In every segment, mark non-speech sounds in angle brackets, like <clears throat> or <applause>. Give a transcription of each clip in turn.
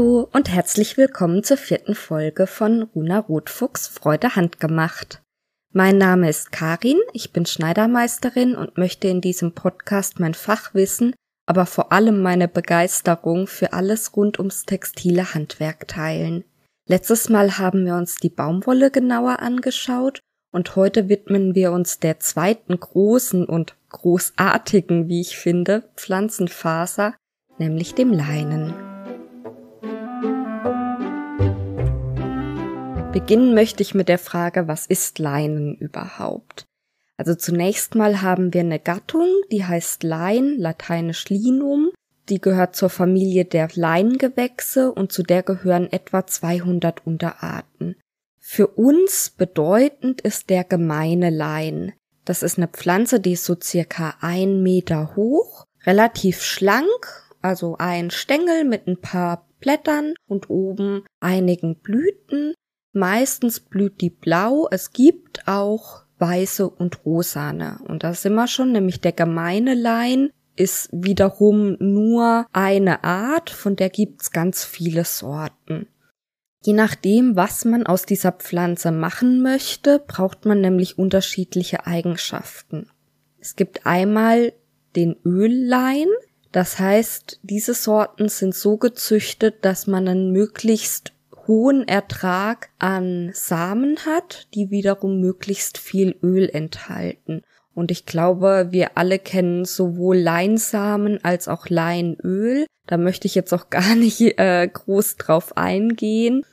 Hallo und herzlich willkommen zur vierten Folge von Runa Rotfuchs Freude handgemacht. Mein Name ist Karin, ich bin Schneidermeisterin und möchte in diesem Podcast mein Fachwissen, aber vor allem meine Begeisterung für alles rund ums textile Handwerk teilen. Letztes Mal haben wir uns die Baumwolle genauer angeschaut und heute widmen wir uns der zweiten großen und großartigen, wie ich finde, Pflanzenfaser, nämlich dem Leinen. Beginnen möchte ich mit der Frage, was ist Leinen überhaupt? Also zunächst mal haben wir eine Gattung, die heißt Lein, lateinisch Linum. Die gehört zur Familie der Leingewächse und zu der gehören etwa 200 Unterarten. Für uns bedeutend ist der gemeine Lein. Das ist eine Pflanze, die ist so circa ein Meter hoch, relativ schlank, also ein Stängel mit ein paar Blättern und oben einigen Blüten Meistens blüht die blau. Es gibt auch weiße und rosane. Und da sind wir schon, nämlich der gemeine Lein ist wiederum nur eine Art, von der gibt's ganz viele Sorten. Je nachdem, was man aus dieser Pflanze machen möchte, braucht man nämlich unterschiedliche Eigenschaften. Es gibt einmal den Öllein, das heißt, diese Sorten sind so gezüchtet, dass man einen möglichst hohen Ertrag an Samen hat, die wiederum möglichst viel Öl enthalten. Und ich glaube, wir alle kennen sowohl Leinsamen als auch Leinöl. Da möchte ich jetzt auch <laughs> gar nicht äh, groß drauf eingehen.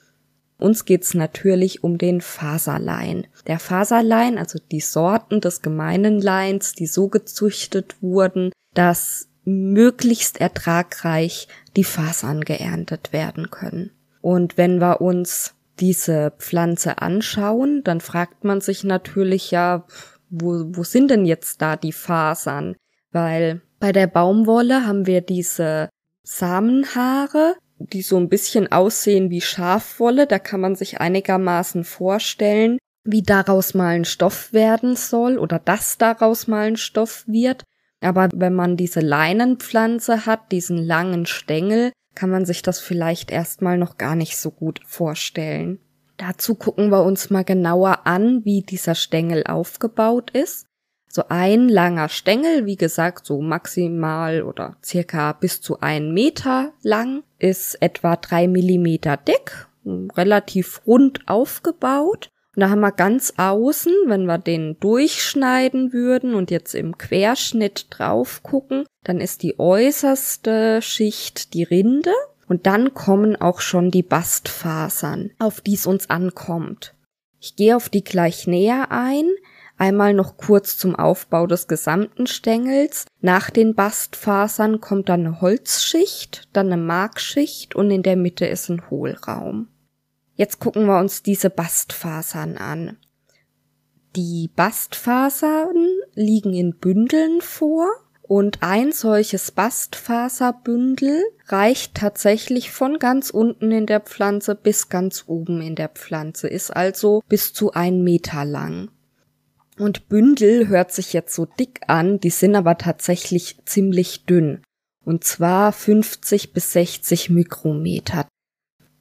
Uns geht's natürlich um den Faserlein. Der Faserlein, also die Sorten des gemeinen Leins, die so gezüchtet wurden, dass möglichst ertragreich die Fasern geerntet werden können. Und wenn wir uns diese Pflanze anschauen, dann fragt man sich natürlich ja, wo, wo sind denn jetzt da die Fasern? Weil bei der Baumwolle haben wir diese Samenhaare, die so ein bisschen aussehen wie Schafwolle, da kann man sich einigermaßen vorstellen, wie daraus mal ein Stoff werden soll oder dass daraus mal ein Stoff wird. Aber wenn man diese Leinenpflanze hat, diesen langen Stängel, kann man sich das vielleicht erstmal noch gar nicht so gut vorstellen. Dazu gucken wir uns mal genauer an, wie dieser Stängel aufgebaut ist. So ein langer Stängel, wie gesagt, so maximal oder circa bis zu einen Meter lang, ist etwa drei Millimeter dick, relativ rund aufgebaut und da haben wir ganz außen, wenn wir den durchschneiden würden und jetzt im Querschnitt drauf gucken, dann ist die äußerste Schicht die Rinde und dann kommen auch schon die Bastfasern, auf die es uns ankommt. Ich gehe auf die gleich näher ein, einmal noch kurz zum Aufbau des gesamten Stängels. Nach den Bastfasern kommt dann eine Holzschicht, dann eine Markschicht und in der Mitte ist ein Hohlraum. Jetzt gucken wir uns diese Bastfasern an. Die Bastfasern liegen in Bündeln vor und ein solches Bastfaserbündel reicht tatsächlich von ganz unten in der Pflanze bis ganz oben in der Pflanze, ist also bis zu ein Meter lang. Und Bündel hört sich jetzt so dick an, die sind aber tatsächlich ziemlich dünn. Und zwar 50 bis 60 Mikrometer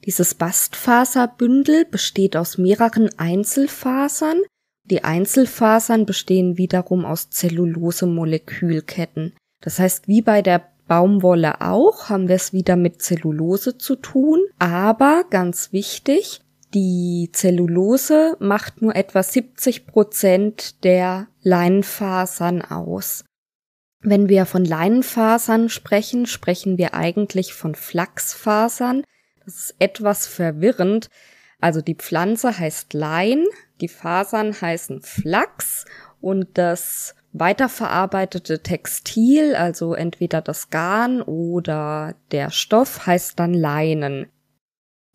dieses Bastfaserbündel besteht aus mehreren Einzelfasern. Die Einzelfasern bestehen wiederum aus Zellulose-Molekülketten. Das heißt, wie bei der Baumwolle auch, haben wir es wieder mit Zellulose zu tun. Aber ganz wichtig, die Zellulose macht nur etwa 70 Prozent der Leinenfasern aus. Wenn wir von Leinenfasern sprechen, sprechen wir eigentlich von Flachsfasern, das ist etwas verwirrend. Also die Pflanze heißt Lein, die Fasern heißen Flachs und das weiterverarbeitete Textil, also entweder das Garn oder der Stoff, heißt dann Leinen.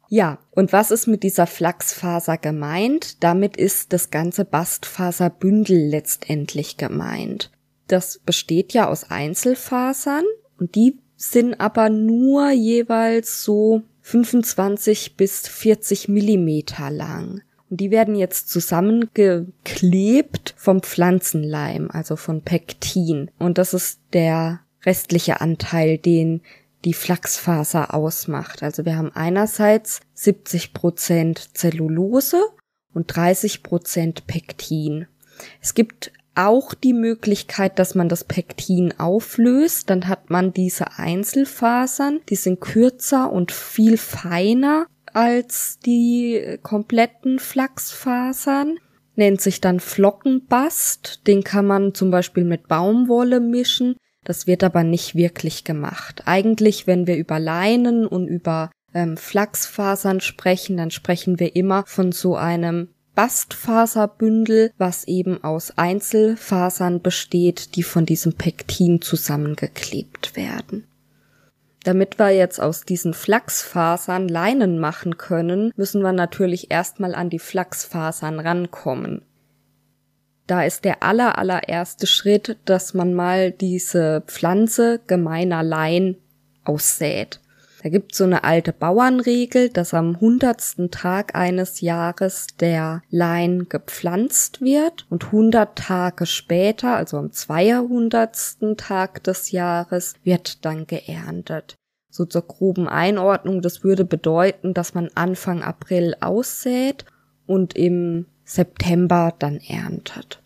Ja, und was ist mit dieser Flachsfaser gemeint? Damit ist das ganze Bastfaserbündel letztendlich gemeint. Das besteht ja aus Einzelfasern und die sind aber nur jeweils so 25 bis 40 Millimeter lang. Und die werden jetzt zusammengeklebt vom Pflanzenleim, also von Pektin. Und das ist der restliche Anteil, den die Flachsfaser ausmacht. Also wir haben einerseits 70 Prozent Zellulose und 30 Prozent Pektin. Es gibt auch die Möglichkeit, dass man das Pektin auflöst. Dann hat man diese Einzelfasern, die sind kürzer und viel feiner als die kompletten Flachsfasern. Nennt sich dann Flockenbast. Den kann man zum Beispiel mit Baumwolle mischen. Das wird aber nicht wirklich gemacht. Eigentlich, wenn wir über Leinen und über ähm, Flachsfasern sprechen, dann sprechen wir immer von so einem Bastfaserbündel, was eben aus Einzelfasern besteht, die von diesem Pektin zusammengeklebt werden. Damit wir jetzt aus diesen Flachsfasern Leinen machen können, müssen wir natürlich erstmal an die Flachsfasern rankommen. Da ist der aller allererste Schritt, dass man mal diese Pflanze gemeiner Lein aussät. Da gibt's so eine alte Bauernregel, dass am hundertsten Tag eines Jahres der Lein gepflanzt wird und hundert Tage später, also am 200. Tag des Jahres, wird dann geerntet. So zur groben Einordnung, das würde bedeuten, dass man Anfang April aussät und im September dann erntet.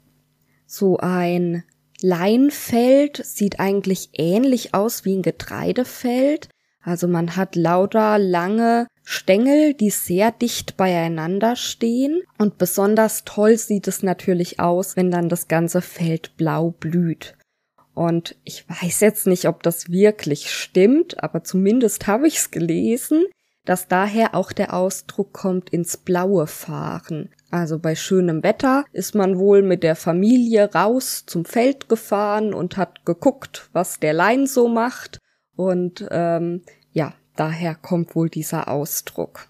So ein Leinfeld sieht eigentlich ähnlich aus wie ein Getreidefeld, also man hat lauter lange Stängel, die sehr dicht beieinander stehen. Und besonders toll sieht es natürlich aus, wenn dann das ganze Feld blau blüht. Und ich weiß jetzt nicht, ob das wirklich stimmt, aber zumindest habe ich es gelesen, dass daher auch der Ausdruck kommt ins blaue Fahren. Also bei schönem Wetter ist man wohl mit der Familie raus zum Feld gefahren und hat geguckt, was der Lein so macht und ähm, ja, daher kommt wohl dieser Ausdruck.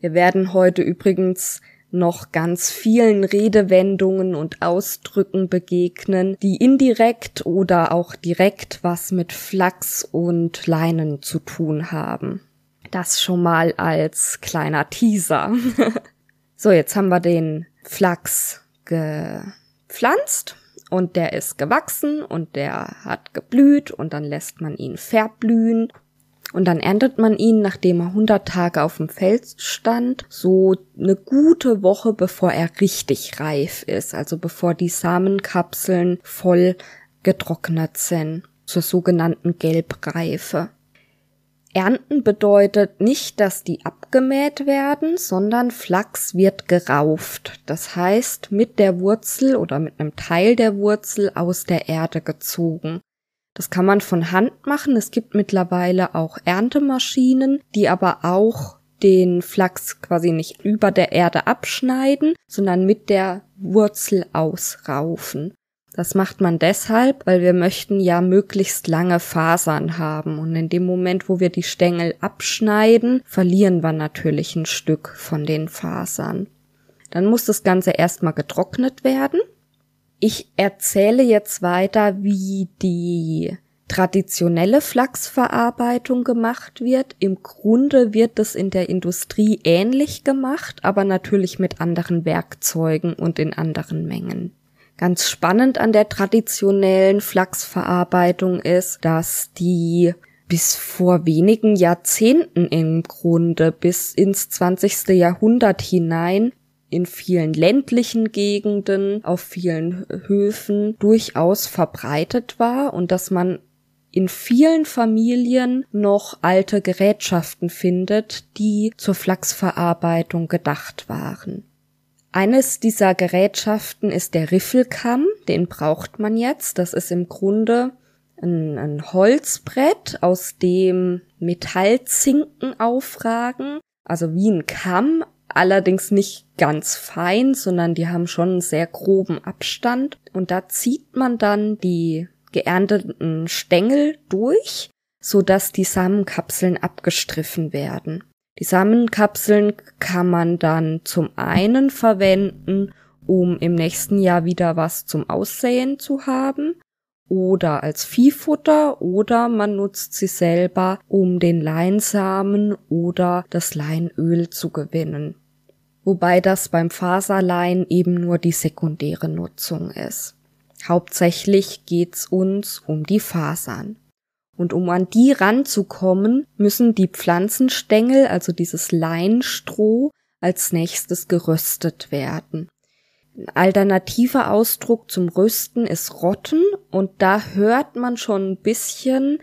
Wir werden heute übrigens noch ganz vielen Redewendungen und Ausdrücken begegnen, die indirekt oder auch direkt was mit Flachs und Leinen zu tun haben. Das schon mal als kleiner Teaser. <laughs> so, jetzt haben wir den Flachs gepflanzt und der ist gewachsen und der hat geblüht und dann lässt man ihn verblühen und dann erntet man ihn, nachdem er 100 Tage auf dem Fels stand, so eine gute Woche, bevor er richtig reif ist, also bevor die Samenkapseln voll getrocknet sind, zur sogenannten Gelbreife. Ernten bedeutet nicht, dass die abgemäht werden, sondern Flachs wird gerauft. Das heißt, mit der Wurzel oder mit einem Teil der Wurzel aus der Erde gezogen. Das kann man von Hand machen. Es gibt mittlerweile auch Erntemaschinen, die aber auch den Flachs quasi nicht über der Erde abschneiden, sondern mit der Wurzel ausraufen. Das macht man deshalb, weil wir möchten ja möglichst lange Fasern haben und in dem Moment, wo wir die Stängel abschneiden, verlieren wir natürlich ein Stück von den Fasern. Dann muss das Ganze erstmal getrocknet werden. Ich erzähle jetzt weiter, wie die traditionelle Flachsverarbeitung gemacht wird. Im Grunde wird es in der Industrie ähnlich gemacht, aber natürlich mit anderen Werkzeugen und in anderen Mengen. Ganz spannend an der traditionellen Flachsverarbeitung ist, dass die bis vor wenigen Jahrzehnten im Grunde bis ins 20. Jahrhundert hinein in vielen ländlichen Gegenden, auf vielen Höfen durchaus verbreitet war und dass man in vielen Familien noch alte Gerätschaften findet, die zur Flachsverarbeitung gedacht waren. Eines dieser Gerätschaften ist der Riffelkamm, den braucht man jetzt. Das ist im Grunde ein, ein Holzbrett, aus dem Metallzinken aufragen, also wie ein Kamm, allerdings nicht ganz fein, sondern die haben schon einen sehr groben Abstand. Und da zieht man dann die geernteten Stängel durch, sodass die Samenkapseln abgestriffen werden. Die Samenkapseln kann man dann zum einen verwenden, um im nächsten Jahr wieder was zum Aussäen zu haben oder als Viehfutter oder man nutzt sie selber, um den Leinsamen oder das Leinöl zu gewinnen. Wobei das beim Faserlein eben nur die sekundäre Nutzung ist. Hauptsächlich geht's uns um die Fasern. Und um an die ranzukommen, müssen die Pflanzenstängel, also dieses Leinstroh, als nächstes geröstet werden. Ein alternativer Ausdruck zum Rüsten ist Rotten und da hört man schon ein bisschen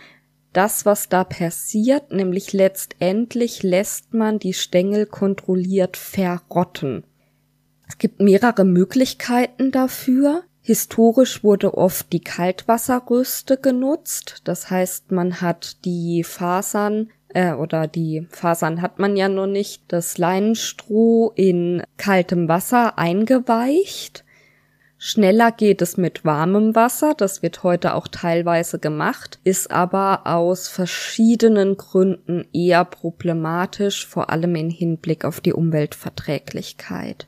das, was da passiert, nämlich letztendlich lässt man die Stängel kontrolliert verrotten. Es gibt mehrere Möglichkeiten dafür. Historisch wurde oft die Kaltwasserrüste genutzt, das heißt, man hat die Fasern äh, oder die Fasern hat man ja noch nicht, das Leinenstroh in kaltem Wasser eingeweicht. Schneller geht es mit warmem Wasser, das wird heute auch teilweise gemacht, ist aber aus verschiedenen Gründen eher problematisch, vor allem in Hinblick auf die Umweltverträglichkeit.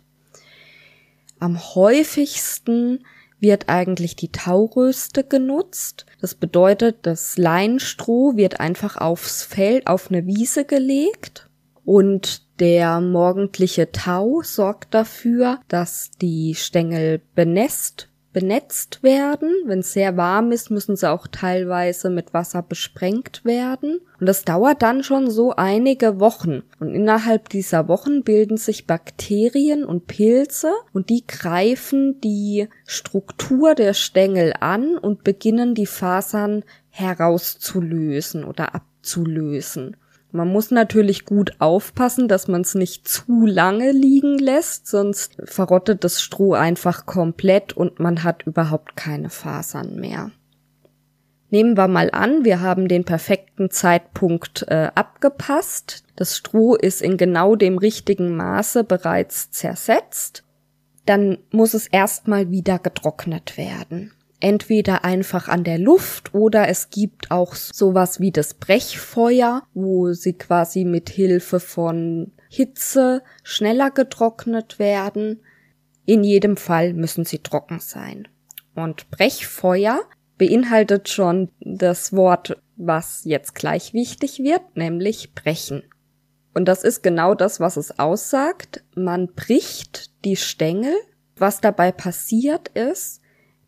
Am häufigsten wird eigentlich die Tauröste genutzt. Das bedeutet, das Leinstroh wird einfach aufs Feld, auf eine Wiese gelegt und der morgendliche Tau sorgt dafür, dass die Stängel benässt benetzt werden. Wenn es sehr warm ist, müssen sie auch teilweise mit Wasser besprengt werden. Und das dauert dann schon so einige Wochen. Und innerhalb dieser Wochen bilden sich Bakterien und Pilze und die greifen die Struktur der Stängel an und beginnen die Fasern herauszulösen oder abzulösen. Man muss natürlich gut aufpassen, dass man es nicht zu lange liegen lässt, sonst verrottet das Stroh einfach komplett und man hat überhaupt keine Fasern mehr. Nehmen wir mal an, wir haben den perfekten Zeitpunkt äh, abgepasst. Das Stroh ist in genau dem richtigen Maße bereits zersetzt. Dann muss es erstmal wieder getrocknet werden entweder einfach an der Luft oder es gibt auch sowas wie das Brechfeuer, wo sie quasi mit Hilfe von Hitze schneller getrocknet werden. In jedem Fall müssen sie trocken sein. Und Brechfeuer beinhaltet schon das Wort, was jetzt gleich wichtig wird, nämlich brechen. Und das ist genau das, was es aussagt. Man bricht die Stängel. Was dabei passiert ist,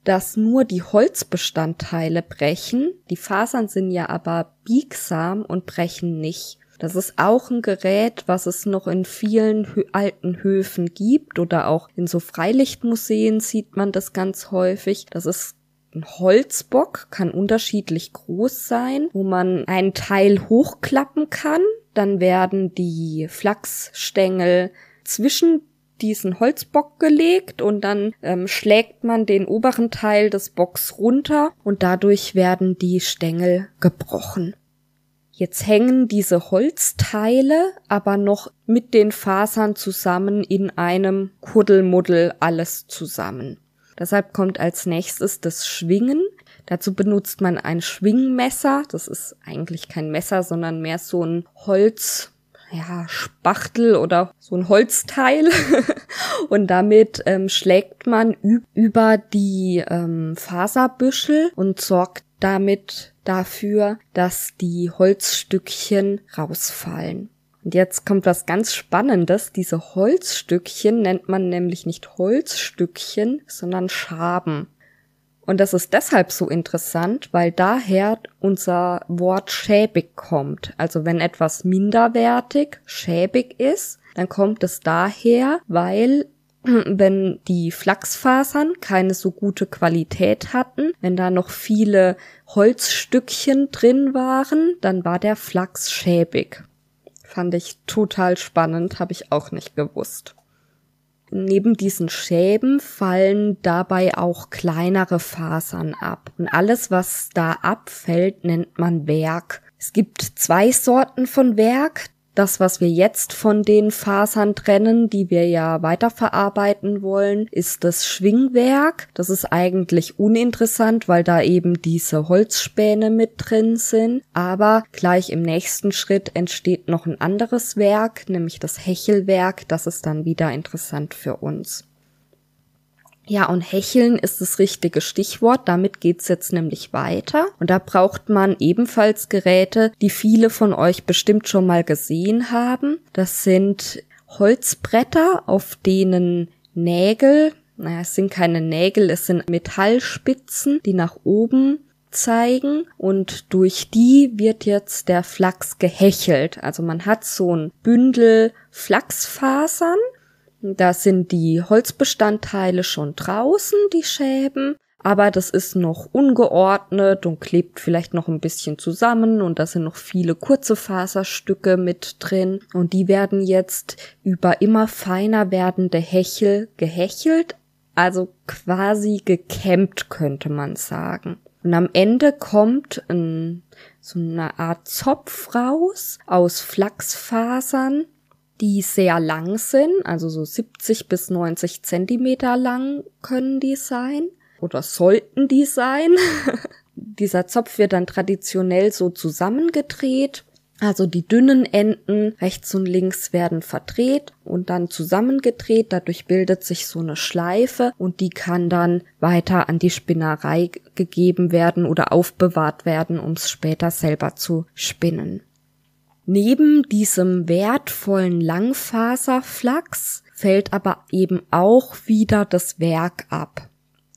dass nur die Holzbestandteile brechen. Die Fasern sind ja aber biegsam und brechen nicht. Das ist auch ein Gerät, was es noch in vielen alten Höfen gibt oder auch in so Freilichtmuseen sieht man das ganz häufig. Das ist ein Holzbock, kann unterschiedlich groß sein, wo man einen Teil hochklappen kann. Dann werden die Flachsstängel zwischen diesen Holzbock gelegt und dann ähm, schlägt man den oberen Teil des Bocks runter und dadurch werden die Stängel gebrochen. Jetzt hängen diese Holzteile aber noch mit den Fasern zusammen in einem Kuddelmuddel alles zusammen. Deshalb kommt als nächstes das Schwingen. Dazu benutzt man ein Schwingmesser. Das ist eigentlich kein Messer, sondern mehr so ein Holz, ja, Spachtel oder so ein Holzteil. <laughs> und damit ähm, schlägt man über die ähm, Faserbüschel und sorgt damit dafür, dass die Holzstückchen rausfallen. Und jetzt kommt was ganz Spannendes. Diese Holzstückchen nennt man nämlich nicht Holzstückchen, sondern Schaben. Und das ist deshalb so interessant, weil daher unser Wort schäbig kommt. Also wenn etwas minderwertig, schäbig ist, dann kommt es daher, weil <clears throat> wenn die Flachsfasern keine so gute Qualität hatten, wenn da noch viele Holzstückchen drin waren, dann war der Flachs schäbig. Fand ich total spannend, habe ich auch nicht gewusst. Neben diesen Schäben fallen dabei auch kleinere Fasern ab. Und alles, was da abfällt, nennt man Werk. Es gibt zwei Sorten von Werk. Das, was wir jetzt von den Fasern trennen, die wir ja weiterverarbeiten wollen, ist das Schwingwerk. Das ist eigentlich uninteressant, weil da eben diese Holzspäne mit drin sind. Aber gleich im nächsten Schritt entsteht noch ein anderes Werk, nämlich das Hechelwerk. Das ist dann wieder interessant für uns. Ja, und Hecheln ist das richtige Stichwort. Damit geht's jetzt nämlich weiter. Und da braucht man ebenfalls Geräte, die viele von euch bestimmt schon mal gesehen haben. Das sind Holzbretter, auf denen Nägel, naja, es sind keine Nägel, es sind Metallspitzen, die nach oben zeigen und durch die wird jetzt der Flachs gehechelt. Also man hat so ein Bündel Flachsfasern da sind die Holzbestandteile schon draußen, die Schäben, aber das ist noch ungeordnet und klebt vielleicht noch ein bisschen zusammen und da sind noch viele kurze Faserstücke mit drin und die werden jetzt über immer feiner werdende Hechel gehechelt, also quasi gekämmt könnte man sagen. Und am Ende kommt ein, so eine Art Zopf raus aus Flachsfasern die sehr lang sind, also so 70 bis 90 Zentimeter lang können die sein oder sollten die sein. <laughs> Dieser Zopf wird dann traditionell so zusammengedreht. Also die dünnen Enden rechts und links werden verdreht und dann zusammengedreht. Dadurch bildet sich so eine Schleife und die kann dann weiter an die Spinnerei gegeben werden oder aufbewahrt werden, um es später selber zu spinnen. Neben diesem wertvollen Langfaserflachs fällt aber eben auch wieder das Werk ab.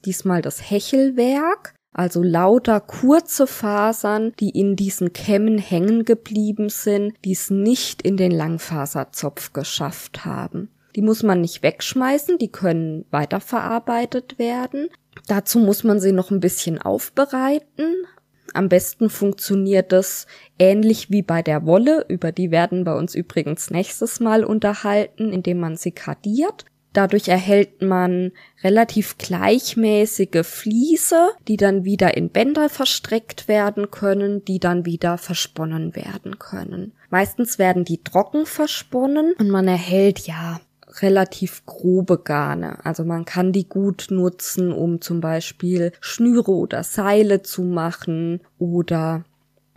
Diesmal das Hechelwerk, also lauter kurze Fasern, die in diesen Kämmen hängen geblieben sind, die es nicht in den Langfaserzopf geschafft haben. Die muss man nicht wegschmeißen, die können weiterverarbeitet werden. Dazu muss man sie noch ein bisschen aufbereiten, am besten funktioniert das ähnlich wie bei der Wolle, über die werden wir uns übrigens nächstes Mal unterhalten, indem man sie kardiert. Dadurch erhält man relativ gleichmäßige Fliese, die dann wieder in Bänder verstreckt werden können, die dann wieder versponnen werden können. Meistens werden die trocken versponnen und man erhält ja relativ grobe Garne. Also man kann die gut nutzen, um zum Beispiel Schnüre oder Seile zu machen oder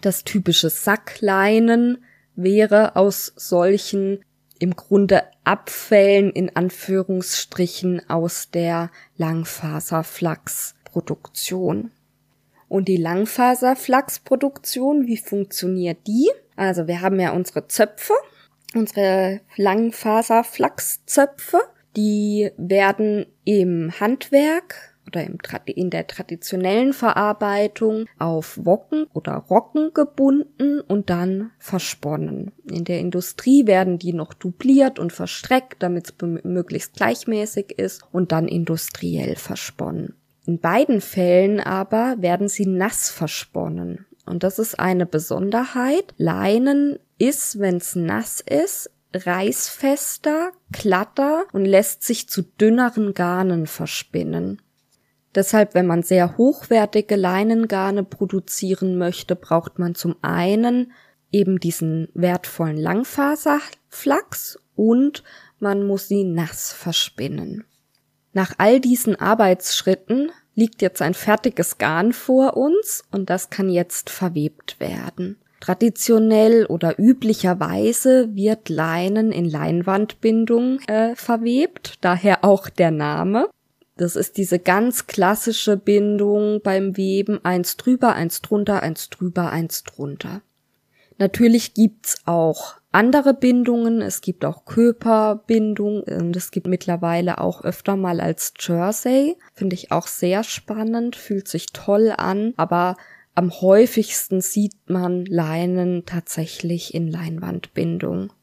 das typische Sackleinen wäre aus solchen im Grunde Abfällen in Anführungsstrichen aus der Langfaserflachsproduktion. Und die Langfaserflachsproduktion, wie funktioniert die? Also wir haben ja unsere Zöpfe unsere Langfaserflachszöpfe. Die werden im Handwerk oder in der traditionellen Verarbeitung auf Wocken oder Rocken gebunden und dann versponnen. In der Industrie werden die noch dupliert und verstreckt, damit es möglichst gleichmäßig ist und dann industriell versponnen. In beiden Fällen aber werden sie nass versponnen. Und das ist eine Besonderheit. Leinen ist, wenn's nass ist, reißfester, glatter und lässt sich zu dünneren Garnen verspinnen. Deshalb, wenn man sehr hochwertige Leinengarne produzieren möchte, braucht man zum einen eben diesen wertvollen Langfaserflachs und man muss sie nass verspinnen. Nach all diesen Arbeitsschritten liegt jetzt ein fertiges Garn vor uns und das kann jetzt verwebt werden. Traditionell oder üblicherweise wird Leinen in Leinwandbindung äh, verwebt, daher auch der Name. Das ist diese ganz klassische Bindung beim Weben, eins drüber, eins drunter, eins drüber, eins drunter. Natürlich gibt's auch andere Bindungen, es gibt auch Köperbindung und es gibt mittlerweile auch öfter mal als Jersey. Finde ich auch sehr spannend, fühlt sich toll an, aber am häufigsten sieht man Leinen tatsächlich in Leinwandbindung.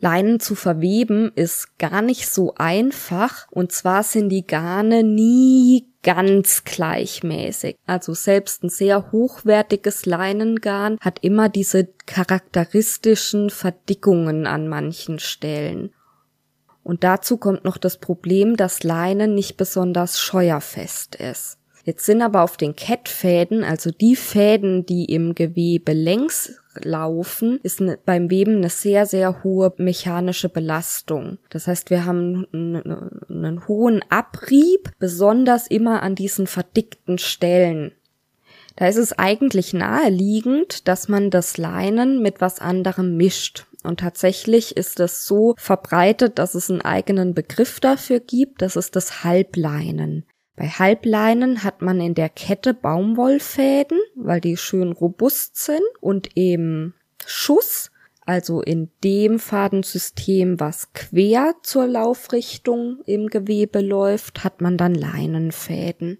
Leinen zu verweben ist gar nicht so einfach und zwar sind die Garne nie ganz gleichmäßig. Also selbst ein sehr hochwertiges Leinengarn hat immer diese charakteristischen Verdickungen an manchen Stellen. Und dazu kommt noch das Problem, dass Leinen nicht besonders scheuerfest ist. Jetzt sind aber auf den Kettfäden, also die Fäden, die im Gewebe längs laufen, ist ne, beim Weben eine sehr, sehr hohe mechanische Belastung. Das heißt, wir haben einen, hohen Abrieb, besonders immer an diesen verdickten Stellen. Da ist es eigentlich naheliegend, dass man das Leinen mit was anderem mischt. Und tatsächlich ist es so verbreitet, dass es einen eigenen Begriff dafür gibt. Das ist das Halbleinen. Bei Halbleinen hat man in der Kette Baumwollfäden, weil die schön robust sind und im Schuss, also in dem Fadensystem, was quer zur Laufrichtung im Gewebe läuft, hat man dann Leinenfäden.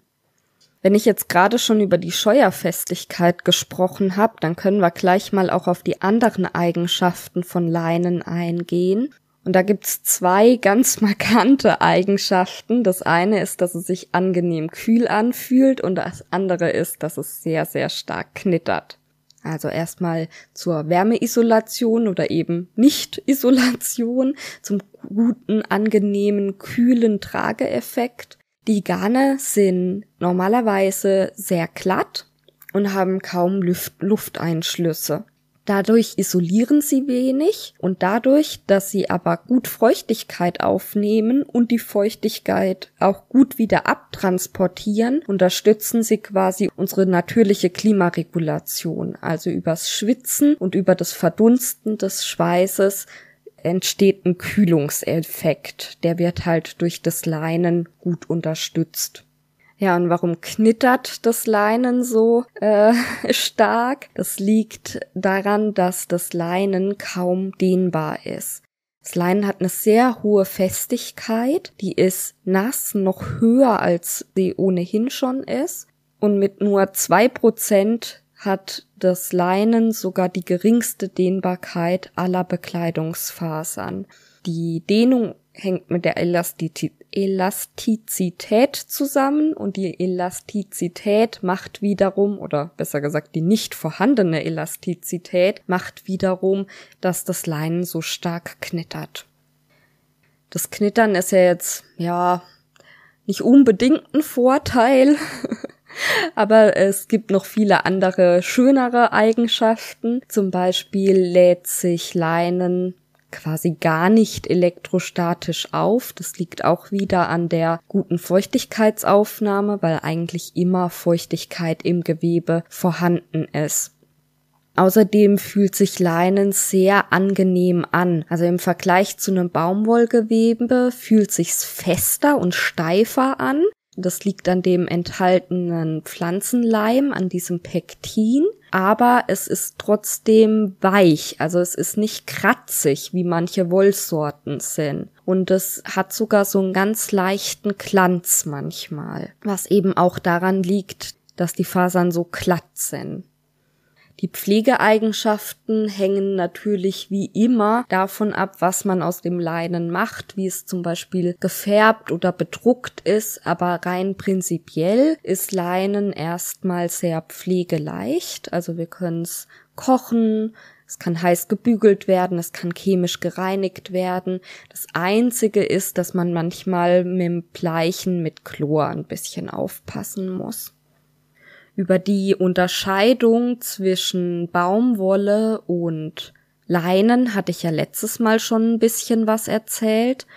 Wenn ich jetzt gerade schon über die Scheuerfestigkeit gesprochen habe, dann können wir gleich mal auch auf die anderen Eigenschaften von Leinen eingehen. Und da gibt's zwei <laughs> ganz markante Eigenschaften. Das eine ist, dass es sich angenehm kühl anfühlt und das andere ist, dass es sehr, sehr stark knittert. Also erstmal zur Wärmeisolation oder eben Nicht-Isolation, zum guten, angenehmen, kühlen Trageeffekt. Die Garne sind normalerweise sehr glatt und haben kaum Luft Lufteinschlüsse. Dadurch isolieren sie wenig und dadurch, dass sie aber gut Feuchtigkeit aufnehmen und die Feuchtigkeit auch gut wieder abtransportieren, unterstützen sie quasi unsere natürliche Klimaregulation. Also übers Schwitzen und über das Verdunsten des Schweißes entsteht ein Kühlungseffekt. Der wird halt durch das Leinen gut unterstützt. Ja, und warum knittert das Leinen so äh, <laughs> stark? Das liegt daran, dass das Leinen kaum dehnbar ist. Das Leinen hat eine sehr hohe Festigkeit, die ist nass noch höher als sie ohnehin schon ist und mit nur zwei Prozent hat das Leinen sogar die geringste Dehnbarkeit aller Bekleidungsfasern. Die Dehnung hängt mit der Elastizität Elastizität zusammen und die Elastizität macht wiederum, oder besser gesagt die nicht vorhandene Elastizität macht wiederum, dass das Leinen so stark knittert. Das Knittern ist ja jetzt, ja, nicht unbedingt ein Vorteil, <laughs> aber es gibt noch viele andere schönere Eigenschaften. Zum Beispiel lädt sich Leinen quasi gar nicht elektrostatisch auf. Das liegt auch wieder an der guten Feuchtigkeitsaufnahme, weil eigentlich immer Feuchtigkeit im Gewebe vorhanden ist. Außerdem fühlt sich Leinen sehr angenehm an. Also im Vergleich zu einem Baumwollgewebe fühlt sich's fester und steifer an das liegt an dem enthaltenen Pflanzenleim, an diesem Pektin, aber es ist trotzdem weich, also es ist nicht kratzig, wie manche Wollsorten sind. Und es hat sogar so einen ganz leichten Glanz manchmal, was eben auch daran liegt, dass die Fasern so glatt sind. Die Pflegeeigenschaften hängen natürlich wie immer davon ab, was man aus dem Leinen macht, wie es zum Beispiel gefärbt oder bedruckt ist, aber rein prinzipiell ist Leinen erstmal sehr pflegeleicht, also wir können es kochen, es kann heiß gebügelt werden, es kann chemisch gereinigt werden. Das Einzige ist, dass man manchmal mit dem Bleichen mit Chlor ein bisschen aufpassen muss über die Unterscheidung zwischen Baumwolle und Leinen hatte ich ja letztes Mal schon ein bisschen was erzählt.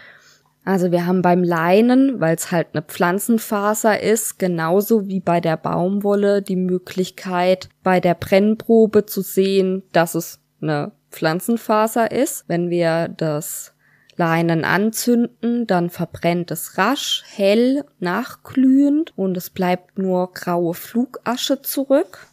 Also wir haben beim Leinen, weil es halt eine Pflanzenfaser ist, genauso wie bei der Baumwolle die Möglichkeit, bei der Brennprobe zu sehen, dass es eine Pflanzenfaser ist. Wenn wir das Leinen anzünden, dann verbrennt es rasch, hell, nachglühend und es bleibt nur graue Flugasche zurück.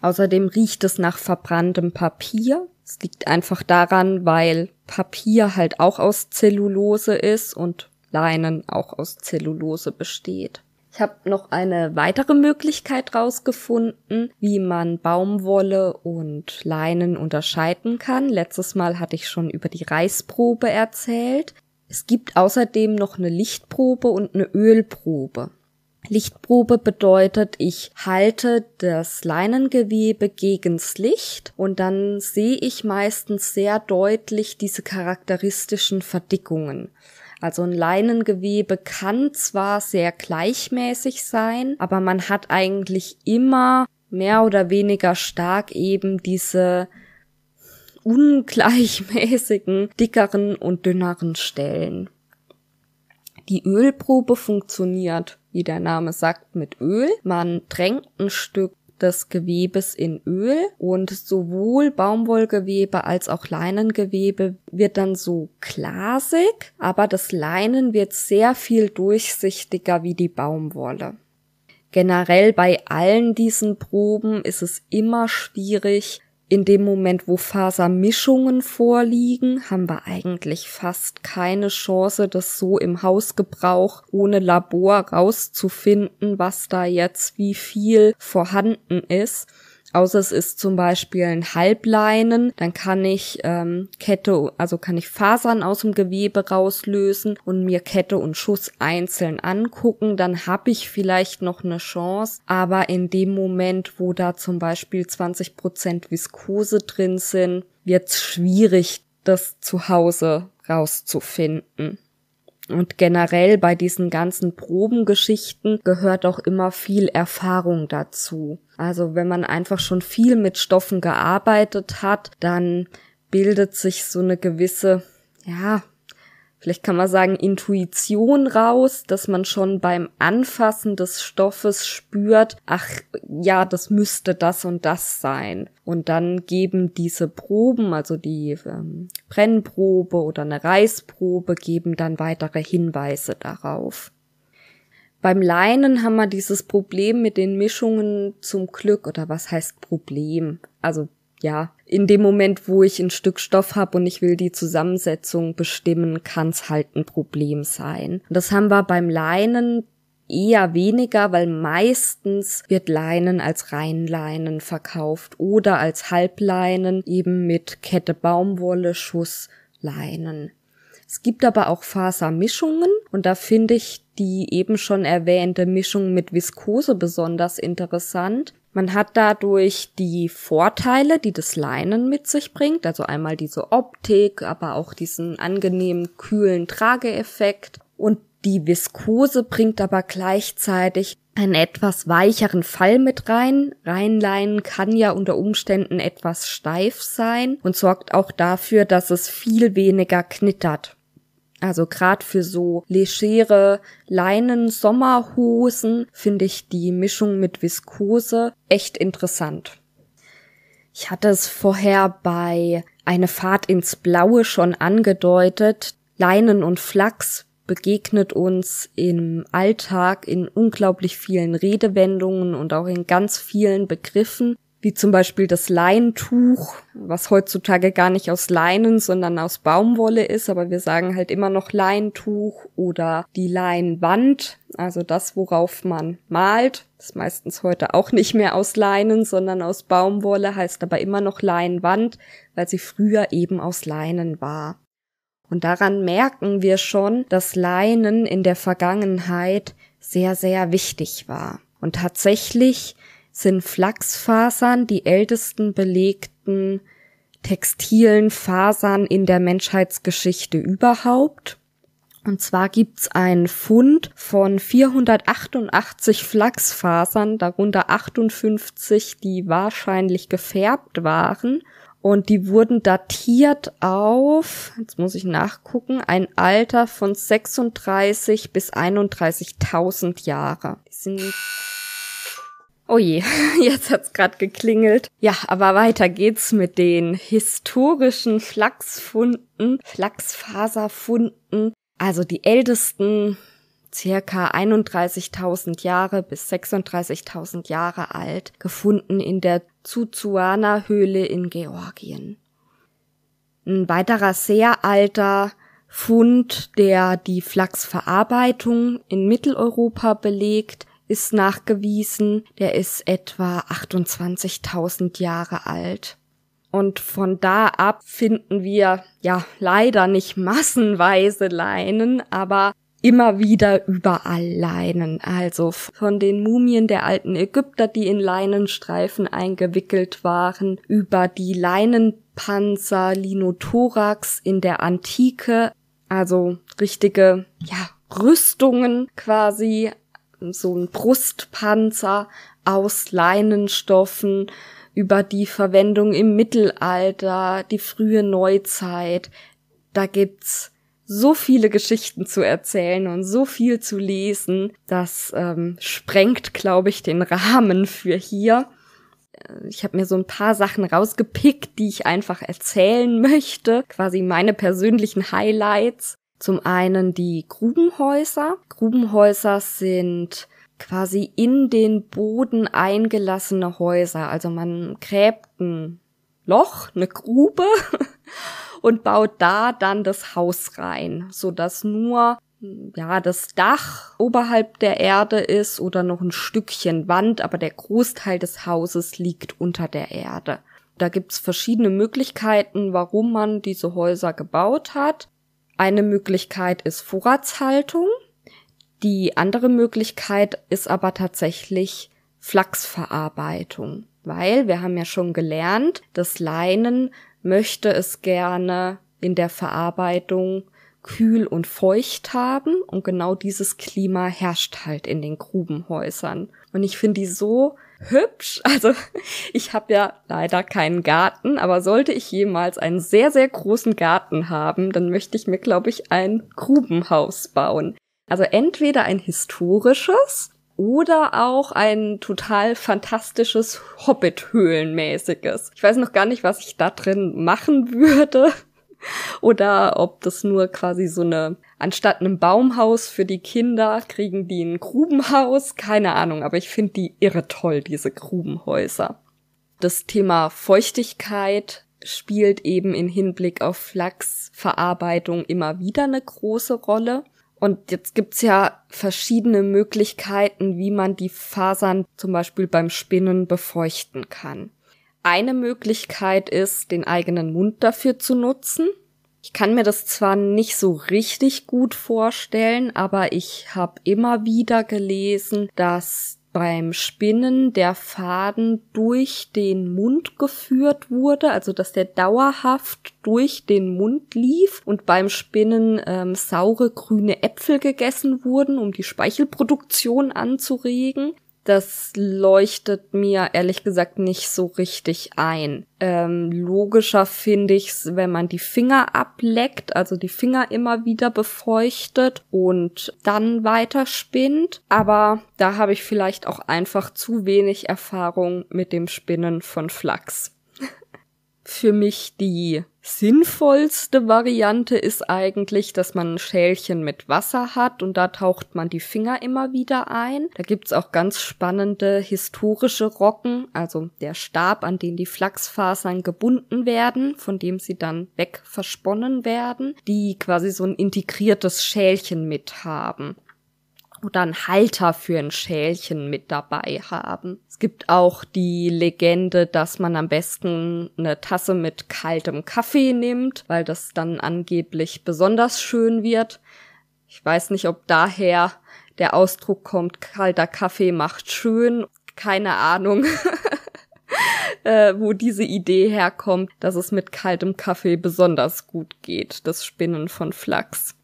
Außerdem riecht es nach verbranntem Papier. Es liegt einfach daran, weil Papier halt auch aus Zellulose ist und Leinen auch aus Zellulose besteht. Ich habe noch eine weitere Möglichkeit rausgefunden, wie man Baumwolle und Leinen unterscheiden kann. Letztes Mal hatte ich schon über die Reisprobe erzählt. Es gibt außerdem noch eine Lichtprobe und eine Ölprobe. Lichtprobe bedeutet, ich halte das Leinengewebe gegens Licht und dann sehe ich meistens sehr deutlich diese charakteristischen Verdickungen. Also ein Leinengewebe kann zwar sehr gleichmäßig sein, aber man hat eigentlich immer mehr oder weniger stark eben diese ungleichmäßigen, dickeren und dünneren Stellen. Die Ölprobe funktioniert, wie der Name sagt, mit Öl. Man tränkt ein Stück des Gewebes in Öl und sowohl Baumwollgewebe als auch Leinengewebe wird dann so glasig, aber das Leinen wird sehr viel durchsichtiger wie die Baumwolle. Generell bei allen diesen Proben ist es immer schwierig, in dem Moment, wo Fasermischungen vorliegen, haben wir eigentlich fast keine Chance, das so im Hausgebrauch ohne Labor rauszufinden, was da jetzt wie viel vorhanden ist. Außer es ist zum Beispiel ein Halbleinen, dann kann ich ähm, Kette, also kann ich Fasern aus dem Gewebe rauslösen und mir Kette und Schuss einzeln angucken. Dann habe ich vielleicht noch eine Chance. Aber in dem Moment, wo da zum Beispiel 20% Prozent Viskose drin sind, wird's schwierig, das zu Hause rauszufinden. Und generell bei diesen ganzen Probengeschichten gehört auch immer viel Erfahrung dazu. Also wenn man einfach schon viel mit Stoffen gearbeitet hat, dann bildet sich so eine gewisse, ja, vielleicht kann man sagen, Intuition raus, dass man schon beim Anfassen des Stoffes spürt, ach ja, das müsste das und das sein. Und dann geben diese Proben, also die ähm, Brennprobe oder eine Reisprobe, geben dann weitere Hinweise darauf. Beim Leinen haben wir dieses Problem mit den Mischungen zum Glück oder was heißt Problem? Also ja, in dem Moment, wo ich ein Stück Stoff habe und ich will die Zusammensetzung bestimmen, kann es halt ein Problem sein. Und das haben wir beim Leinen eher weniger, weil meistens wird Leinen als Reinleinen verkauft oder als Halbleinen eben mit Kette Baumwolle, Schuss, Leinen. Es gibt aber auch Fasermischungen und da finde ich die eben schon erwähnte Mischung mit Viskose besonders interessant, man hat dadurch die Vorteile, die das Leinen mit sich bringt, also einmal diese Optik, aber auch diesen angenehmen, kühlen Trageeffekt. Und die Viskose bringt aber gleichzeitig einen etwas weicheren Fall mit rein. Reinleinen kann ja unter Umständen etwas steif sein und sorgt auch dafür, dass es viel weniger knittert. Also gerade für so legere Leinen-Sommerhosen finde ich die Mischung mit Viskose echt interessant. Ich hatte es vorher bei Eine Fahrt ins Blaue schon angedeutet. Leinen und Flachs begegnet uns im Alltag in unglaublich vielen Redewendungen und auch in ganz vielen Begriffen wie zum Beispiel das Leintuch, was heutzutage gar nicht aus Leinen, sondern aus Baumwolle ist, aber wir sagen halt immer noch Leintuch oder die Leinwand, also das, worauf man malt, ist meistens heute auch nicht mehr aus Leinen, sondern aus Baumwolle, heißt aber immer noch Leinwand, weil sie früher eben aus Leinen war. Und daran merken wir schon, dass Leinen in der Vergangenheit sehr, sehr wichtig war. Und tatsächlich sind Flachsfasern die ältesten belegten textilen Fasern in der Menschheitsgeschichte überhaupt. Und zwar gibt's einen Fund von 488 Flachsfasern, darunter 58, die wahrscheinlich gefärbt waren. Und die wurden datiert auf, jetzt muss ich nachgucken, ein Alter von 36 bis 31.000 Jahre. Die sind Oh je, <laughs> jetzt hat's gerade geklingelt. Ja, aber weiter geht's mit den historischen Flachsfunden, Flachsfaserfunden, also die ältesten circa 31.000 Jahre bis 36.000 Jahre alt, gefunden in der Zuzuana-Höhle in Georgien. Ein weiterer sehr alter Fund, der die Flachsverarbeitung in Mitteleuropa belegt, ist nachgewiesen, der ist etwa 28.000 Jahre alt. Und von da ab finden wir ja leider nicht massenweise Leinen, aber immer wieder überall Leinen. Also von den Mumien der alten Ägypter, die in Leinenstreifen eingewickelt waren, über die Leinenpanzer Linothorax in der Antike, also richtige, ja, Rüstungen quasi so ein Brustpanzer aus Leinenstoffen über die Verwendung im Mittelalter, die frühe Neuzeit. Da gibt's so viele Geschichten zu erzählen und so viel zu lesen, das ähm, sprengt, glaube ich, den Rahmen für hier. Äh, ich habe mir so ein paar Sachen rausgepickt, die ich einfach erzählen möchte, quasi meine persönlichen Highlights. Zum einen die Grubenhäuser. Grubenhäuser sind quasi in den Boden eingelassene Häuser. Also man gräbt ein Loch, eine Grube <laughs> und baut da dann das Haus rein, so dass nur ja, das Dach oberhalb der Erde ist oder noch ein Stückchen Wand, aber der Großteil des Hauses liegt unter der Erde. Da gibt's verschiedene Möglichkeiten, warum man diese Häuser gebaut hat. Eine Möglichkeit ist Vorratshaltung. Die andere Möglichkeit ist aber tatsächlich Flachsverarbeitung, weil wir haben ja schon gelernt, das Leinen möchte es gerne in der Verarbeitung kühl und feucht haben und genau dieses Klima herrscht halt in den Grubenhäusern. Und ich finde die so hübsch. <laughs> Also ich habe ja leider keinen Garten, aber sollte ich jemals einen sehr, sehr großen Garten haben, dann möchte ich mir, glaube ich, ein Grubenhaus bauen. Also entweder ein historisches oder auch ein total fantastisches Hobbit-Höhlenmäßiges. Ich weiß noch gar nicht, was ich da drin machen <laughs> würde. Oder ob das nur quasi so eine Anstatt einem Baumhaus für die Kinder kriegen die ein Grubenhaus. Keine Ahnung, aber ich finde die irre toll, diese Grubenhäuser. Das Thema Feuchtigkeit spielt eben in Hinblick auf Flachsverarbeitung immer wieder eine große Rolle. Und jetzt gibt's ja verschiedene Möglichkeiten, wie man die Fasern zum Beispiel beim Spinnen befeuchten kann. Eine Möglichkeit ist, den eigenen Mund dafür zu nutzen. Ich kann mir das zwar nicht so richtig gut vorstellen, aber ich habe immer wieder gelesen, dass beim Spinnen der Faden durch den Mund geführt wurde, also dass der dauerhaft durch den Mund lief und beim Spinnen ähm, saure grüne Äpfel gegessen wurden, um die Speichelproduktion anzuregen das leuchtet mir ehrlich gesagt nicht so richtig ein. Ähm, logischer finde ich es, wenn man die Finger ableckt, also die Finger immer wieder befeuchtet und dann weiter spinnt. Aber da habe ich vielleicht auch einfach zu wenig Erfahrung mit dem Spinnen von Flachs. <laughs> Für mich die sinnvollste Variante ist eigentlich, dass man ein Schälchen mit Wasser hat und da taucht man die Finger immer wieder ein. Da gibt's auch ganz spannende historische Rocken, also der Stab, an den die Flachsfasern gebunden werden, von dem sie dann weg versponnen werden, die quasi so ein integriertes Schälchen mit haben oder einen Halter für ein Schälchen mit dabei haben. Es gibt auch die Legende, dass man am besten eine Tasse mit kaltem Kaffee nimmt, weil das dann angeblich besonders schön wird. Ich weiß nicht, ob daher der Ausdruck kommt, kalter Kaffee macht schön. Keine Ahnung. <laughs> äh, wo diese Idee herkommt, dass es mit kaltem Kaffee besonders gut geht, das Spinnen von Flachs.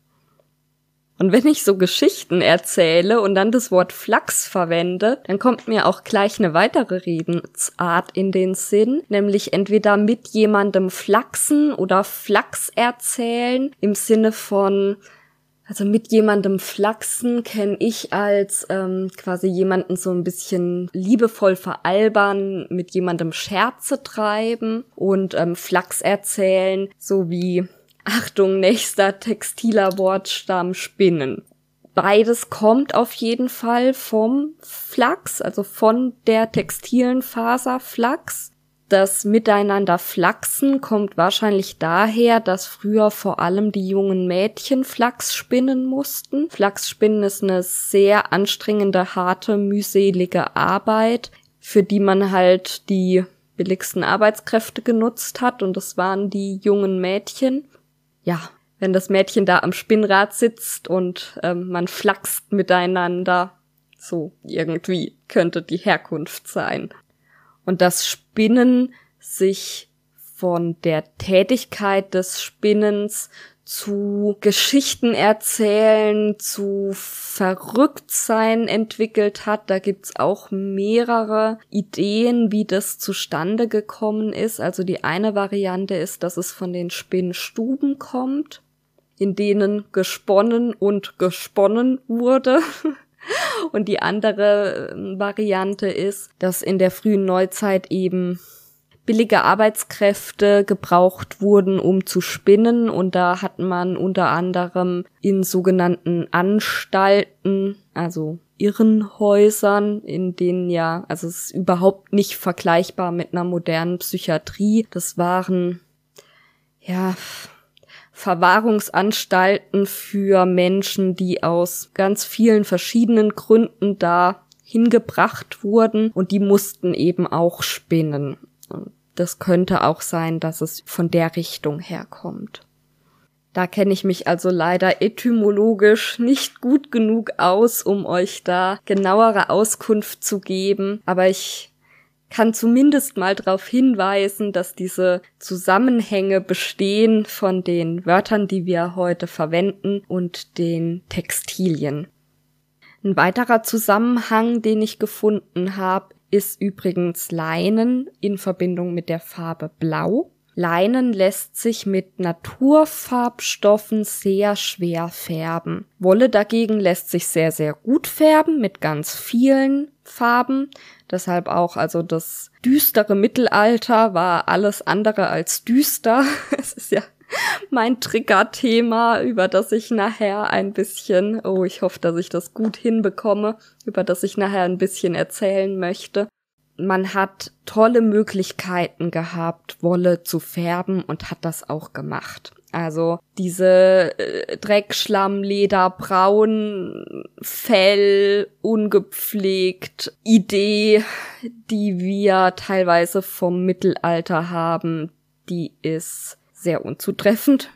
Und wenn ich so Geschichten erzähle und dann das Wort Flachs verwende, dann kommt mir auch gleich eine weitere Redensart in den Sinn, nämlich entweder mit jemandem flachsen oder Flachs erzählen im Sinne von also mit jemandem flachsen kenne ich als ähm, quasi jemanden so ein bisschen liebevoll veralbern, mit jemandem Scherze treiben und ähm, Flachs erzählen, so wie Achtung, nächster textiler Wortstamm Spinnen. Beides kommt auf jeden Fall vom Flachs, also von der textilen Faser Flachs. Das Miteinander Flachsen kommt wahrscheinlich daher, dass früher vor allem die jungen Mädchen Flachs spinnen mussten. Flachs spinnen ist eine sehr anstrengende, harte, mühselige Arbeit, für die man halt die billigsten Arbeitskräfte genutzt hat und das waren die jungen Mädchen ja, wenn das Mädchen da am Spinnrad sitzt und ähm, man flachst miteinander. So irgendwie könnte die Herkunft sein. Und das Spinnen sich von der Tätigkeit des Spinnens zu Geschichten erzählen, zu Verrücktsein entwickelt hat. Da gibt's auch mehrere Ideen, wie das zustande gekommen ist. Also die eine Variante ist, dass es von den Spinnstuben kommt, in denen gesponnen und gesponnen wurde. <laughs> Und die andere ähm, Variante ist, dass in der frühen Neuzeit eben billige Arbeitskräfte gebraucht wurden, um zu spinnen. Und da hat man unter anderem in sogenannten Anstalten, also Irrenhäusern, in denen ja, also es ist überhaupt nicht vergleichbar mit einer modernen Psychiatrie. Das waren, ja, Verwahrungsanstalten für Menschen, die aus ganz vielen verschiedenen Gründen da hingebracht wurden und die mussten eben auch spinnen. Das könnte auch sein, dass es von der Richtung herkommt. Da kenne ich mich also leider etymologisch nicht gut genug aus, um euch da genauere Auskunft zu geben, aber ich kann zumindest mal darauf hinweisen, dass diese Zusammenhänge bestehen von den Wörtern, die wir heute verwenden und den Textilien. Ein weiterer Zusammenhang, den ich gefunden habe, ist übrigens Leinen in Verbindung mit der Farbe Blau. Leinen lässt sich mit Naturfarbstoffen sehr schwer färben. Wolle dagegen lässt sich sehr, sehr gut färben mit ganz vielen Farben. Deshalb auch, also das düstere Mittelalter war alles andere als düster. <laughs> es ist ja mein Triggerthema, über das ich nachher ein bisschen, oh, ich hoffe, dass ich das gut hinbekomme, über das ich nachher ein bisschen erzählen möchte. Man hat tolle Möglichkeiten gehabt, Wolle zu färben und hat das auch gemacht. Also diese äh, Dreckschlamm, Leder, Braun, Fell, ungepflegt, Idee, die wir teilweise vom Mittelalter haben, die ist sehr unzutreffend.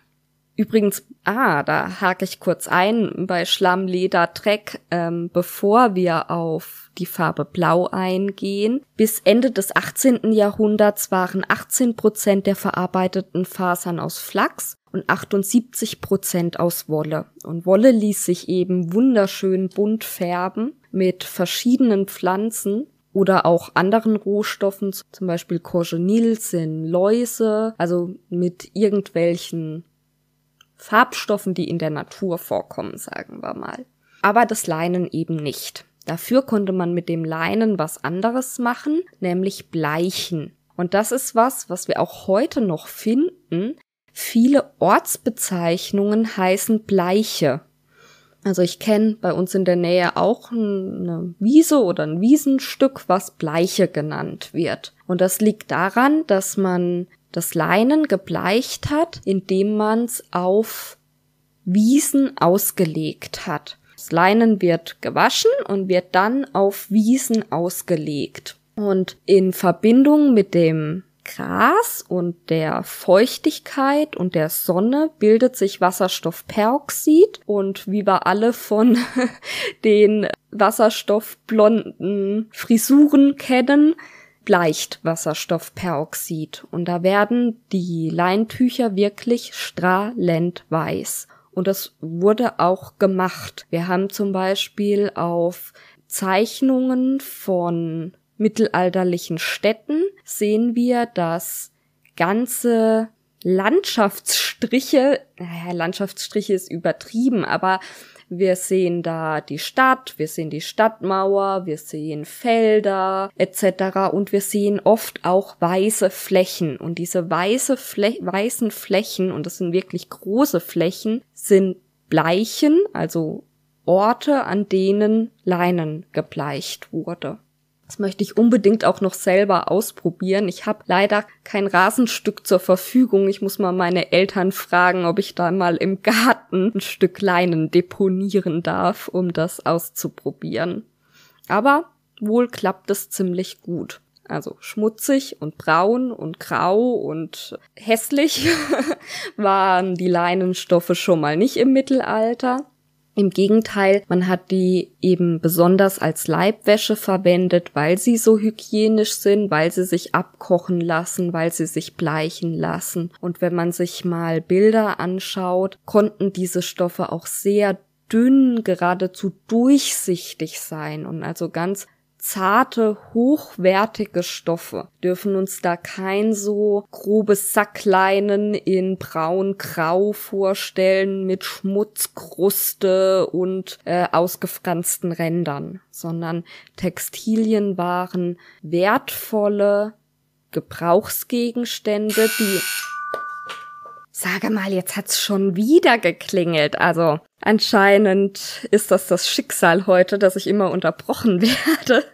Übrigens, ah, da hake ich kurz ein bei Schlamm, Leder, Dreck, ähm, bevor wir auf die Farbe Blau eingehen. Bis Ende des 18. Jahrhunderts waren 18 Prozent der verarbeiteten Fasern aus Flachs und 78 Prozent aus Wolle. Und Wolle ließ sich eben wunderschön bunt färben mit verschiedenen Pflanzen oder auch anderen Rohstoffen, zum Beispiel Cogenil sind Läuse, also mit irgendwelchen Farbstoffen, die in der Natur vorkommen, sagen wir mal. Aber das Leinen eben nicht. Dafür konnte man mit dem Leinen was anderes machen, nämlich bleichen. Und das ist was, was wir auch heute noch finden. Viele Ortsbezeichnungen heißen Bleiche. Also ich kenne bei uns in der Nähe auch eine Wiese oder ein Wiesenstück, was Bleiche genannt wird. Und das liegt daran, dass man das Leinen gebleicht hat, indem man es auf Wiesen ausgelegt hat. Das Leinen wird gewaschen und wird dann auf Wiesen ausgelegt. Und in Verbindung mit dem Gras und der Feuchtigkeit und der Sonne bildet sich Wasserstoffperoxid und wie wir alle von <laughs> den wasserstoffblonden Frisuren kennen, bleicht Wasserstoffperoxid und da werden die Leintücher wirklich strahlend weiß. Und das wurde auch gemacht. Wir haben zum Beispiel auf Zeichnungen von mittelalterlichen Städten sehen wir, dass ganze Landschaftsstriche, naja, Landschaftsstriche ist übertrieben, aber wir sehen da die Stadt, wir sehen die Stadtmauer, wir sehen Felder etc. und wir sehen oft auch weiße Flächen. Und diese weiße Flä weißen Flächen, und das sind wirklich große Flächen, sind Bleichen, also Orte, an denen Leinen gebleicht wurde. Das möchte ich unbedingt auch noch selber ausprobieren. Ich habe leider kein Rasenstück zur Verfügung. Ich muss mal meine Eltern fragen, ob ich da mal im Garten ein Stück Leinen deponieren darf, um das auszuprobieren. Aber wohl klappt es ziemlich gut. Also schmutzig und braun und grau und hässlich <laughs> waren die Leinenstoffe schon mal nicht im Mittelalter. Im Gegenteil, man hat die eben besonders als Leibwäsche verwendet, weil sie so hygienisch sind, weil sie sich abkochen lassen, weil sie sich bleichen lassen. Und wenn man sich mal Bilder anschaut, konnten diese Stoffe auch sehr dünn, geradezu durchsichtig sein und also ganz zarte, hochwertige Stoffe. Dürfen uns da kein so grobes Sackleinen in braun-grau vorstellen mit Schmutzkruste und äh, ausgefransten Rändern, sondern Textilien waren wertvolle Gebrauchsgegenstände, die Sage mal, jetzt hat's schon wieder geklingelt. Also, Anscheinend ist das das Schicksal heute, dass ich immer unterbrochen <laughs> werde.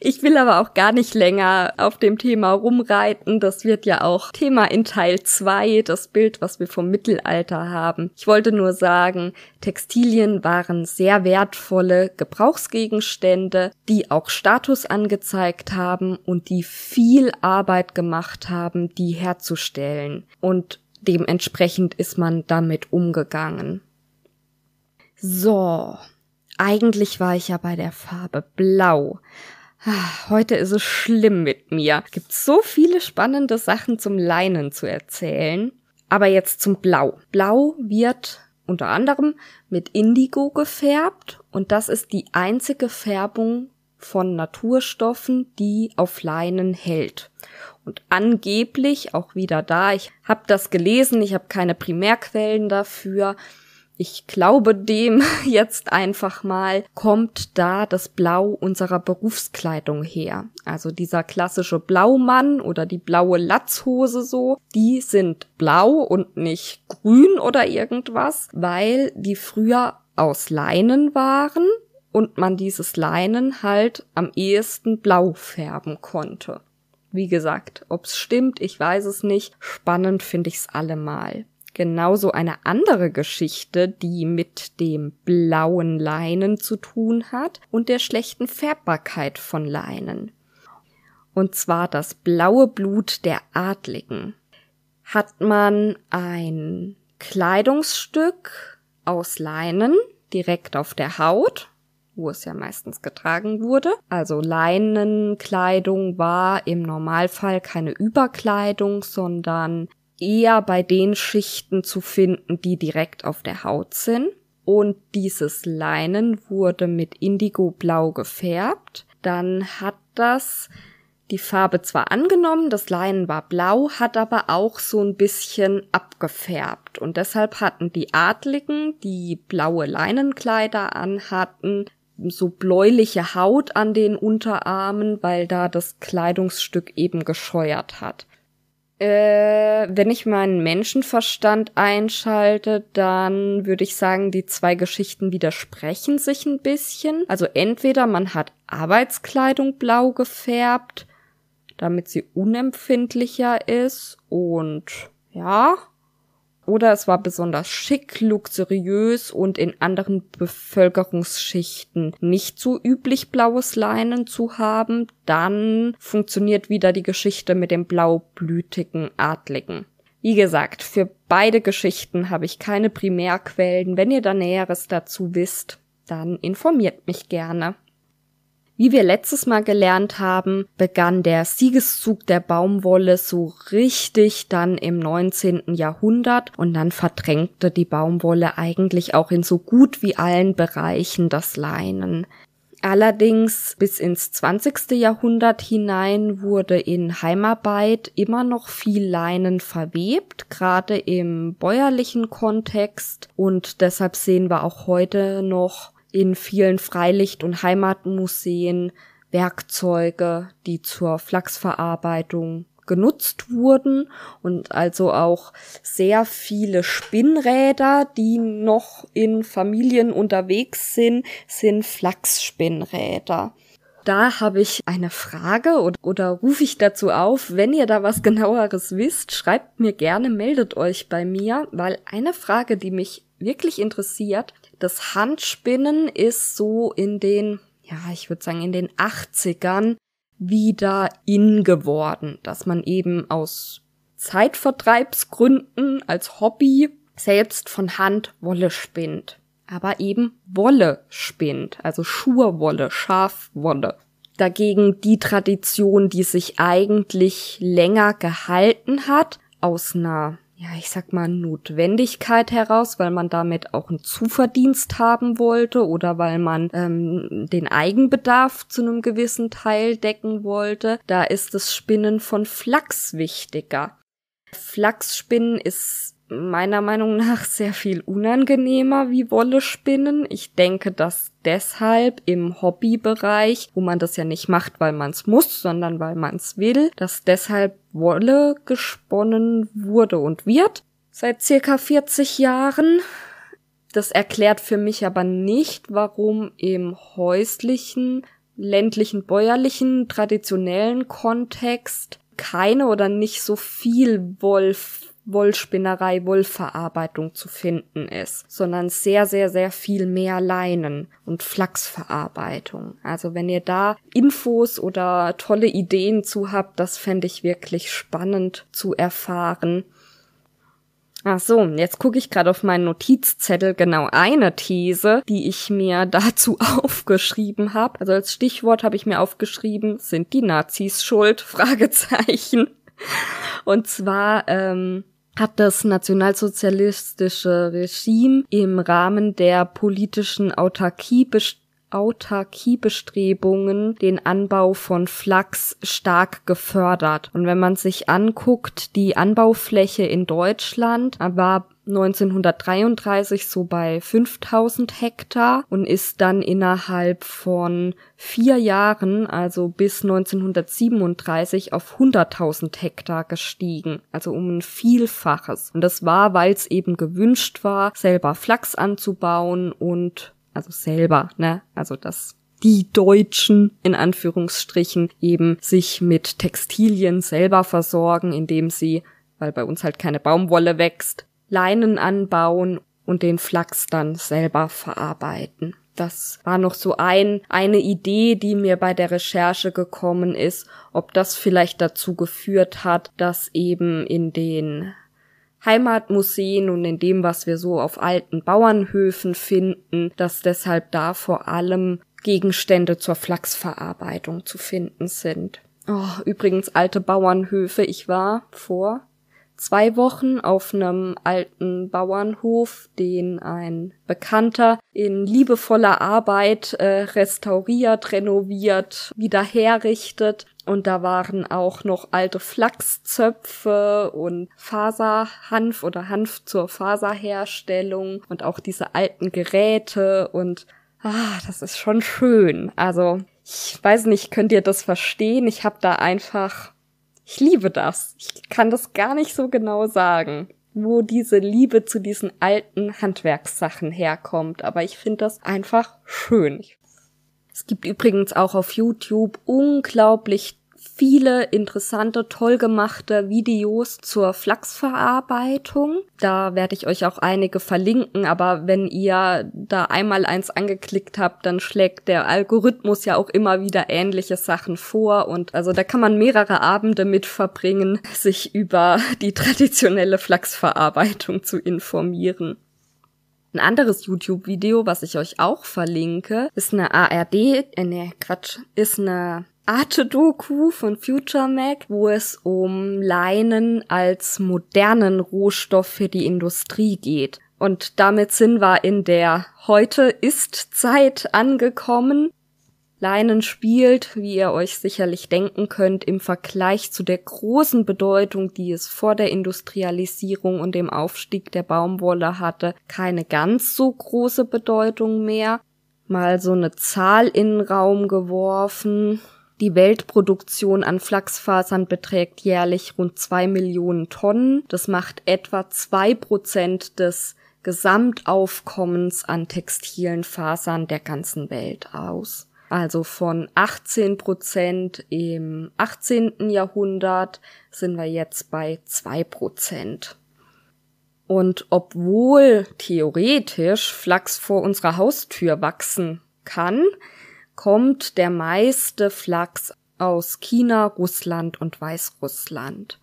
ich will aber auch gar nicht länger auf dem Thema rumreiten. Das wird ja auch Thema in Teil 2, das Bild, was wir vom Mittelalter haben. Ich wollte nur sagen, Textilien waren sehr wertvolle Gebrauchsgegenstände, die auch Status angezeigt haben und die viel Arbeit gemacht haben, die herzustellen. Und dementsprechend ist man damit umgegangen. So, eigentlich war ich ja bei der Farbe Blau. Ah, heute ist es schlimm mit mir. Es gibt so viele spannende Sachen zum Leinen zu erzählen. Aber jetzt zum Blau. Blau wird unter anderem mit Indigo gefärbt und das ist die einzige Färbung, von Naturstoffen, die auf Leinen hält. Und angeblich, auch wieder da, ich habe das gelesen, ich habe keine Primärquellen dafür, ich glaube dem <laughs> jetzt einfach mal, kommt da das Blau unserer Berufskleidung her. Also dieser klassische Blaumann oder die blaue Latzhose so, die sind blau und nicht grün oder irgendwas, weil die früher aus Leinen waren und man dieses Leinen halt am ehesten blau färben konnte. Wie gesagt, ob's stimmt, ich weiß es nicht. Spannend finde ich's allemal. Genauso eine andere Geschichte, die mit dem blauen Leinen zu tun hat und der schlechten Färbbarkeit von Leinen. Und zwar das blaue Blut der Adligen. Hat man ein Kleidungsstück aus Leinen direkt auf der Haut wo es ja meistens getragen wurde. Also Leinenkleidung war im Normalfall keine Überkleidung, sondern eher bei den Schichten zu finden, die direkt auf der Haut sind. Und dieses Leinen wurde mit Indigoblau gefärbt. Dann hat das die Farbe zwar angenommen, das Leinen war blau, hat aber auch so ein bisschen abgefärbt. Und deshalb hatten die Adligen, die blaue Leinenkleider anhatten, so bläuliche Haut an den Unterarmen, weil da das Kleidungsstück eben gescheuert hat. Äh, wenn ich meinen Menschenverstand einschalte, dann würde ich sagen, die zwei Geschichten widersprechen sich ein bisschen. Also entweder man hat Arbeitskleidung blau gefärbt, damit sie unempfindlicher ist und ja, oder es war besonders schick, luxuriös und in anderen Bevölkerungsschichten nicht so üblich, blaues Leinen zu haben, dann funktioniert wieder die Geschichte mit dem blaublütigen Adligen. Wie gesagt, für beide Geschichten habe ich keine Primärquellen. Wenn ihr da Näheres dazu wisst, dann informiert mich gerne. Wie wir letztes Mal gelernt haben, begann der Siegeszug der Baumwolle so richtig dann im 19. Jahrhundert und dann verdrängte die Baumwolle eigentlich auch in so gut wie allen Bereichen das Leinen. Allerdings bis ins 20. Jahrhundert hinein wurde in Heimarbeit immer noch viel Leinen verwebt, gerade im bäuerlichen Kontext und deshalb sehen wir auch heute noch in vielen Freilicht- und Heimatmuseen Werkzeuge, die zur Flachsverarbeitung genutzt wurden und also auch sehr viele Spinnräder, die noch in Familien unterwegs sind, sind Flachsspinnräder. Da habe ich eine Frage oder, oder rufe ich dazu auf, wenn ihr da was genaueres wisst, schreibt mir gerne, meldet euch bei mir, weil eine Frage, die mich wirklich interessiert, das Handspinnen ist so in den, ja, ich würde sagen, in den 80ern wieder in geworden, dass man eben aus Zeitvertreibsgründen als Hobby selbst von Hand Wolle spinnt. Aber eben Wolle spinnt, also Schurwolle, Schafwolle. Dagegen die Tradition, die sich eigentlich länger gehalten hat, aus einer ja, ich sag mal, Notwendigkeit heraus, weil man damit auch einen Zuverdienst haben wollte oder weil man ähm, den Eigenbedarf zu einem gewissen Teil decken wollte. Da ist das Spinnen von Flachs wichtiger. Flachsspinnen ist meiner Meinung nach sehr viel unangenehmer wie Wolle spinnen. Ich denke, dass deshalb im Hobbybereich, wo man das ja nicht macht, weil man es muss, sondern weil man es will, dass deshalb Wolle gesponnen wurde und wird seit circa 40 Jahren. Das erklärt für mich aber nicht, warum im häuslichen, ländlichen, bäuerlichen, traditionellen Kontext keine oder nicht so viel Wolf Wollspinnerei, Wollverarbeitung zu finden ist, sondern sehr, sehr, sehr viel mehr Leinen und Flachsverarbeitung. Also wenn ihr da Infos oder tolle Ideen zu habt, das fände ich wirklich spannend zu erfahren. Ach so, jetzt gucke ich gerade auf meinen Notizzettel genau eine These, die ich mir <laughs> dazu aufgeschrieben habe. Also als Stichwort habe ich mir aufgeschrieben, sind die Nazis schuld? <laughs> Fragezeichen. Und zwar ähm, hat das nationalsozialistische Regime im Rahmen der politischen Autarkiebestrebungen den Anbau von Flachs stark gefördert. Und wenn man sich anguckt, die Anbaufläche in Deutschland war 1933 so bei 5000 Hektar und ist dann innerhalb von vier Jahren, also bis 1937, auf 100.000 Hektar gestiegen, also um ein Vielfaches. Und das war, weil es eben gewünscht war, selber Flachs anzubauen und also selber, ne? Also das die Deutschen in Anführungsstrichen eben sich mit Textilien selber versorgen, indem sie, weil bei uns halt keine Baumwolle wächst, Leinen anbauen und den Flachs dann selber verarbeiten. Das war noch so ein, eine Idee, die mir bei der Recherche gekommen ist, ob das vielleicht dazu geführt hat, dass eben in den Heimatmuseen und in dem, was wir so auf alten Bauernhöfen finden, dass deshalb da vor allem Gegenstände zur Flachsverarbeitung zu finden sind. Oh, übrigens alte Bauernhöfe. Ich war vor zwei Wochen auf einem alten Bauernhof, den ein Bekannter in liebevoller Arbeit äh, restauriert, renoviert, wieder herrichtet. Und da waren auch noch alte Flachszöpfe und Faserhanf oder Hanf zur Faserherstellung und auch diese alten Geräte und ah, das ist schon schön. Also ich weiß nicht, könnt ihr das verstehen? Ich habe da einfach ich liebe das. Ich kann das gar nicht so genau sagen, wo diese Liebe zu diesen alten Handwerkssachen herkommt, aber ich finde das einfach schön. Es gibt übrigens auch auf YouTube unglaublich viele interessante, toll gemachte Videos zur Flachsverarbeitung. Da werde ich euch auch einige verlinken, aber wenn ihr da einmal eins angeklickt habt, dann schlägt der Algorithmus ja auch immer wieder ähnliche Sachen vor und also da kann man mehrere Abende mit verbringen, <laughs> sich über die traditionelle Flachsverarbeitung zu informieren. Ein anderes YouTube-Video, was ich euch auch verlinke, ist eine ARD, äh, nee, Quatsch, ist eine Arte-Doku von Future Mac, wo es um Leinen als modernen Rohstoff für die Industrie geht. Und damit sind wir in der heute ist Zeit angekommen. Leinen spielt, wie ihr euch sicherlich denken könnt, im Vergleich zu der großen Bedeutung, die es vor der Industrialisierung und dem Aufstieg der Baumwolle hatte, keine ganz so große Bedeutung mehr. Mal so eine Zahl in den Raum geworfen. Die Weltproduktion an Flachsfasern beträgt jährlich rund zwei Millionen Tonnen. Das macht etwa zwei Prozent des Gesamtaufkommens an textilen Fasern der ganzen Welt aus. Also von 18 Prozent im 18. Jahrhundert sind wir jetzt bei zwei Prozent. Und obwohl theoretisch Flachs vor unserer Haustür wachsen kann, kommt der meiste Flachs aus China, Russland und Weißrussland.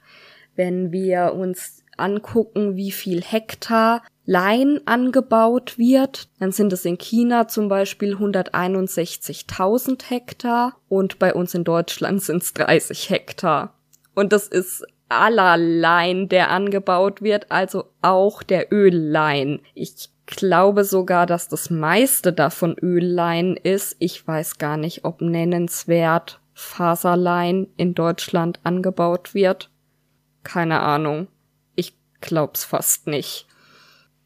Wenn wir uns angucken, wie viel Hektar Lein angebaut wird, dann sind es in China zum Beispiel 161.000 Hektar und bei uns in Deutschland sind es 30 Hektar. Und das ist aller Lein, der angebaut wird, also auch der Öllein. Ich glaube sogar, dass das meiste davon Öllein ist. Ich weiß gar nicht, ob nennenswert Faserlein in Deutschland angebaut wird. Keine Ahnung. Ich glaub's fast nicht.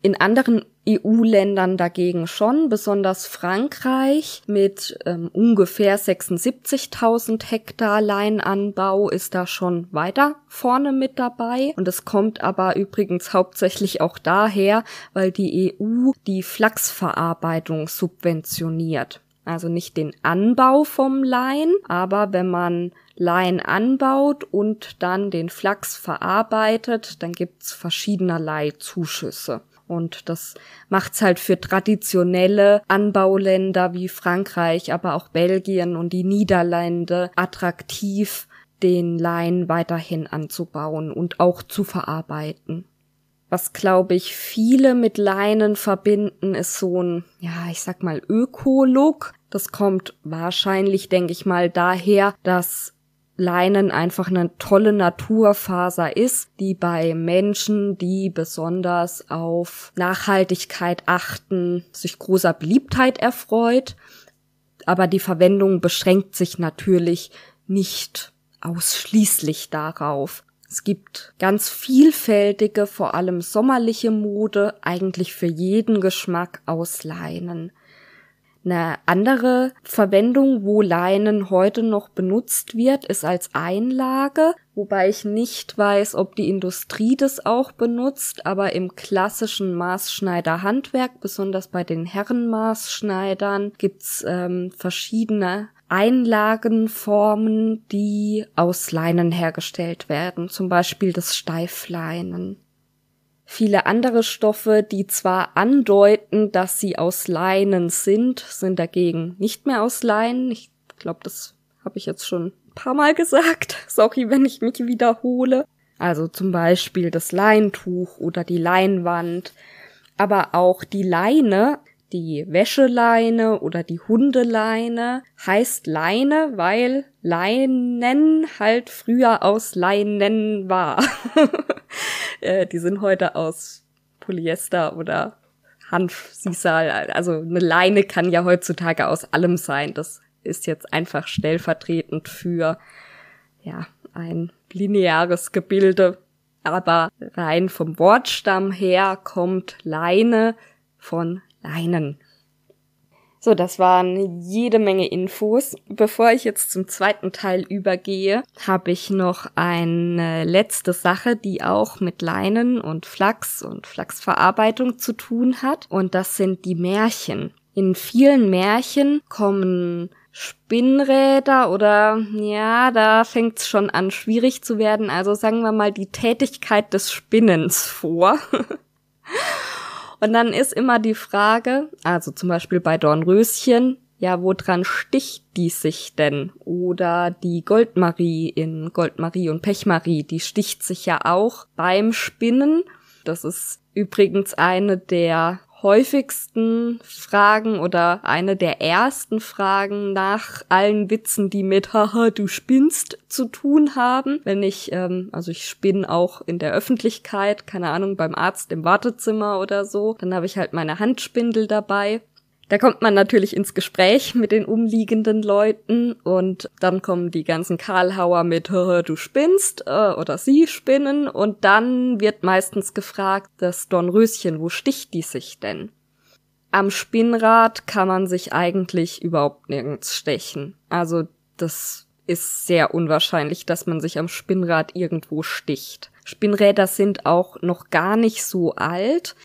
In anderen EU-Ländern dagegen schon, besonders Frankreich mit ähm, ungefähr 76.000 Hektar Leinanbau ist da schon weiter vorne mit dabei. Und es kommt aber übrigens hauptsächlich auch daher, weil die EU die Flachsverarbeitung subventioniert. Also nicht den Anbau vom Lein, aber wenn man Lein anbaut und dann den Flachs verarbeitet, dann gibt's verschiedenerlei Zuschüsse. Und das macht's halt für traditionelle Anbauländer wie Frankreich, aber auch Belgien und die Niederlande attraktiv, den Lein weiterhin anzubauen und auch zu verarbeiten. Was glaube ich viele mit Leinen verbinden, ist so ein, ja, ich sag mal Öko-Look. Das kommt wahrscheinlich, denke ich mal, daher, dass Leinen einfach eine tolle Naturfaser ist, die bei Menschen, die besonders auf Nachhaltigkeit achten, sich großer Beliebtheit erfreut. Aber die Verwendung beschränkt sich natürlich nicht ausschließlich darauf. Es gibt ganz vielfältige, vor allem sommerliche Mode, eigentlich für jeden Geschmack aus Leinen. Eine andere Verwendung, wo Leinen heute noch benutzt wird, ist als Einlage, wobei ich nicht weiß, ob die Industrie das auch benutzt, aber im klassischen Maßschneiderhandwerk, besonders bei den Herrenmaßschneidern, gibt's ähm, verschiedene Einlagenformen, die aus Leinen hergestellt werden, zum Beispiel das Steifleinen. Viele andere Stoffe, die zwar andeuten, dass sie aus Leinen sind, sind dagegen nicht mehr aus Leinen. Ich glaube, das habe ich jetzt schon ein paar Mal gesagt. <laughs> Sorry, wenn ich mich wiederhole. Also zum Beispiel das Leintuch oder die Leinwand. Aber auch die Leine die Wäscheleine oder die Hundeleine heißt Leine, weil Leinen halt früher aus Leinen war. <laughs> Äh, die sind heute aus Polyester oder Hanf, Sisal. Also eine Leine kann ja heutzutage aus allem sein. Das ist jetzt einfach stellvertretend für ja, ein lineares Gebilde. Aber rein vom Wortstamm her kommt Leine von Leinen. So, das waren jede Menge Infos. Bevor ich jetzt zum zweiten Teil übergehe, habe ich noch eine letzte Sache, die auch mit Leinen und Flachs und Flachsverarbeitung zu tun hat. Und das sind die Märchen. In vielen Märchen kommen Spinnräder oder ja, da fängt's schon an schwierig zu werden. Also sagen wir mal die Tätigkeit des Spinnens vor. <laughs> Und dann ist immer die Frage, also zum Beispiel bei Dornröschen, ja, woran sticht die sich denn? Oder die Goldmarie in Goldmarie und Pechmarie, die sticht sich ja auch beim Spinnen. Das ist übrigens eine der häufigsten Fragen oder eine der ersten Fragen nach allen Witzen, die mit Haha, du spinnst zu tun haben. Wenn ich, ähm, also ich spinne auch in der Öffentlichkeit, keine Ahnung, beim Arzt im Wartezimmer oder so, dann habe ich halt meine Handspindel dabei. Da kommt man natürlich ins Gespräch mit den umliegenden Leuten und dann kommen die ganzen Karlhauer mit du spinnst äh, oder sie spinnen und dann wird meistens gefragt, das Dornröschen, wo sticht die sich denn? Am Spinnrad kann man sich eigentlich überhaupt nirgends stechen. Also das ist sehr unwahrscheinlich, dass man sich am Spinnrad irgendwo sticht. Spinnräder sind auch noch gar nicht so alt.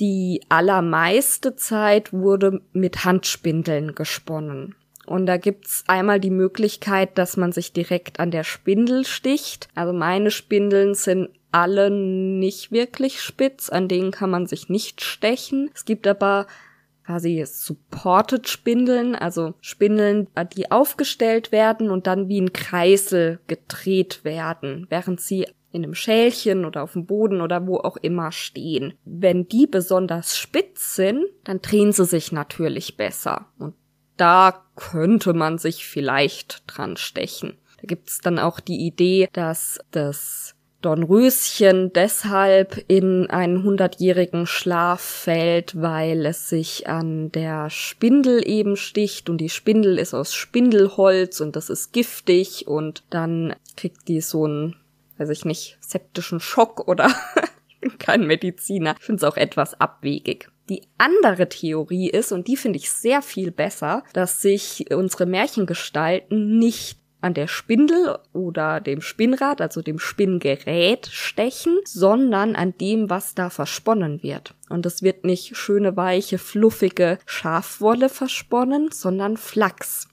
Die allermeiste Zeit wurde mit Handspindeln gesponnen. Und da gibt's einmal die Möglichkeit, dass man sich direkt an der Spindel sticht. Also meine Spindeln sind alle nicht wirklich spitz, an denen kann man sich nicht stechen. Es gibt aber quasi supported Spindeln, also Spindeln, die aufgestellt werden und dann wie ein Kreisel gedreht werden, während sie in einem Schälchen oder auf dem Boden oder wo auch immer stehen. Wenn die besonders spitz sind, dann drehen sie sich natürlich besser. Und da könnte man sich vielleicht dran stechen. Da gibt's dann auch die Idee, dass das Dornröschen deshalb in einen hundertjährigen Schlaf fällt, weil es sich an der Spindel eben sticht und die Spindel ist aus Spindelholz und das ist giftig und dann kriegt die so ein weiß ich nicht, septischen Schock oder <laughs> ich bin kein Mediziner. Ich finde es auch etwas abwegig. Die andere Theorie ist, und die finde ich sehr viel besser, dass sich unsere Märchengestalten nicht an der Spindel oder dem Spinnrad, also dem Spinngerät stechen, sondern an dem, was da versponnen wird. Und es wird nicht schöne, weiche, fluffige Schafwolle versponnen, sondern Flachs.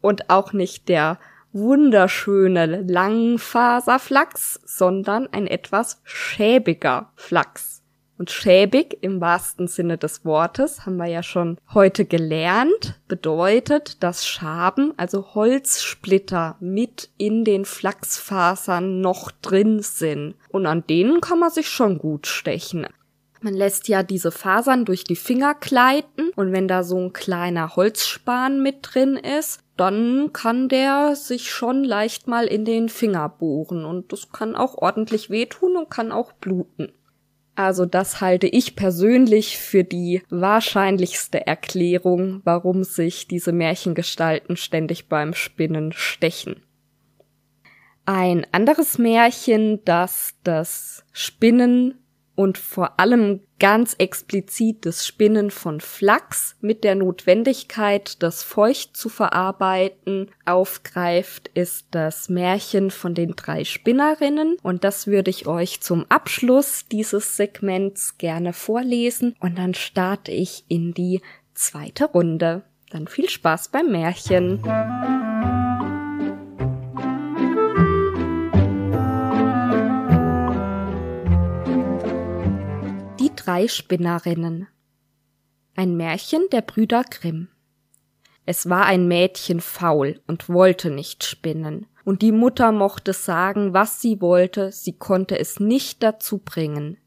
Und auch nicht der wunderschöner Langfaserflachs, sondern ein etwas schäbiger Flachs. Und schäbig im wahrsten Sinne des Wortes haben wir ja schon heute gelernt, bedeutet, dass Schaben, also Holzsplitter, mit in den Flachsfasern noch drin sind. Und an denen kann man sich schon gut stechen. Man lässt ja diese Fasern durch die Finger gleiten und wenn da so ein kleiner Holzspan mit drin ist, dann kann der sich schon leicht mal in den Finger bohren und das kann auch ordentlich wehtun und kann auch bluten. Also das halte ich persönlich für die wahrscheinlichste Erklärung, warum sich diese Märchengestalten ständig beim Spinnen stechen. Ein anderes Märchen, das das Spinnen und vor allem ganz explizit das Spinnen von Flachs mit der Notwendigkeit, das feucht zu verarbeiten, aufgreift, ist das Märchen von den drei Spinnerinnen. Und das würde ich euch zum Abschluss dieses Segments gerne vorlesen. Und dann starte ich in die zweite Runde. Dann viel Spaß beim Märchen. drei Spinnerinnen. Ein Märchen der Brüder Grimm. Es war ein Mädchen faul und wollte nicht spinnen, und die Mutter mochte sagen, was sie wollte, sie konnte es nicht dazu bringen.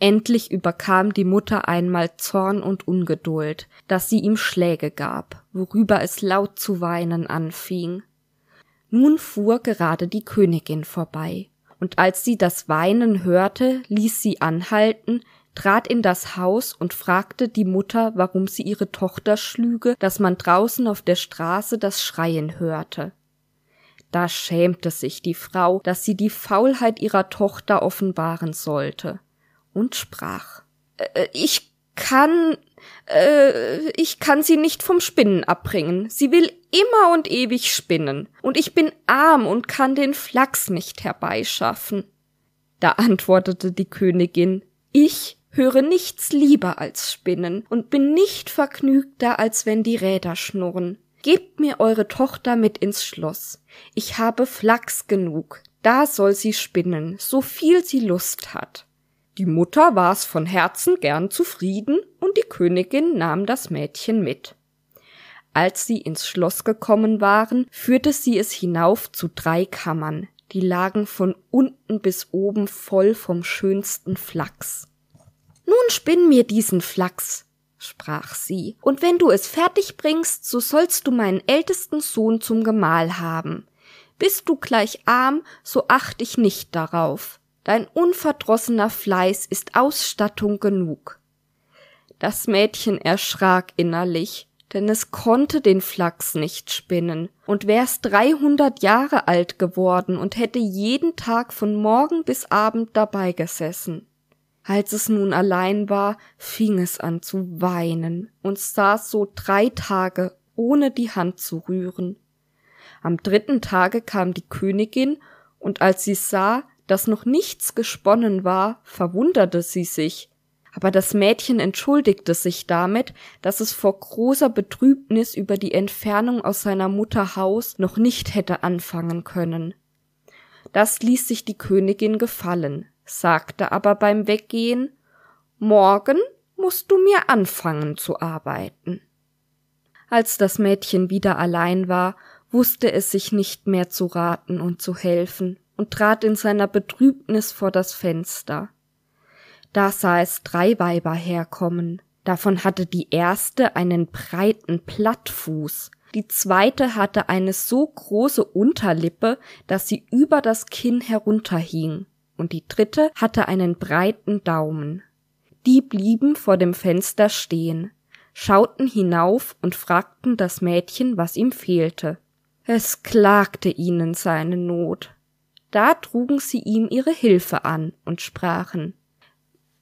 Endlich überkam die Mutter einmal Zorn und Ungeduld, dass sie ihm Schläge gab, worüber es laut zu weinen anfing. Nun fuhr gerade die Königin vorbei, und als sie das Weinen hörte, ließ sie anhalten, trat in das Haus und fragte die Mutter, warum sie ihre Tochter schlüge, dass man draußen auf der Straße das Schreien hörte. Da schämte sich die Frau, dass sie die Faulheit ihrer Tochter offenbaren sollte, und sprach äh, äh Ich kann äh, ich kann sie nicht vom Spinnen abbringen. Sie will immer und ewig spinnen, und ich bin arm und kann den Flachs nicht herbeischaffen. Da antwortete die Königin Ich höre nichts lieber als Spinnen und bin nicht vergnügter, als wenn die Räder schnurren. Gebt mir eure Tochter mit ins Schloss. Ich habe Flachs genug. Da soll sie spinnen, so viel sie Lust hat. Die Mutter war's von Herzen gern zufrieden, und die Königin nahm das Mädchen mit. Als sie ins Schloss gekommen waren, führte sie es hinauf zu drei Kammern, die lagen von unten bis oben voll vom schönsten Flachs. Nun spinn mir diesen Flachs, sprach sie, und wenn du es fertig bringst, so sollst du meinen ältesten Sohn zum Gemahl haben. Bist du gleich arm, so acht ich nicht darauf. Dein unverdrossener Fleiß ist Ausstattung genug. Das Mädchen erschrak innerlich, denn es konnte den Flachs nicht spinnen, und wär's dreihundert Jahre alt geworden und hätte jeden Tag von morgen bis abend dabei gesessen. Als es nun allein war, fing es an zu weinen und saß so drei Tage ohne die Hand zu rühren. Am dritten Tage kam die Königin, und als sie sah, dass noch nichts gesponnen war, verwunderte sie sich. Aber das Mädchen entschuldigte sich damit, dass es vor großer Betrübnis über die Entfernung aus seiner Mutter Haus noch nicht hätte anfangen können. Das ließ sich die Königin gefallen sagte aber beim Weggehen Morgen musst du mir anfangen zu arbeiten. Als das Mädchen wieder allein war, wusste es sich nicht mehr zu raten und zu helfen und trat in seiner Betrübnis vor das Fenster. Da sah es drei Weiber herkommen. Davon hatte die erste einen breiten Plattfuß, die zweite hatte eine so große Unterlippe, dass sie über das Kinn herunterhing, und die dritte hatte einen breiten Daumen. Die blieben vor dem Fenster stehen, schauten hinauf und fragten das Mädchen, was ihm fehlte. Es klagte ihnen seine Not. Da trugen sie ihm ihre Hilfe an und sprachen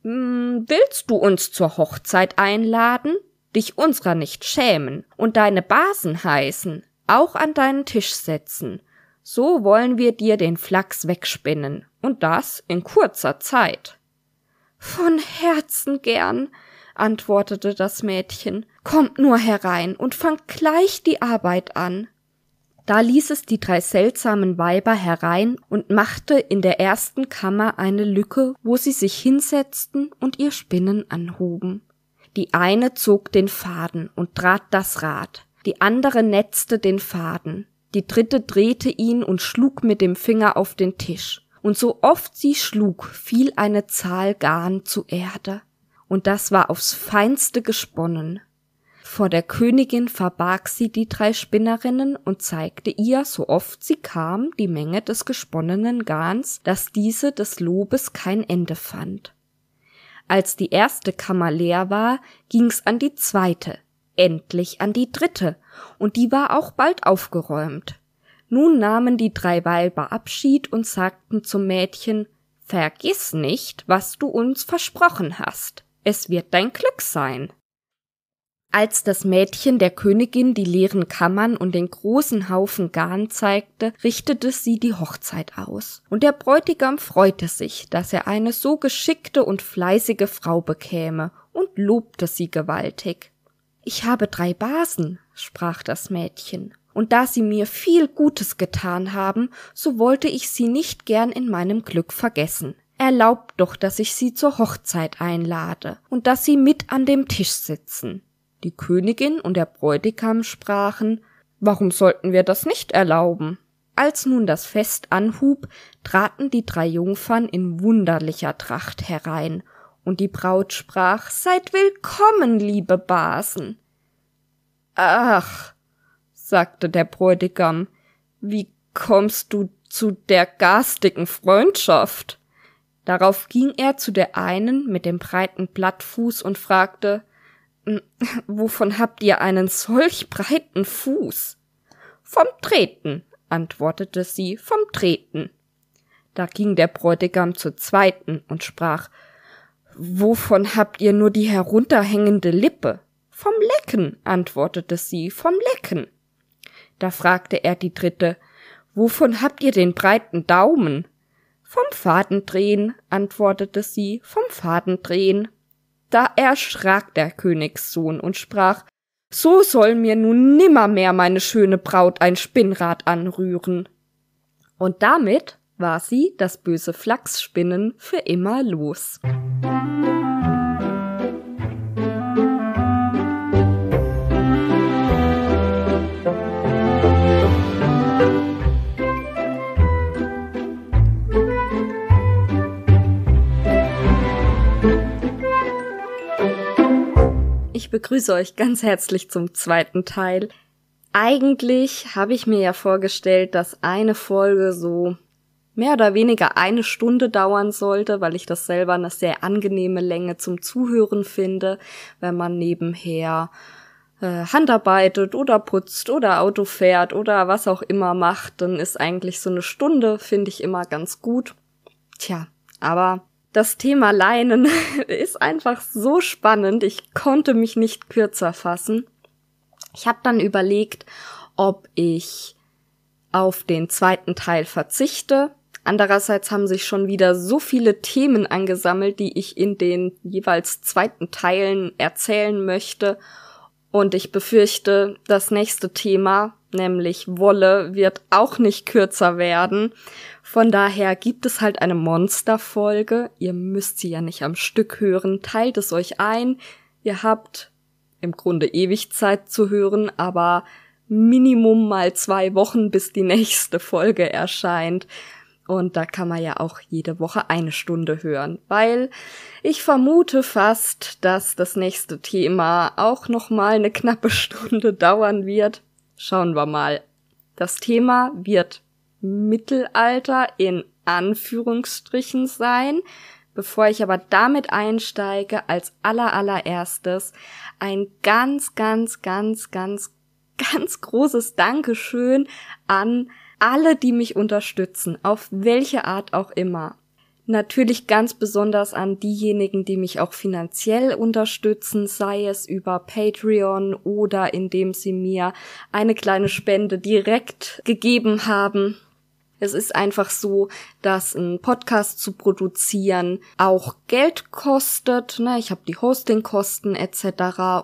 Willst du uns zur Hochzeit einladen, dich unserer nicht schämen und deine Basen heißen, auch an deinen Tisch setzen so wollen wir dir den Flachs wegspinnen, und das in kurzer Zeit. Von Herzen gern, antwortete das Mädchen, kommt nur herein und fangt gleich die Arbeit an. Da ließ es die drei seltsamen Weiber herein und machte in der ersten Kammer eine Lücke, wo sie sich hinsetzten und ihr Spinnen anhoben. Die eine zog den Faden und trat das Rad, die andere netzte den Faden, die dritte drehte ihn und schlug mit dem Finger auf den Tisch. Und so oft sie schlug, fiel eine Zahl Garn zu Erde. Und das war aufs feinste gesponnen. Vor der Königin verbarg sie die drei Spinnerinnen und zeigte ihr, so oft sie kam, die Menge des gesponnenen Garns, dass diese des Lobes kein Ende fand. Als die erste Kammer leer war, ging's an die zweite, endlich an die dritte, und die war auch bald aufgeräumt. Nun nahmen die drei Weiber Abschied und sagten zum Mädchen Vergiss nicht, was du uns versprochen hast, es wird dein Glück sein. Als das Mädchen der Königin die leeren Kammern und den großen Haufen Garn zeigte, richtete sie die Hochzeit aus. Und der Bräutigam freute sich, dass er eine so geschickte und fleißige Frau bekäme und lobte sie gewaltig. Ich habe drei Basen, sprach das Mädchen, und da sie mir viel Gutes getan haben, so wollte ich sie nicht gern in meinem Glück vergessen. Erlaubt doch, dass ich sie zur Hochzeit einlade und dass sie mit an dem Tisch sitzen. Die Königin und der Bräutigam sprachen, Warum sollten wir das nicht erlauben? Als nun das Fest anhub, traten die drei Jungfern in wunderlicher Tracht herein und die Braut sprach Seid willkommen, liebe Basen. Ach, sagte der Bräutigam, wie kommst du zu der garstigen Freundschaft? Darauf ging er zu der einen mit dem breiten Blattfuß und fragte hm, Wovon habt ihr einen solch breiten Fuß? Vom Treten, antwortete sie, vom Treten. Da ging der Bräutigam zur zweiten und sprach Wovon habt ihr nur die herunterhängende Lippe? Vom Lecken, antwortete sie, vom Lecken. Da fragte er die dritte, Wovon habt ihr den breiten Daumen? Vom Fadendrehen, antwortete sie, vom Fadendrehen. Da erschrak der Königssohn und sprach, so soll mir nun nimmermehr meine schöne Braut ein Spinnrad anrühren. Und damit war sie, das böse Flachsspinnen, für immer los. Ich begrüße euch ganz herzlich zum zweiten Teil. Eigentlich habe ich mir ja vorgestellt, dass eine Folge so mehr oder weniger eine Stunde dauern sollte, weil ich das selber eine sehr angenehme Länge zum Zuhören finde, wenn man nebenher äh, handarbeitet oder putzt oder Auto fährt oder was auch immer macht, dann ist eigentlich so eine Stunde, finde ich immer ganz gut. Tja, aber das Thema Leinen <laughs> ist einfach so spannend, ich konnte mich nicht kürzer fassen. Ich habe dann überlegt, ob ich auf den zweiten Teil verzichte Andererseits haben sich schon wieder so viele Themen angesammelt, die ich in den jeweils zweiten Teilen erzählen möchte. Und ich befürchte, das nächste Thema, nämlich Wolle, wird auch nicht kürzer werden. Von daher gibt es halt eine Monsterfolge. Ihr müsst sie ja nicht am Stück hören. Teilt es euch ein. Ihr habt im Grunde ewig Zeit zu hören, aber Minimum mal zwei Wochen, bis die <laughs> nächste Folge erscheint. Und da kann man ja auch jede Woche eine Stunde hören, weil ich vermute fast, dass das nächste Thema auch nochmal eine knappe <laughs> Stunde dauern wird. Schauen wir mal. Das Thema wird Mittelalter in Anführungsstrichen sein. Bevor ich aber damit einsteige, als allerallererstes ein ganz, ganz, ganz, ganz, <laughs> ganz großes Dankeschön an alle, die mich unterstützen, auf welche Art auch immer. Natürlich ganz besonders an diejenigen, die mich auch finanziell unterstützen, sei es über Patreon oder indem sie mir eine kleine Spende direkt gegeben haben. Es ist einfach so, dass ein Podcast zu produzieren auch Geld kostet. Na, ne? ich habe die Hostingkosten etc.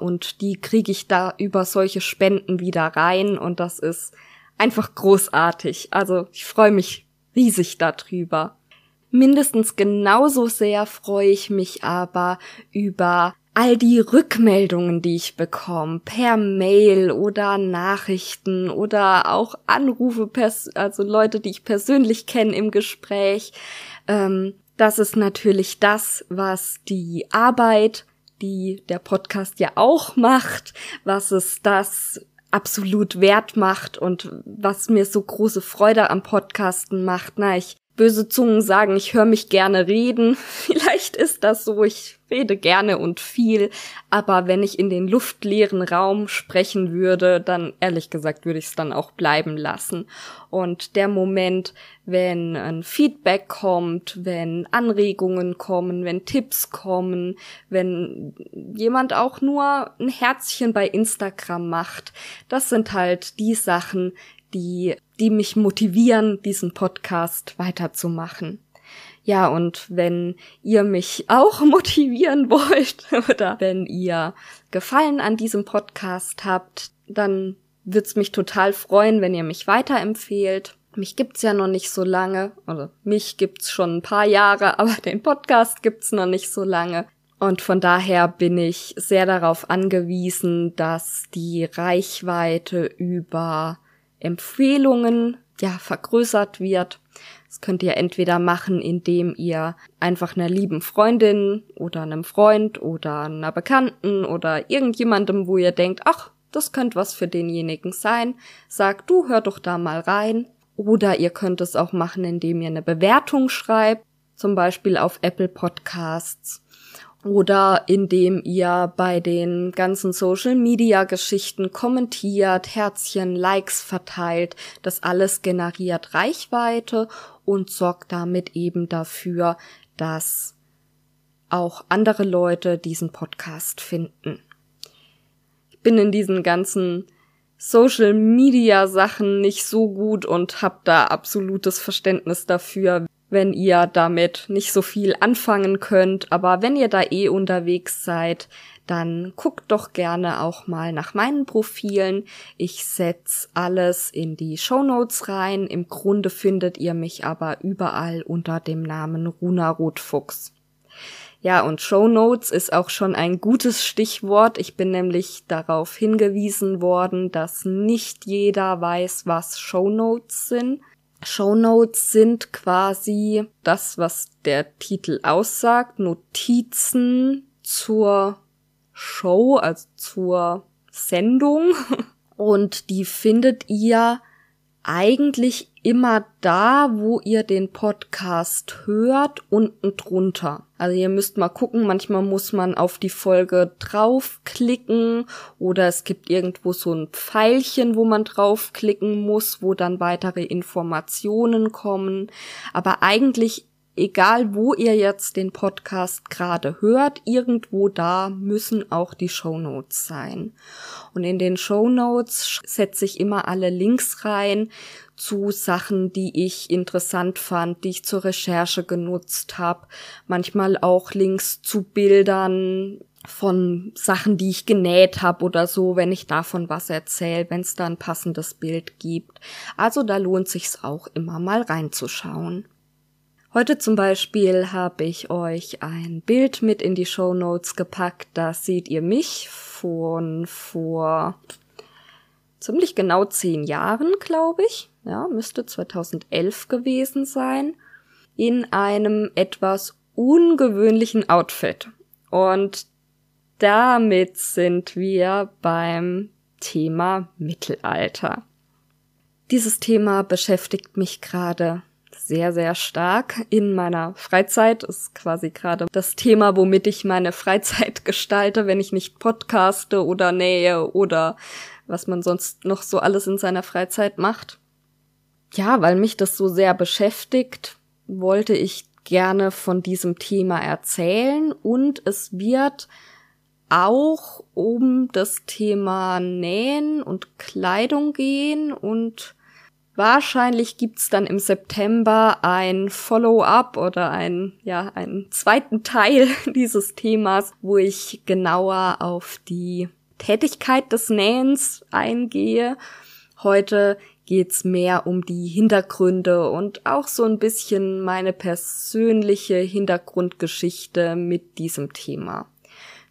und die kriege ich da über solche Spenden wieder rein und das ist einfach großartig. Also ich freue mich riesig darüber. Mindestens genauso sehr freue ich mich aber über all die Rückmeldungen, die ich bekomme, per Mail oder Nachrichten oder auch Anrufe, also Leute, die ich persönlich kenne im Gespräch. Ähm, das ist natürlich das, was die Arbeit, die der Podcast ja auch macht, was ist das, absolut wert macht und was mir so große Freude am Podcasten macht. Na, ich Böse Zungen sagen, ich höre mich gerne reden. <laughs> Vielleicht ist das so, ich rede gerne und viel, aber wenn ich in den luftleeren Raum sprechen würde, dann ehrlich gesagt würde ich es dann auch bleiben lassen. Und der Moment, wenn ein Feedback kommt, wenn Anregungen kommen, wenn Tipps kommen, wenn jemand auch nur ein Herzchen bei Instagram macht, das sind halt die Sachen, die die mich motivieren, diesen Podcast weiterzumachen. Ja, und wenn ihr mich auch <laughs> motivieren wollt <laughs> oder wenn ihr Gefallen an diesem Podcast habt, dann wird's mich total freuen, wenn ihr mich weiterempfehlt. Mich gibt's ja noch nicht so lange, oder mich gibt's schon ein paar Jahre, <laughs> aber den Podcast gibt's noch nicht so lange. Und von daher bin ich sehr darauf angewiesen, dass die Reichweite über Empfehlungen ja vergrößert wird. Das könnt ihr entweder machen, indem ihr einfach einer lieben Freundin oder einem Freund oder einer Bekannten oder irgendjemandem, wo ihr denkt, ach, das könnte was für denjenigen sein, sagt, du hör doch da mal rein. Oder ihr könnt es auch machen, indem ihr eine Bewertung schreibt, zum Beispiel auf Apple Podcasts oder indem ihr bei den ganzen Social Media Geschichten kommentiert, Herzchen, Likes verteilt. Das alles generiert Reichweite und sorgt damit eben dafür, dass auch andere Leute diesen Podcast finden. Ich bin in diesen ganzen Social Media Sachen nicht so gut und habe da absolutes Verständnis dafür, wenn ihr damit nicht so viel anfangen könnt. Aber wenn ihr da eh unterwegs seid, dann guckt doch gerne auch mal nach meinen Profilen. Ich setz alles in die Show Notes rein. Im Grunde findet ihr mich aber überall unter dem Namen Runa Rotfuchs. Ja, und Show Notes ist auch schon ein gutes Stichwort. Ich bin nämlich darauf hingewiesen worden, dass nicht jeder weiß, was Show Notes sind. Shownotes sind quasi das, was der Titel aussagt, Notizen zur Show, also zur Sendung. <laughs> Und die findet ihr eigentlich immer da, wo ihr den Podcast hört, unten drunter. Also ihr müsst mal gucken, manchmal muss man auf die Folge draufklicken oder es gibt irgendwo so ein Pfeilchen, wo man draufklicken muss, wo dann weitere Informationen kommen. Aber eigentlich egal wo ihr jetzt den Podcast gerade hört, irgendwo da müssen auch die Show Notes sein. Und in den Show Notes setze ich immer alle Links rein zu Sachen, die ich interessant fand, die ich zur Recherche genutzt habe, manchmal auch Links zu Bildern, von Sachen, die ich genäht habe oder so, wenn ich davon was erzähle, wenn es da ein passendes Bild gibt. Also da lohnt sich's auch immer mal reinzuschauen. Heute zum Beispiel habe ich euch ein Bild mit in die Show Notes gepackt. Da seht ihr mich von vor ziemlich genau zehn Jahren, glaube ich. Ja, müsste 2011 gewesen sein. In einem etwas ungewöhnlichen Outfit. Und damit sind wir beim Thema Mittelalter. Dieses Thema beschäftigt mich gerade sehr, sehr stark in meiner Freizeit. Ist quasi gerade das Thema, womit ich meine Freizeit <laughs> gestalte, wenn ich nicht podcaste oder nähe oder was man sonst noch so alles in seiner Freizeit macht. Ja, weil mich das so sehr beschäftigt, wollte ich gerne von diesem Thema erzählen und es wird auch um das Thema Nähen und Kleidung gehen und Wahrscheinlich gibt's dann im September ein Follow-up oder ein, ja, einen zweiten Teil <laughs> dieses Themas, wo ich genauer auf die Tätigkeit des Nähens eingehe. Heute geht's mehr um die Hintergründe und auch so ein bisschen meine persönliche Hintergrundgeschichte mit diesem Thema.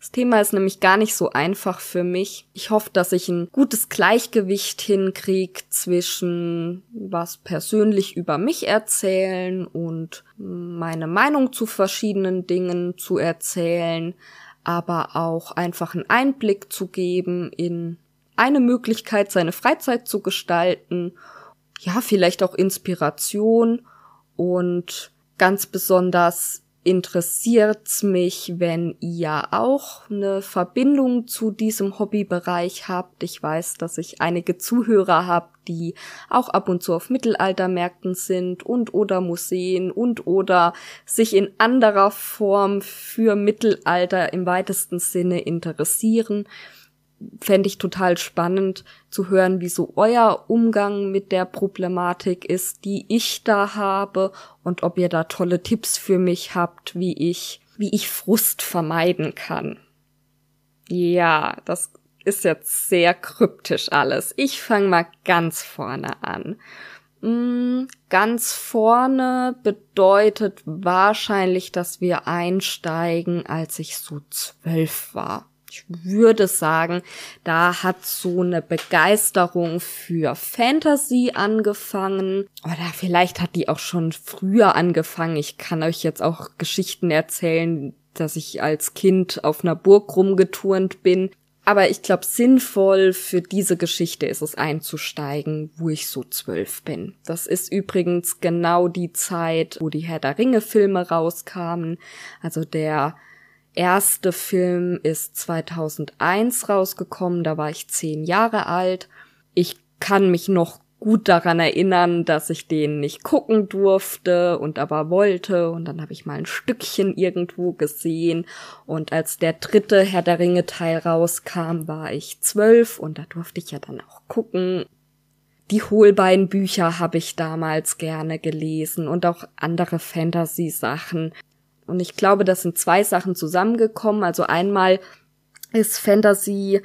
Das Thema ist nämlich gar nicht so einfach für mich. Ich hoffe, dass ich ein gutes Gleichgewicht hinkriege zwischen was persönlich über mich erzählen und meine Meinung zu verschiedenen Dingen zu erzählen, aber auch einfach einen Einblick zu geben in eine Möglichkeit, seine Freizeit zu gestalten. Ja, vielleicht auch Inspiration und ganz besonders interessiert's mich, wenn ihr auch eine Verbindung zu diesem Hobbybereich habt. Ich weiß, dass ich einige Zuhörer habe, die auch ab und zu auf Mittelaltermärkten sind und oder Museen und oder sich in anderer Form für Mittelalter im weitesten Sinne interessieren fände ich total spannend zu hören, wie so euer Umgang mit der Problematik ist, die ich da habe und ob ihr da tolle Tipps für mich habt, wie ich, wie ich Frust vermeiden kann. Ja, das ist jetzt sehr kryptisch alles. Ich fange mal ganz vorne an. Mm, ganz vorne bedeutet wahrscheinlich, dass wir einsteigen, als ich so zwölf war ich würde sagen, da hat so eine Begeisterung für Fantasy angefangen. Oder vielleicht hat die auch schon früher angefangen. Ich kann euch jetzt auch Geschichten erzählen, dass ich als Kind auf einer Burg rumgeturnt bin. Aber ich glaube, sinnvoll für diese Geschichte ist es einzusteigen, wo ich so zwölf bin. Das ist übrigens genau die Zeit, wo die Herr der Ringe Filme rauskamen. Also der erste Film ist 2001 rausgekommen, da war ich zehn Jahre alt. Ich kann mich noch gut daran erinnern, dass ich den nicht gucken durfte und aber wollte und dann habe ich mal ein Stückchen irgendwo gesehen und als der dritte Herr der Ringe Teil rauskam, war ich zwölf und da durfte ich ja dann auch gucken. Die Hohlbeinbücher Bücher habe ich damals gerne gelesen und auch andere Fantasy Sachen. Und ich glaube, das sind zwei Sachen zusammengekommen. Also einmal ist Fantasy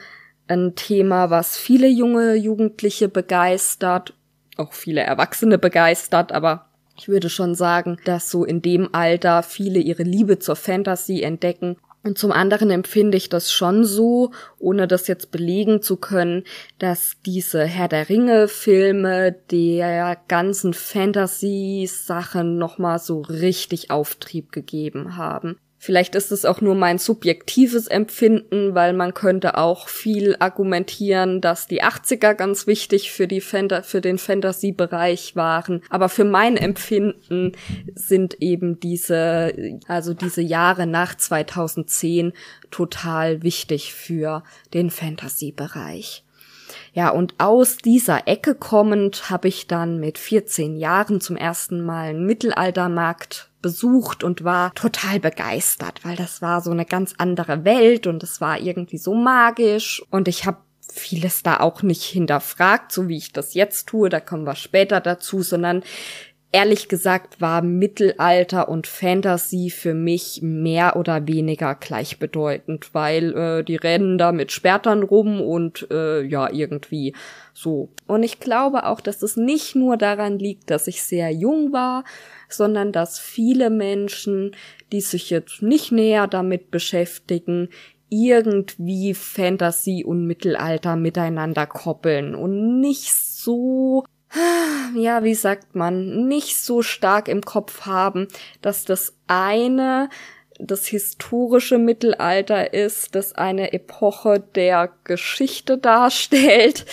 ein Thema, was viele junge Jugendliche begeistert, auch viele Erwachsene begeistert, aber ich würde schon sagen, dass so in dem Alter viele ihre Liebe zur Fantasy entdecken und zum anderen empfinde ich das schon so, ohne das jetzt belegen zu können, dass diese Herr der Ringe Filme der ganzen Fantasy Sache nochmal so richtig Auftrieb gegeben haben. Vielleicht ist es auch nur mein subjektives Empfinden, weil man könnte auch viel argumentieren, dass die 80er ganz wichtig für, die Fanta für den Fantasiebereich waren. Aber für mein Empfinden sind eben diese, also diese Jahre nach 2010 total wichtig für den Fantasiebereich. Ja, und aus dieser Ecke kommend habe ich dann mit 14 Jahren zum ersten Mal einen Mittelaltermarkt besucht und war total begeistert, weil das war so eine ganz andere Welt und es war irgendwie so magisch und ich habe vieles da auch nicht hinterfragt, so wie ich das jetzt tue, da kommen wir später dazu, sondern ehrlich gesagt war Mittelalter und Fantasy für mich mehr oder weniger gleichbedeutend, weil äh, die rennen da mit Spertern rum und äh, ja, irgendwie so. Und ich glaube auch, dass es nicht nur daran liegt, dass ich sehr jung war, sondern dass viele Menschen, die sich jetzt nicht näher damit beschäftigen, irgendwie Fantasy und Mittelalter miteinander koppeln und nicht so ja, wie sagt man, nicht so stark im Kopf haben, dass das eine das historische Mittelalter ist, das eine Epoche der Geschichte darstellt,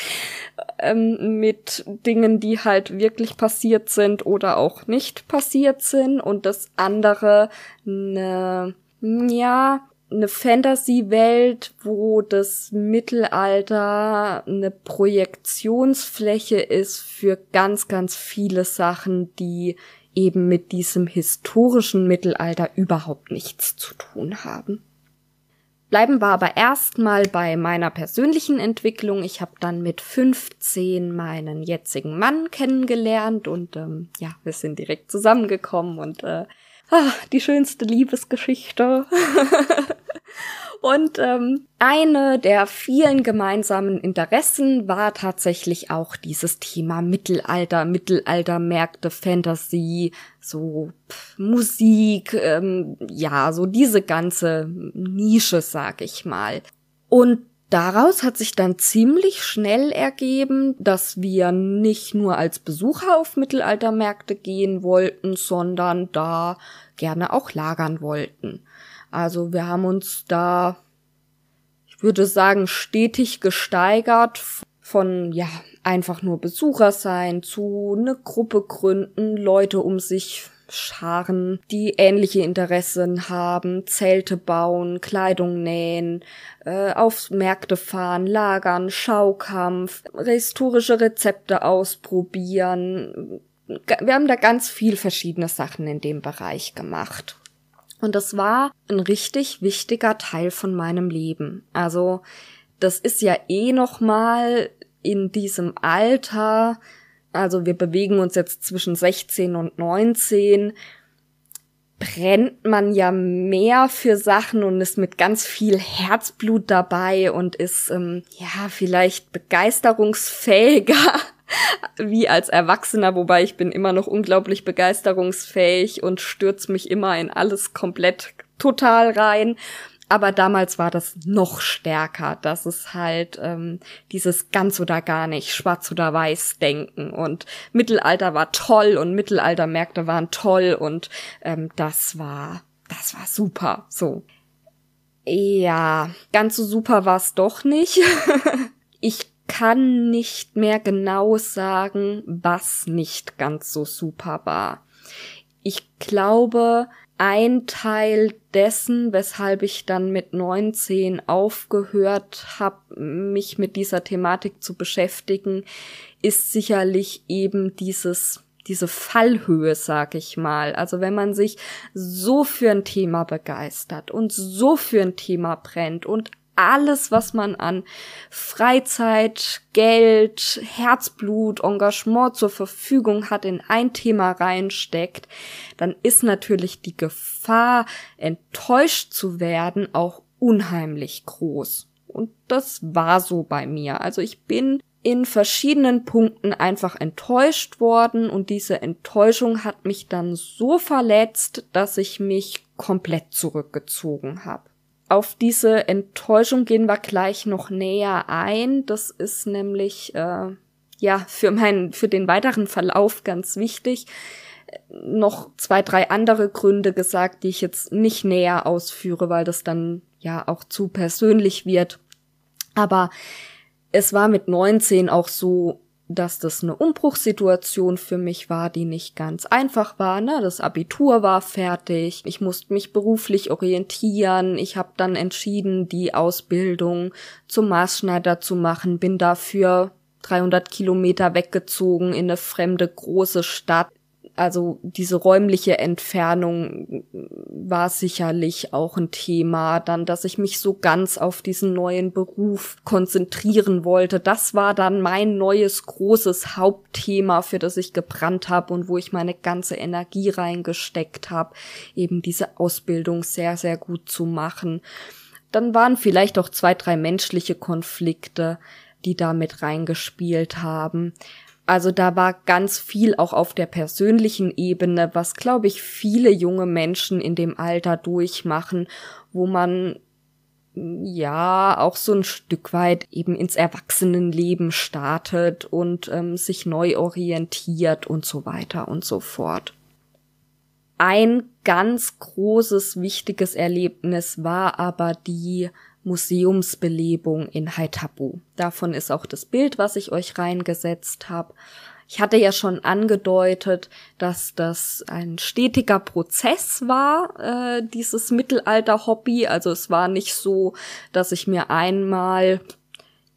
ähm, mit Dingen, die halt wirklich passiert sind oder auch nicht passiert sind und das andere eine, ja, eine Fantasy-Welt, wo das Mittelalter eine Projektionsfläche ist für ganz, ganz viele Sachen, die eben mit diesem historischen Mittelalter überhaupt nichts zu tun haben. Bleiben wir aber erstmal bei meiner persönlichen Entwicklung. Ich habe dann mit 15 meinen jetzigen Mann kennengelernt und ähm, ja, wir sind direkt zusammengekommen und äh, ah, die schönste Liebesgeschichte. <laughs> Und ähm, eine der vielen gemeinsamen Interessen war tatsächlich auch dieses Thema Mittelalter, Mittelaltermärkte, Fantasy, so pff, Musik, ähm, ja, so diese ganze Nische, sag ich mal. Und Daraus hat sich dann ziemlich schnell ergeben, dass wir nicht nur als Besucher auf Mittelaltermärkte gehen wollten, sondern da gerne auch lagern wollten. Also wir haben uns da, ich würde sagen, stetig gesteigert von, ja, einfach nur Besucher sein zu eine Gruppe gründen, Leute um sich scharen, die ähnliche Interessen haben, Zelte bauen, Kleidung nähen, äh, auf Märkte fahren, lagern, Schaukampf, historische Rezepte ausprobieren. Wir haben da ganz viel verschiedene Sachen in dem Bereich gemacht. Und das war ein richtig wichtiger Teil von meinem Leben. Also, das ist ja eh nochmal in diesem Alter, also wir bewegen uns jetzt zwischen 16 und 19, brennt man ja mehr für Sachen und ist mit ganz viel Herzblut dabei und ist ähm, ja vielleicht begeisterungsfähiger <laughs> wie als Erwachsener, wobei ich bin immer noch unglaublich begeisterungsfähig und stürz mich immer in alles komplett total rein. Aber damals war das noch stärker, dass es halt ähm, dieses ganz oder gar nicht, schwarz oder weiß denken und Mittelalter war toll und Mittelaltermärkte waren toll und ähm, das war, das war super. So. Ja, ganz so super war es doch nicht. <laughs> ich kann nicht mehr genau sagen, was nicht ganz so super war. Ich glaube, ein Teil dessen, weshalb ich dann mit 19 aufgehört habe, mich mit dieser Thematik zu beschäftigen, ist sicherlich eben dieses diese Fallhöhe, sag ich mal. Also wenn man sich so für ein Thema begeistert und so für ein Thema brennt und alles, was man an Freizeit, Geld, Herzblut, Engagement zur Verfügung hat, in ein Thema reinsteckt, dann ist natürlich die Gefahr, enttäuscht zu werden, auch unheimlich groß. Und das war so bei mir. Also ich bin in verschiedenen Punkten einfach enttäuscht worden und diese Enttäuschung hat mich dann so verletzt, dass ich mich komplett zurückgezogen habe. Auf diese Enttäuschung gehen wir gleich noch näher ein. Das ist nämlich äh, ja für meinen, für den weiteren Verlauf ganz wichtig. Noch zwei, drei andere Gründe gesagt, die ich jetzt nicht näher ausführe, weil das dann ja auch zu persönlich wird. Aber es war mit 19 auch so dass das eine Umbruchssituation für mich war, die nicht ganz einfach war. Ne? Das Abitur war fertig, ich musste mich beruflich orientieren, ich habe dann entschieden, die Ausbildung zum Maßschneider zu machen, bin dafür 300 Kilometer weggezogen in eine fremde große Stadt also diese räumliche Entfernung war sicherlich auch ein Thema, dann, dass ich mich so ganz auf diesen neuen Beruf konzentrieren wollte. Das war dann mein neues großes Hauptthema, für das ich gebrannt habe und wo ich meine ganze Energie reingesteckt habe, eben diese Ausbildung sehr, sehr gut zu machen. Dann waren vielleicht auch zwei, drei menschliche Konflikte, die da mit reingespielt haben. Also da war ganz viel auch auf der persönlichen Ebene, was, glaube ich, viele junge Menschen in dem Alter durchmachen, wo man ja auch so ein Stück weit eben ins Erwachsenenleben startet und ähm, sich neu orientiert und so weiter und so fort. Ein ganz großes, wichtiges Erlebnis war aber die Museumsbelebung in Haitabu. Davon ist auch das Bild, was ich euch reingesetzt habe. Ich hatte ja schon angedeutet, dass das ein stetiger Prozess war, äh, dieses Mittelalter-Hobby. Also es war nicht so, dass ich mir einmal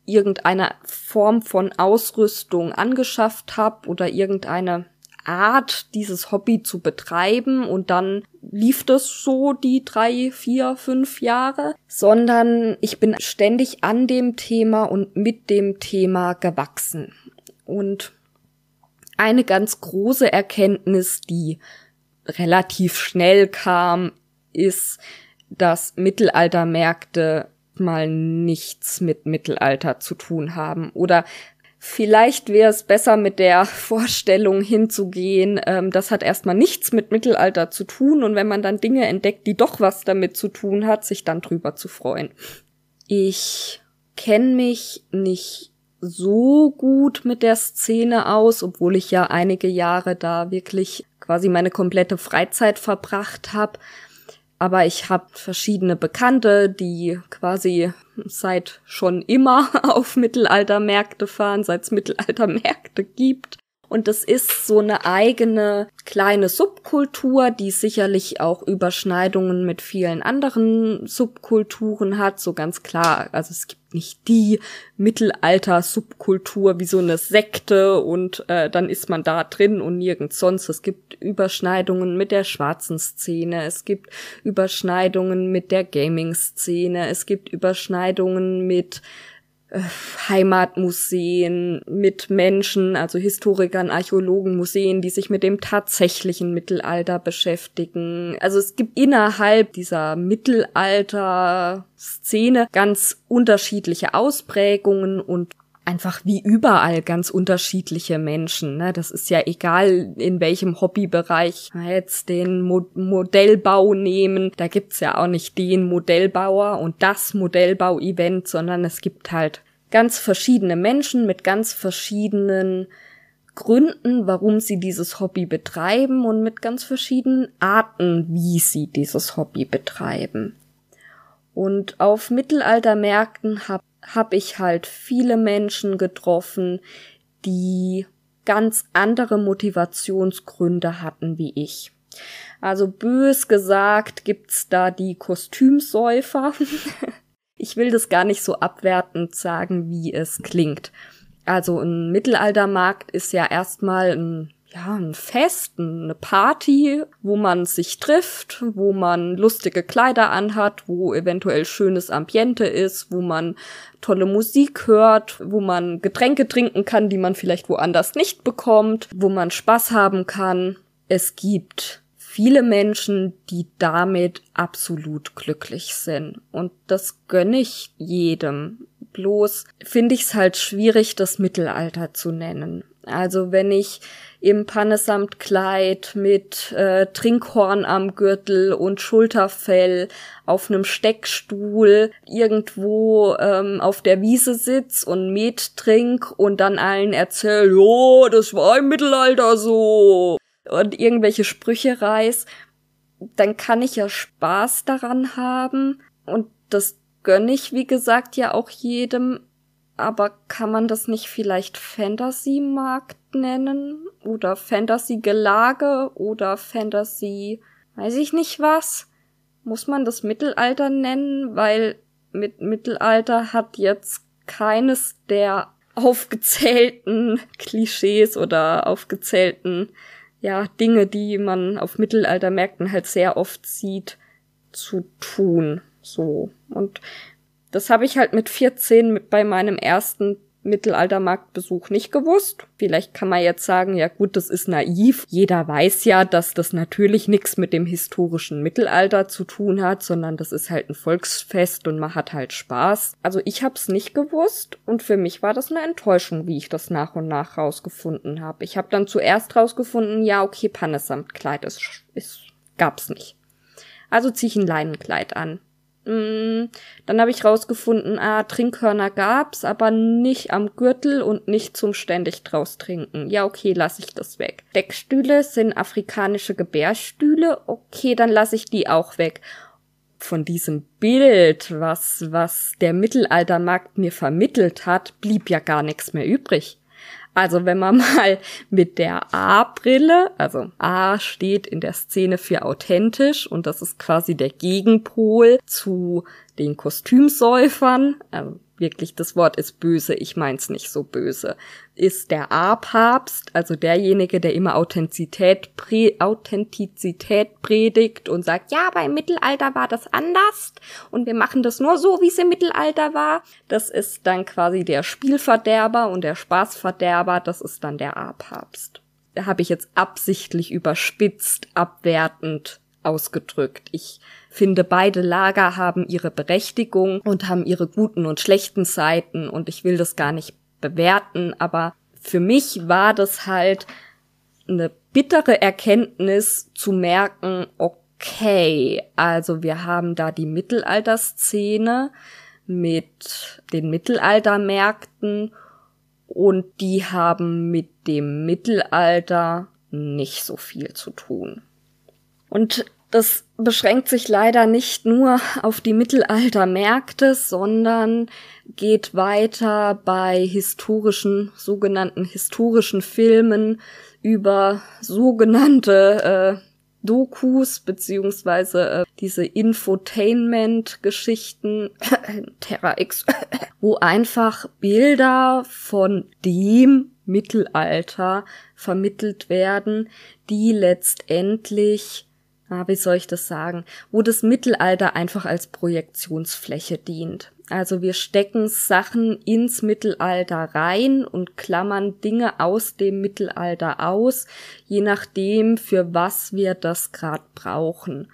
irgendeine Form von Ausrüstung angeschafft habe oder irgendeine Art, dieses Hobby zu betreiben und dann lief das so die drei, vier, fünf Jahre, sondern ich bin ständig an dem Thema und mit dem Thema gewachsen. Und eine ganz große Erkenntnis, die relativ schnell kam, ist, dass Mittelaltermärkte mal nichts mit Mittelalter zu tun haben oder Vielleicht wäre es besser, mit der <laughs> Vorstellung hinzugehen, ähm, das hat erstmal nichts mit Mittelalter zu tun und wenn man dann Dinge entdeckt, die doch was damit zu tun hat, sich dann drüber zu freuen. Ich kenne mich nicht so gut mit der Szene aus, obwohl ich ja einige Jahre da wirklich quasi meine komplette Freizeit verbracht habe. Aber ich habe verschiedene Bekannte, die quasi seit schon immer <laughs> auf Mittelaltermärkte fahren, seit es Mittelaltermärkte gibt. Und das ist so eine eigene kleine Subkultur, die sicherlich auch Überschneidungen mit vielen anderen Subkulturen hat, so ganz klar. Also es gibt nicht die Mittelalter-Subkultur wie so eine Sekte und äh, dann ist man da drin und nirgends sonst. Es gibt Überschneidungen mit der schwarzen Szene, es gibt Überschneidungen mit der Gaming-Szene, es gibt Überschneidungen mit äh, Heimatmuseen mit Menschen, also Historikern, Archäologen, Museen, die sich mit dem tatsächlichen Mittelalter beschäftigen. Also es gibt innerhalb dieser Mittelalter-Szene ganz unterschiedliche Ausprägungen und einfach wie überall ganz unterschiedliche Menschen. Ne? Das ist ja egal, in welchem Hobbybereich jetzt den Mo Modellbau nehmen. Da gibt's ja auch nicht den Modellbauer und das Modellbau-Event, sondern es gibt halt ganz verschiedene Menschen mit ganz verschiedenen Gründen, warum sie dieses Hobby betreiben und mit ganz verschiedenen Arten, wie sie dieses Hobby betreiben. Und auf Mittelaltermärkten habe habe ich halt viele Menschen getroffen, die ganz andere Motivationsgründe hatten wie ich. Also bös gesagt gibt's da die Kostümsäufer. <laughs> ich will das gar nicht so abwertend sagen, wie es klingt. Also ein Mittelaltermarkt ist ja erstmal ein ja, ein Fest, eine Party, wo man sich trifft, wo man lustige Kleider anhat, wo eventuell schönes Ambiente ist, wo man tolle Musik hört, wo man Getränke trinken kann, die man vielleicht woanders nicht bekommt, wo man Spaß haben kann. Es gibt viele Menschen, die damit absolut glücklich sind. Und das gönne ich jedem. Bloß finde ich es halt schwierig, das Mittelalter zu nennen. Also wenn ich im Pannesamtkleid mit äh, Trinkhorn am Gürtel und Schulterfell auf nem Steckstuhl irgendwo ähm, auf der Wiese sitz und Met trink und dann allen erzähl, ja, das war im Mittelalter so und irgendwelche Sprüche reiß, dann kann ich ja Spaß daran haben und das gönne ich, wie gesagt, ja auch jedem, aber kann man das nicht vielleicht Fantasy-Markt nennen oder Fantasy-Gelage oder Fantasy, weiß ich nicht was. Muss man das Mittelalter nennen, weil mit Mittelalter hat jetzt keines der aufgezählten <laughs> Klischees oder aufgezählten ja Dinge, die man auf Mittelaltermärkten halt sehr oft sieht, zu tun. So und das habe ich halt mit 14 mit bei meinem ersten Mittelaltermarktbesuch nicht gewusst. Vielleicht kann man jetzt sagen, ja gut, das ist naiv. Jeder weiß ja, dass das natürlich nichts mit dem historischen Mittelalter zu tun hat, sondern das ist halt ein Volksfest und man hat halt Spaß. Also ich hab's nicht gewusst und für mich war das eine Enttäuschung, wie ich das nach und nach rausgefunden habe. Ich habe dann zuerst rausgefunden, ja okay, Pannesamtkleid ist, ist gab's nicht. Also zieh ich ein Leinenkleid an. Mm, dann habe ich rausgefunden, ah, Trinkhörner gab's, aber nicht am Gürtel und nicht zum ständig draus trinken. Ja, okay, lasse ich das weg. Deckstühle sind afrikanische Gebärstühle. Okay, dann lasse ich die auch weg von diesem Bild, was, was der Mittelaltermarkt mir vermittelt hat, blieb ja gar nichts mehr übrig. Also wenn man <laughs> mal mit der A-Brille, also A steht in der Szene für authentisch und das ist quasi der Gegenpol zu den Kostümsäufern, also wirklich, das Wort ist böse, ich mein's nicht so böse, ist der A-Papst, also derjenige, der immer Authentizität, Prä Authentizität predigt und sagt, ja, aber im Mittelalter war das anders und wir machen das nur so, wie es im Mittelalter war. Das ist dann quasi der Spielverderber und der Spaßverderber, das ist dann der A-Papst. Da habe ich jetzt absichtlich überspitzt, abwertend ausgedrückt. Ich finde, beide Lager haben ihre Berechtigung und haben ihre guten und schlechten Seiten und ich will das gar nicht bewerten, aber für mich war das halt eine bittere Erkenntnis zu merken, okay, also wir haben da die Mittelalterszene mit den Mittelaltermärkten und die haben mit dem Mittelalter nicht so viel zu tun. Und das beschränkt sich leider nicht nur auf die Mittelaltermärkte, sondern geht weiter bei historischen, sogenannten historischen Filmen über sogenannte äh, Dokus beziehungsweise äh, diese Infotainment-Geschichten, <laughs> Terra X, <laughs> wo einfach Bilder von dem Mittelalter vermittelt werden, die letztendlich ah, wie soll ich das sagen, wo das Mittelalter einfach als Projektionsfläche dient. Also wir stecken Sachen ins Mittelalter rein und klammern Dinge aus dem Mittelalter aus, je nachdem, für was wir das gerade brauchen.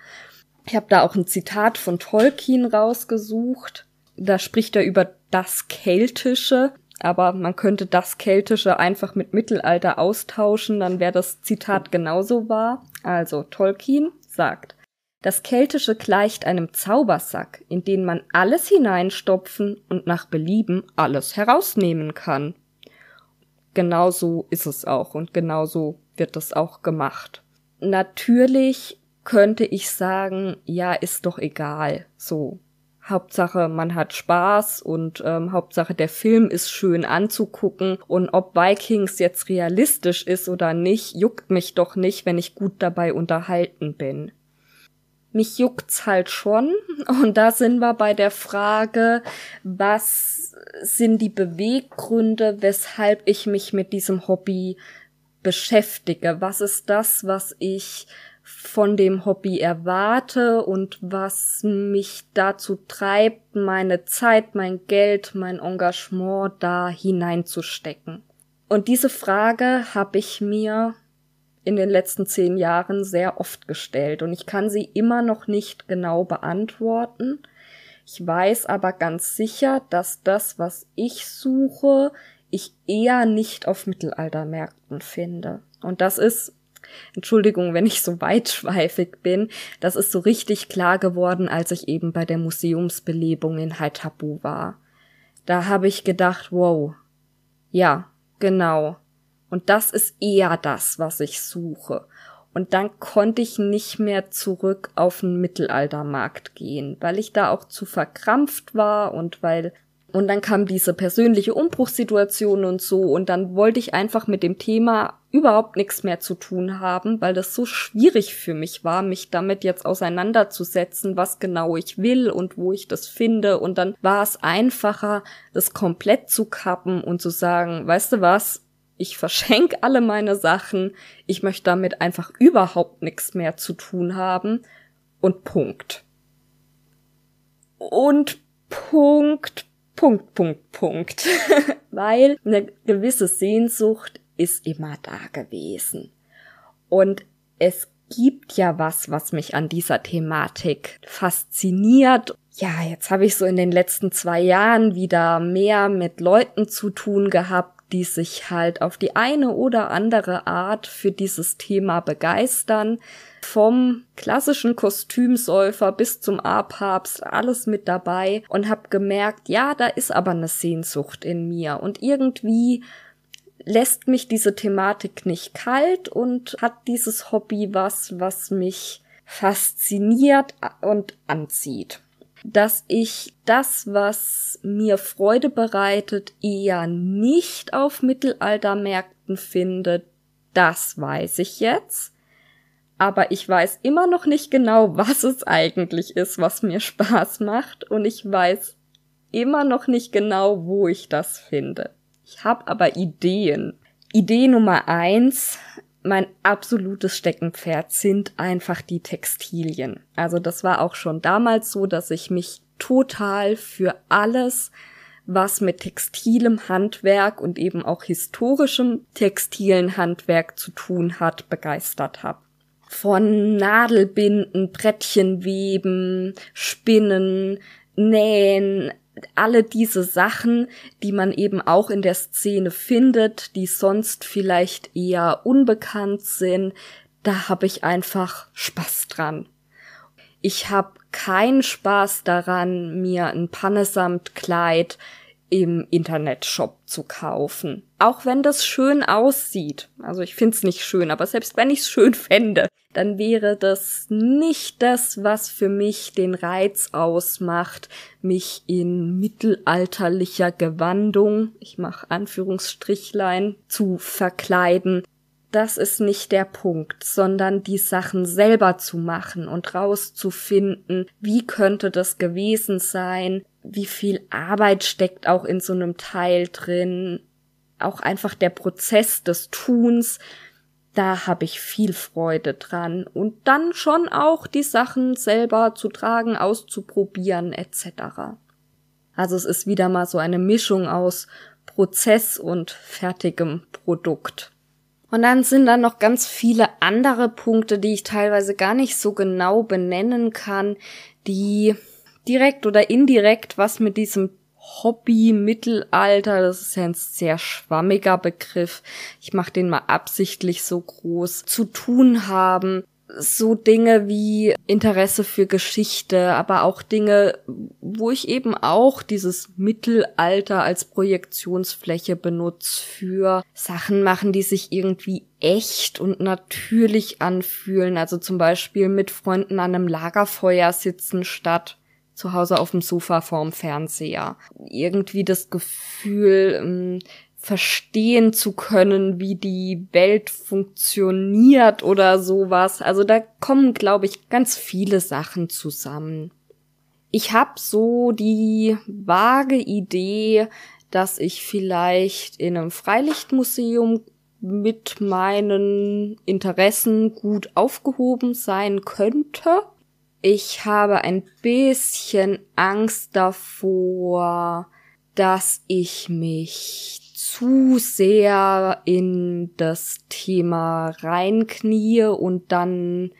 Ich habe da auch ein Zitat von Tolkien rausgesucht. Da spricht er über das Keltische, aber man könnte das Keltische einfach mit Mittelalter austauschen, dann wäre das Zitat genauso wahr. Also Tolkien, sagt. Das Keltische gleicht einem Zaubersack, in den man alles hineinstopfen und nach Belieben alles herausnehmen kann. Genauso ist es auch und genauso wird das auch gemacht. Natürlich könnte ich sagen, ja, ist doch egal, so. Hauptsache, man hat Spaß und ähm, Hauptsache, der Film ist schön anzugucken. Und ob Vikings jetzt realistisch ist oder nicht, juckt mich doch nicht, wenn ich gut dabei unterhalten bin. Mich juckt's halt schon. <laughs> Und da sind wir bei der Frage, was sind die Beweggründe, weshalb ich mich mit diesem Hobby beschäftige? Was ist das, was ich von dem Hobby erwarte und was mich dazu treibt, meine Zeit, mein Geld, mein Engagement da hineinzustecken. Und diese Frage habe ich mir in den letzten zehn Jahren sehr oft gestellt und ich kann sie immer noch nicht genau beantworten. Ich weiß aber ganz sicher, dass das, was ich suche, ich eher nicht auf Mittelaltermärkten finde. Und das ist Entschuldigung, wenn ich so weitschweifig bin, das ist so richtig klar geworden, als ich eben bei der Museumsbelebung in Haitabu war. Da habe ich gedacht, wow. Ja, genau. Und das ist eher das, was ich suche. Und dann konnte ich nicht mehr zurück auf den Mittelaltermarkt gehen, weil ich da auch zu verkrampft war und weil und dann kam diese persönliche Umbruchssituation und so. Und dann wollte ich einfach mit dem Thema überhaupt nichts mehr zu tun haben, weil das so schwierig für mich war, mich damit jetzt auseinanderzusetzen, was genau ich will und wo ich das finde. Und dann war es einfacher, das komplett zu kappen und zu sagen, weißt du was, ich verschenke alle meine Sachen, ich möchte damit einfach überhaupt nichts mehr zu tun haben. Und Punkt. Und Punkt, Punkt, Punkt, Punkt. <laughs> Weil eine gewisse Sehnsucht ist immer da gewesen. Und es gibt ja was, was mich an dieser Thematik fasziniert. Ja, jetzt habe ich so in den letzten zwei Jahren wieder mehr mit Leuten zu tun gehabt, die sich halt auf die eine oder andere Art für dieses Thema begeistern, vom klassischen Kostümsäufer bis zum Abhabst, alles mit dabei und habe gemerkt, ja, da ist aber eine Sehnsucht in mir und irgendwie lässt mich diese Thematik nicht kalt und hat dieses Hobby was, was mich fasziniert und anzieht. Dass ich das, was mir Freude bereitet, eher nicht auf Mittelaltermärkten finde, das weiß ich jetzt aber ich weiß immer noch nicht genau, was es eigentlich ist, was mir Spaß macht und ich weiß immer noch nicht genau, wo ich das finde. Ich habe aber Ideen. Idee Nummer eins, mein absolutes Steckenpferd sind einfach die Textilien. Also das war auch schon damals so, dass ich mich total für alles, was mit textilem Handwerk und eben auch historischem textilen Handwerk zu tun hat, begeistert habe von Nadelbinden, Brettchen weben, Spinnen, Nähen, alle diese Sachen, die man eben auch in der Szene findet, die sonst vielleicht eher unbekannt sind, da habe ich einfach Spaß dran. Ich habe keinen Spaß daran, mir ein Pannesamtkleid im Internetshop zu kaufen. Auch wenn das schön aussieht. Also ich find's nicht schön, aber selbst wenn ich's schön <laughs> fände, dann wäre das nicht das, was für mich den Reiz ausmacht, mich in mittelalterlicher Gewandung, ich mache Anführungsstrichlein, zu verkleiden. Das ist nicht der Punkt, sondern die Sachen selber zu machen und rauszufinden, wie könnte das gewesen sein, wie viel Arbeit steckt auch in so einem Teil drin, auch einfach der Prozess des Tuns, da habe ich viel Freude dran und dann schon auch die Sachen selber zu tragen, auszuprobieren etc. Also es ist wieder mal so eine Mischung aus Prozess und fertigem Produkt. Und dann sind da noch ganz viele andere Punkte, die ich teilweise gar nicht so genau benennen kann, die direkt oder indirekt was mit diesem Hobby Mittelalter, das ist ja ein sehr schwammiger Begriff. Ich mache den mal absichtlich so groß zu tun haben. So Dinge wie Interesse für Geschichte, aber auch Dinge, wo ich eben auch dieses Mittelalter als Projektionsfläche benutze für Sachen machen, die sich irgendwie echt und natürlich anfühlen. Also zum Beispiel mit Freunden an einem Lagerfeuer sitzen statt zu Hause auf dem Sofa vorm Fernseher. Irgendwie das Gefühl, ähm, verstehen zu können, wie die Welt funktioniert oder sowas. Also da kommen, glaube ich, ganz viele Sachen zusammen. Ich habe so die vage Idee, dass ich vielleicht in einem Freilichtmuseum mit meinen Interessen gut aufgehoben sein könnte. Ich habe ein bisschen Angst davor, dass ich mich zu sehr in das Thema reinknie und dann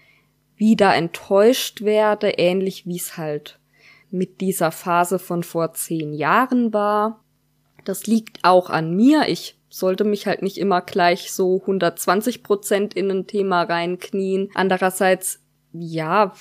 wieder enttäuscht werde, ähnlich wie es halt mit dieser Phase von vor zehn Jahren war. Das liegt auch an mir. Ich sollte mich halt nicht immer gleich so 120 Prozent in ein Thema reinknien. Andererseits, ja,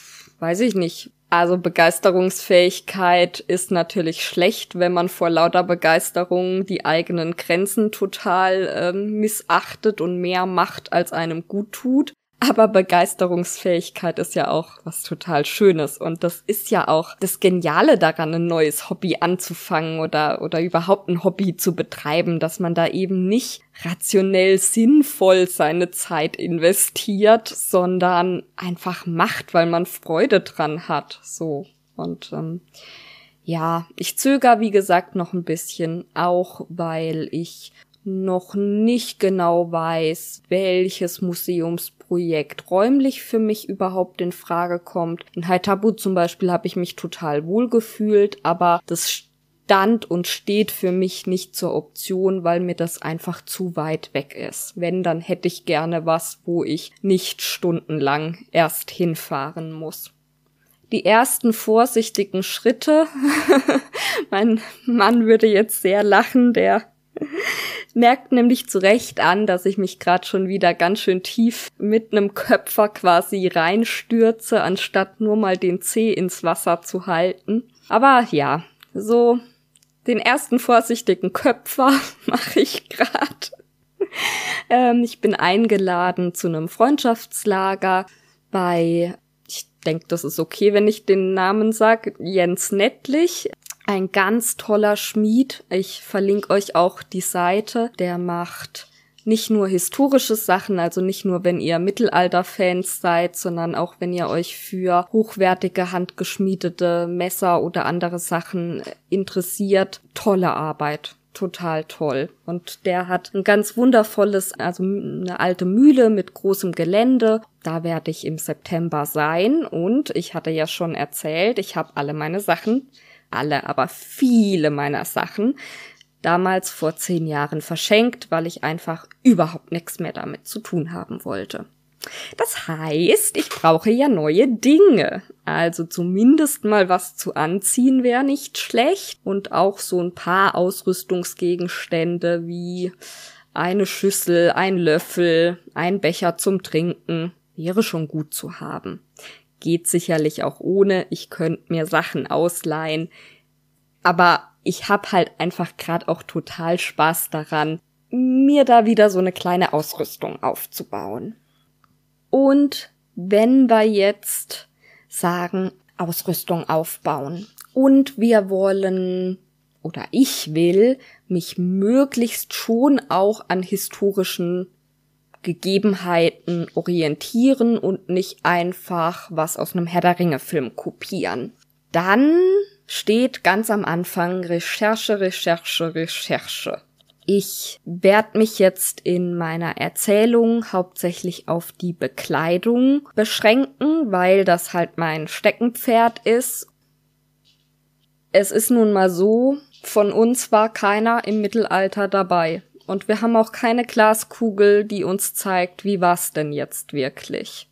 weiß ich nicht. Also Begeisterungsfähigkeit ist natürlich schlecht, wenn man vor lauter Begeisterung die eigenen Grenzen total ähm, missachtet und mehr macht, als einem gut tut. Aber Begeisterungsfähigkeit ist ja auch was total Schönes. Und das ist ja auch das Geniale daran, ein neues Hobby anzufangen oder, oder überhaupt ein Hobby zu betreiben, dass man da eben nicht rationell sinnvoll seine Zeit investiert, sondern einfach macht, weil man Freude dran hat. So. Und ähm, ja, ich zögere, wie gesagt, noch ein bisschen, auch weil ich noch nicht genau weiß, welches Museumsprojekt räumlich für mich überhaupt in Frage kommt. In Haitabu zum Beispiel habe ich mich total wohl gefühlt, aber das stand und steht für mich nicht zur Option, weil mir das einfach zu weit weg ist. Wenn, dann hätte ich gerne was, wo ich nicht stundenlang erst hinfahren muss die ersten vorsichtigen Schritte. <laughs> mein Mann würde jetzt sehr lachen, der <laughs> merkt nämlich zu Recht an, dass ich mich gerade schon wieder ganz schön tief mit nem Köpfer quasi reinstürze, anstatt nur mal den Zeh ins Wasser zu halten. Aber ja, so den ersten vorsichtigen Köpfer <laughs> mache ich gerade. ähm, ich bin eingeladen zu nem Freundschaftslager bei, ich denke, das ist okay, wenn ich den Namen sage, Jens Nettlich ein ganz toller Schmied. Ich verlinke euch auch die Seite. Der macht nicht nur historische Sachen, also nicht nur, wenn ihr Mittelalter-Fans seid, sondern auch, wenn ihr euch für hochwertige, handgeschmiedete Messer oder andere Sachen interessiert. Tolle Arbeit. Total toll. Und der hat ein ganz wundervolles, also eine alte Mühle mit großem Gelände. Da werde ich im September sein. Und ich hatte ja schon erzählt, ich habe alle meine Sachen alle, aber viele meiner Sachen damals vor zehn Jahren verschenkt, weil ich einfach überhaupt nichts mehr damit zu tun haben wollte. Das heißt, ich brauche ja neue Dinge. Also zumindest mal was zu anziehen wäre nicht schlecht und auch so ein paar Ausrüstungsgegenstände wie eine Schüssel, ein Löffel, ein Becher zum Trinken wäre schon gut zu haben geht sicherlich auch ohne. Ich könnte mir Sachen ausleihen. Aber ich habe halt einfach gerade auch total Spaß daran, mir da wieder so eine kleine Ausrüstung aufzubauen. Und wenn wir jetzt sagen, Ausrüstung aufbauen und wir wollen oder ich will mich möglichst schon auch an historischen Gegebenheiten orientieren und nicht einfach was aus einem Herr der Ringe Film kopieren. Dann steht ganz am Anfang Recherche, Recherche, Recherche. Ich werde mich jetzt in meiner Erzählung hauptsächlich auf die Bekleidung beschränken, weil das halt mein Steckenpferd ist. Es ist nun mal so, von uns war keiner im Mittelalter dabei. Und wir haben auch keine Glaskugel, die uns zeigt, wie war's denn jetzt wirklich.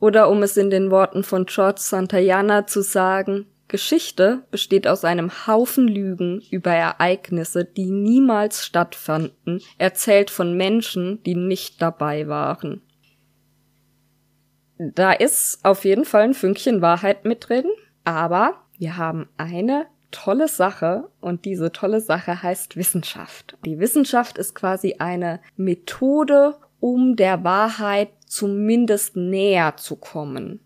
Oder um es in den Worten von George Santayana zu sagen, Geschichte besteht aus einem Haufen Lügen über Ereignisse, die niemals stattfanden, erzählt von Menschen, die nicht dabei waren. Da ist auf jeden Fall ein Fünkchen Wahrheit mit drin, aber wir haben eine tolle Sache und diese tolle Sache heißt Wissenschaft. Die Wissenschaft ist quasi eine Methode, um der Wahrheit zumindest näher zu kommen.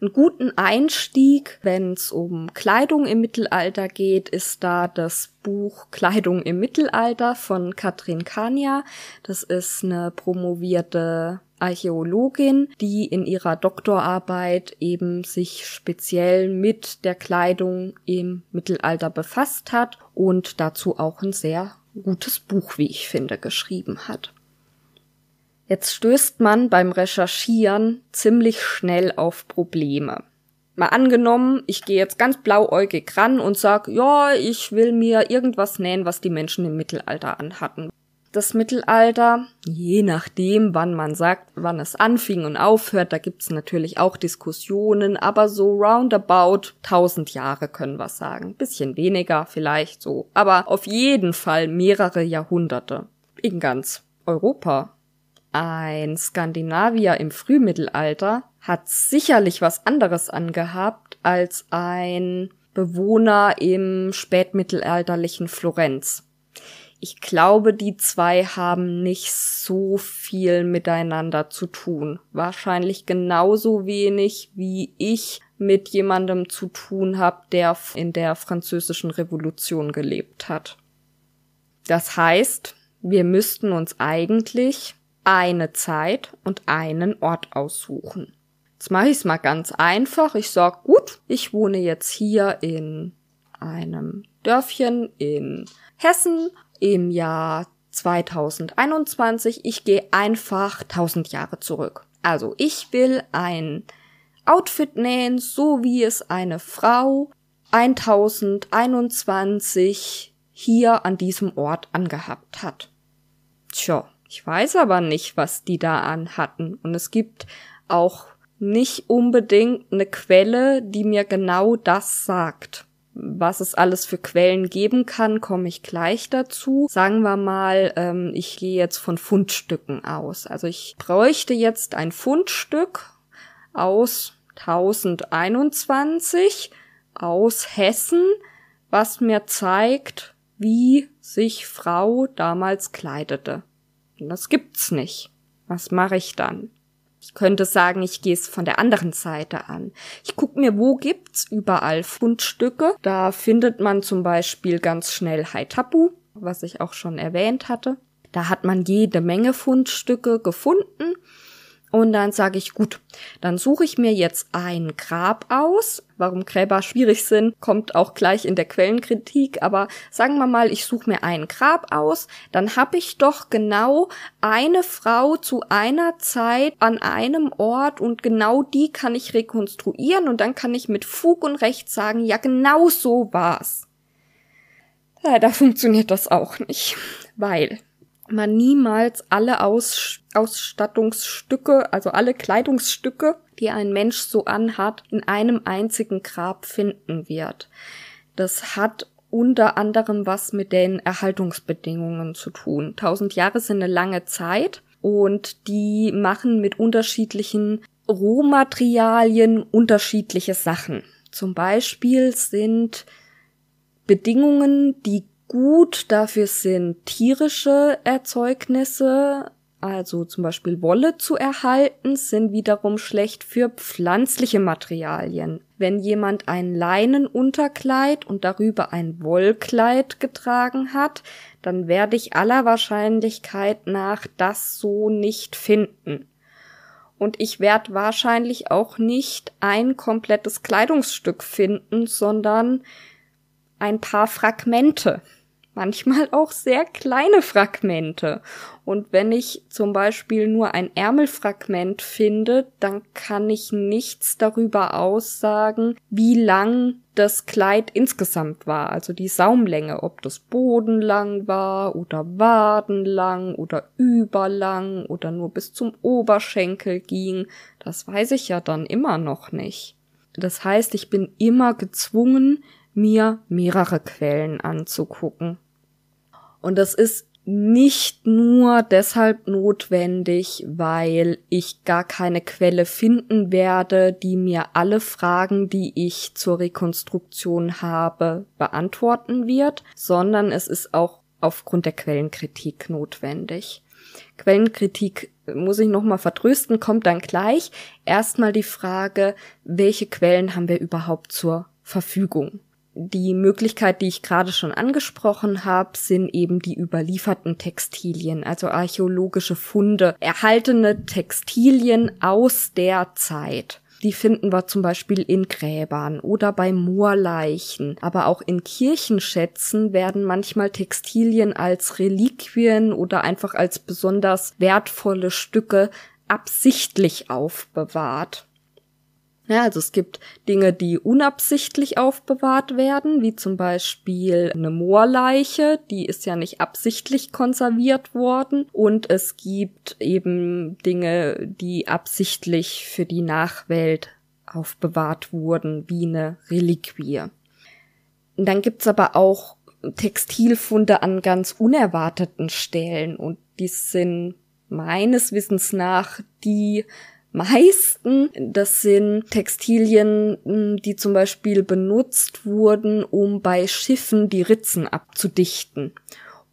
Einen guten Einstieg, wenn es um Kleidung im Mittelalter geht, ist da das Buch Kleidung im Mittelalter von Katrin Kania. Das ist eine promovierte Archäologin, die in ihrer Doktorarbeit eben sich speziell mit der Kleidung im Mittelalter befasst hat und dazu auch ein sehr gutes Buch, wie ich finde, geschrieben hat. Jetzt stößt man beim Recherchieren ziemlich schnell auf Probleme. Mal angenommen, ich gehe jetzt ganz blauäugig ran und sag, ja, ich will mir irgendwas nähen, was die Menschen im Mittelalter anhatten das Mittelalter, je nachdem, wann man sagt, wann es anfing und aufhört, da gibt's natürlich auch Diskussionen, aber so roundabout 1000 Jahre können wir sagen. bisschen weniger vielleicht so, aber auf jeden Fall mehrere Jahrhunderte. In ganz Europa. Ein Skandinavier im Frühmittelalter hat sicherlich was anderes angehabt als ein Bewohner im spätmittelalterlichen Florenz ich glaube, die zwei haben nicht so viel miteinander zu tun. Wahrscheinlich genauso wenig, wie ich mit jemandem zu tun habe, der in der französischen Revolution gelebt hat. Das heißt, wir müssten uns eigentlich eine Zeit und einen Ort aussuchen. Jetzt mache ich es mal ganz einfach. Ich sage, gut, ich wohne jetzt hier in einem Dörfchen in Hessen im Jahr 2021. Ich gehe einfach 1000 Jahre zurück. Also ich will ein Outfit nähen, so wie es eine Frau 1021 hier an diesem Ort angehabt hat. Tja, ich weiß aber nicht, was die da anhatten. Und es gibt auch nicht unbedingt eine Quelle, die mir genau das sagt. Was es alles für Quellen geben kann, komme ich gleich dazu. Sagen wir mal, ähm, ich gehe jetzt von Fundstücken aus. Also ich bräuchte jetzt ein Fundstück aus 1021 aus Hessen, was mir zeigt, wie sich Frau damals kleidete. Und das gibt's nicht. Was mache ich dann? Ich könnte sagen, ich gehe es von der anderen Seite an. Ich gucke mir, wo gibt's überall Fundstücke. Da findet man zum Beispiel ganz schnell Haitapu, was ich auch schon erwähnt hatte. Da hat man jede Menge Fundstücke gefunden und dann sage ich, gut, dann suche ich mir jetzt ein Grab aus. Warum Gräber schwierig sind, kommt auch gleich in der Quellenkritik, aber sagen wir mal, ich suche mir ein Grab aus, dann habe ich doch genau eine Frau zu einer Zeit an einem Ort und genau die kann ich rekonstruieren und dann kann ich mit Fug und Recht sagen, ja genau so war's. Leider funktioniert das auch nicht, weil man niemals alle Aus Ausstattungsstücke, also alle Kleidungsstücke, die ein Mensch so anhat, in einem einzigen Grab finden wird. Das hat unter anderem was mit den Erhaltungsbedingungen zu tun. Tausend Jahre sind eine lange Zeit und die machen mit unterschiedlichen Rohmaterialien unterschiedliche Sachen. Zum Beispiel sind Bedingungen, die gut, dafür sind tierische Erzeugnisse, also zum Beispiel Wolle zu erhalten, sind wiederum schlecht für pflanzliche Materialien. Wenn jemand ein Leinenunterkleid und darüber ein Wollkleid getragen hat, dann werde ich aller Wahrscheinlichkeit nach das so nicht finden. Und ich werde wahrscheinlich auch nicht ein komplettes Kleidungsstück finden, sondern ein paar Fragmente manchmal auch sehr kleine Fragmente. Und wenn ich zum Beispiel nur ein Ärmelfragment finde, dann kann ich nichts darüber aussagen, wie lang das Kleid insgesamt war, also die Saumlänge, ob das bodenlang war oder wadenlang oder überlang oder nur bis zum Oberschenkel ging, das weiß ich ja dann immer noch nicht. Das heißt, ich bin immer gezwungen, mir mehrere Quellen anzugucken. Und das ist nicht nur deshalb notwendig, weil ich gar keine Quelle finden werde, die mir alle Fragen, die ich zur Rekonstruktion habe, beantworten wird, sondern es ist auch aufgrund der Quellenkritik notwendig. Quellenkritik äh, muss ich nochmal vertrösten, kommt dann gleich. Erstmal die Frage, welche Quellen haben wir überhaupt zur Verfügung? Die Möglichkeit, die ich gerade schon angesprochen habe, sind eben die überlieferten Textilien, also archäologische Funde, erhaltene Textilien aus der Zeit. Die finden wir zum Beispiel in Gräbern oder bei Moorleichen, aber auch in Kirchenschätzen werden manchmal Textilien als Reliquien oder einfach als besonders wertvolle Stücke absichtlich aufbewahrt. Ja, also es gibt Dinge, die unabsichtlich aufbewahrt werden, wie zum Beispiel eine Moorleiche, die ist ja nicht absichtlich konserviert worden. Und es gibt eben Dinge, die absichtlich für die Nachwelt aufbewahrt wurden, wie eine Reliquie. Und dann gibt's aber auch Textilfunde an ganz unerwarteten Stellen und die sind meines Wissens nach die meisten. Das sind Textilien, hm, die zum Beispiel benutzt wurden, um bei Schiffen die Ritzen abzudichten.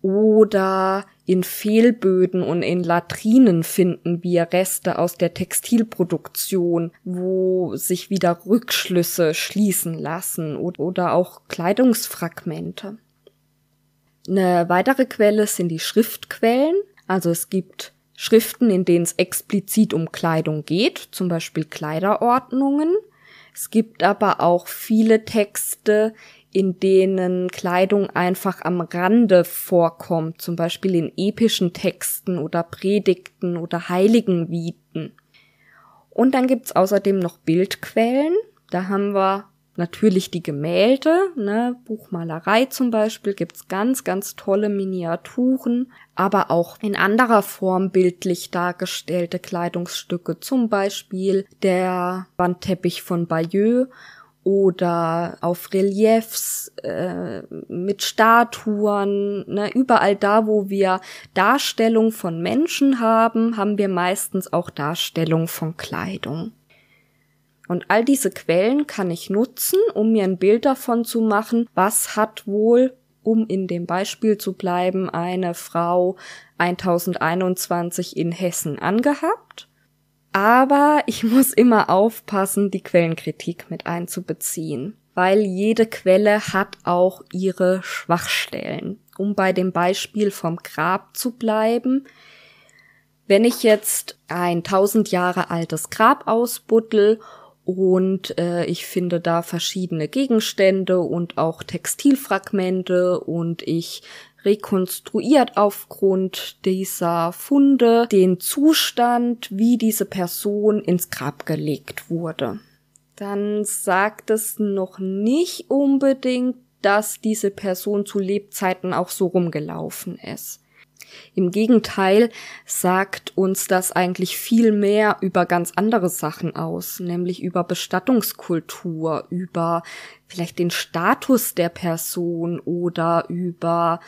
Oder in Fehlböden und in Latrinen finden wir Reste aus der Textilproduktion, wo sich wieder Rückschlüsse schließen lassen oder auch Kleidungsfragmente. Eine weitere Quelle sind die Schriftquellen. Also es gibt Schriften, in denen es explizit um Kleidung geht, zum Beispiel Kleiderordnungen. Es gibt aber auch viele Texte, in denen Kleidung einfach am Rande vorkommt, zum Beispiel in epischen Texten oder Predigten oder Heiligenviten. Und dann gibt's außerdem noch Bildquellen. Da haben wir Natürlich die Gemälde, ne, Buchmalerei zum Beispiel, gibt's ganz, ganz tolle Miniaturen, aber auch in anderer Form bildlich dargestellte Kleidungsstücke, zum Beispiel der Wandteppich von Bayeux oder auf Reliefs äh, mit Statuen, ne, überall da, wo wir Darstellung von Menschen haben, haben wir meistens auch Darstellung von Kleidung. Und all diese Quellen kann ich nutzen, um mir ein Bild davon zu machen, was hat wohl, um in dem Beispiel zu bleiben, eine Frau 1021 in Hessen angehabt. Aber ich muss immer aufpassen, die Quellenkritik mit einzubeziehen, weil jede Quelle hat auch ihre Schwachstellen. Um bei dem Beispiel vom Grab zu bleiben, wenn ich jetzt ein tausend Jahre altes Grab ausbuddel und äh, ich finde da verschiedene Gegenstände und auch Textilfragmente und ich rekonstruiert aufgrund dieser Funde den Zustand, wie diese Person ins Grab gelegt wurde. Dann sagt es noch nicht unbedingt, dass diese Person zu Lebzeiten auch so rumgelaufen ist. Im Gegenteil sagt uns das eigentlich viel mehr über ganz andere Sachen aus, nämlich über Bestattungskultur, über vielleicht den Status der Person oder über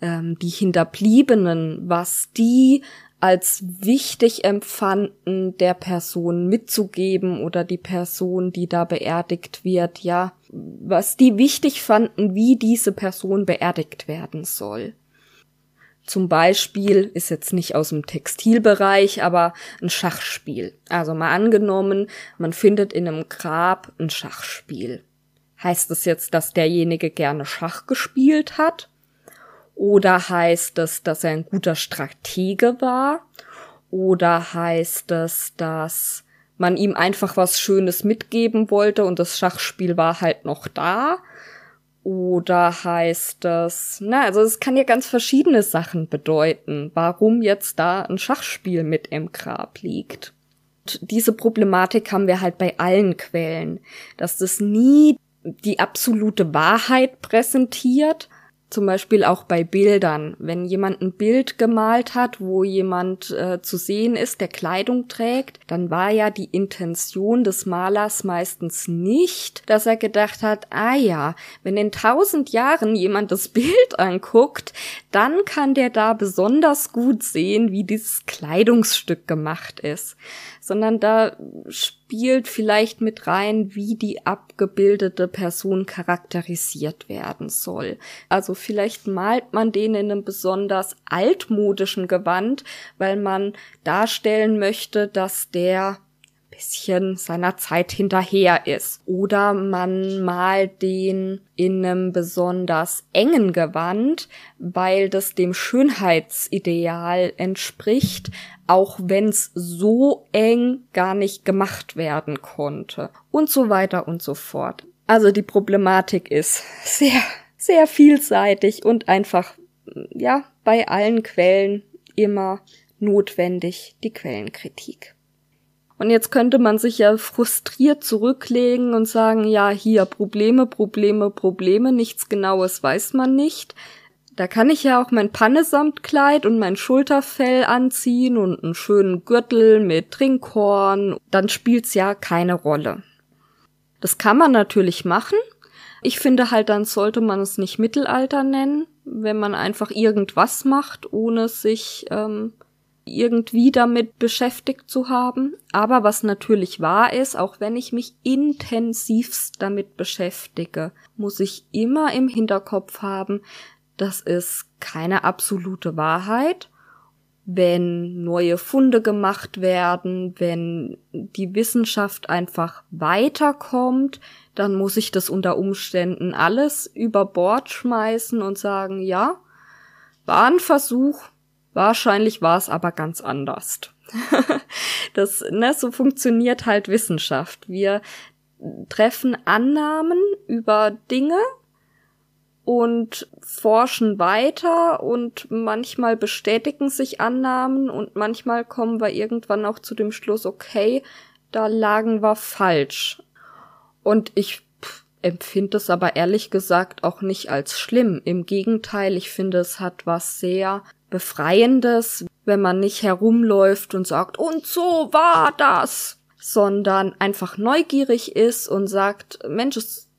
ähm, die Hinterbliebenen, was die als wichtig empfanden, der Person mitzugeben oder die Person, die da beerdigt wird, ja, was die wichtig fanden, wie diese Person beerdigt werden soll. Zum Beispiel ist jetzt nicht aus dem Textilbereich, aber ein Schachspiel. Also mal angenommen, man findet in einem Grab ein Schachspiel. Heißt es das jetzt, dass derjenige gerne Schach gespielt hat? Oder heißt es, dass er ein guter Stratege war? Oder heißt es, dass man ihm einfach was Schönes mitgeben wollte und das Schachspiel war halt noch da? Oder heißt das, na, also es kann ja ganz verschiedene Sachen bedeuten, warum jetzt da ein Schachspiel mit im Grab liegt. Und diese Problematik haben wir halt bei allen Quellen, dass das nie die absolute Wahrheit präsentiert, zum Beispiel auch bei Bildern. Wenn jemand ein Bild gemalt hat, wo jemand äh, zu sehen ist, der Kleidung trägt, dann war ja die Intention des Malers meistens nicht, dass er gedacht hat, ah ja, wenn in tausend Jahren jemand das <laughs> Bild anguckt, dann kann der da besonders gut sehen, wie dieses Kleidungsstück gemacht ist, sondern da spielt vielleicht mit rein, wie die abgebildete Person charakterisiert werden soll. Also vielleicht malt man den in einem besonders altmodischen Gewand, weil man darstellen möchte, dass der bisschen seiner Zeit hinterher ist. Oder man malt den in einem besonders engen Gewand, weil das dem Schönheitsideal entspricht, auch wenn's so eng gar nicht gemacht werden konnte. Und so weiter und so fort. Also die Problematik ist <laughs> sehr, sehr vielseitig und einfach, ja, bei allen Quellen immer notwendig, die Quellenkritik. Und jetzt könnte man sich ja frustriert zurücklegen und sagen, ja, hier Probleme, Probleme, Probleme, nichts Genaues weiß man nicht. Da kann ich ja auch mein Pannesamtkleid und mein Schulterfell anziehen und einen schönen Gürtel mit Trinkhorn, dann spielt's ja keine Rolle. Das kann man natürlich machen. Ich finde halt, dann sollte man es nicht Mittelalter nennen, wenn man einfach irgendwas macht, ohne sich ähm, irgendwie damit beschäftigt zu haben. Aber was natürlich wahr ist, auch wenn ich mich intensivst damit beschäftige, muss ich immer im Hinterkopf haben, das ist keine absolute Wahrheit. Wenn neue Funde gemacht werden, wenn die Wissenschaft einfach weiterkommt, dann muss ich das unter Umständen alles über Bord schmeißen und sagen, ja, war ein Versuch, Wahrscheinlich war es aber ganz anders. <laughs> das, ne, so funktioniert halt Wissenschaft. Wir treffen Annahmen über Dinge und forschen weiter und manchmal bestätigen sich Annahmen und manchmal kommen wir irgendwann auch zu dem Schluss, okay, da lagen wir falsch. Und ich empfinde es aber ehrlich gesagt auch nicht als schlimm. Im Gegenteil, ich finde, es hat was sehr Befreiendes, wenn man nicht herumläuft und sagt, und so war das, sondern einfach neugierig ist und sagt, Mensch, es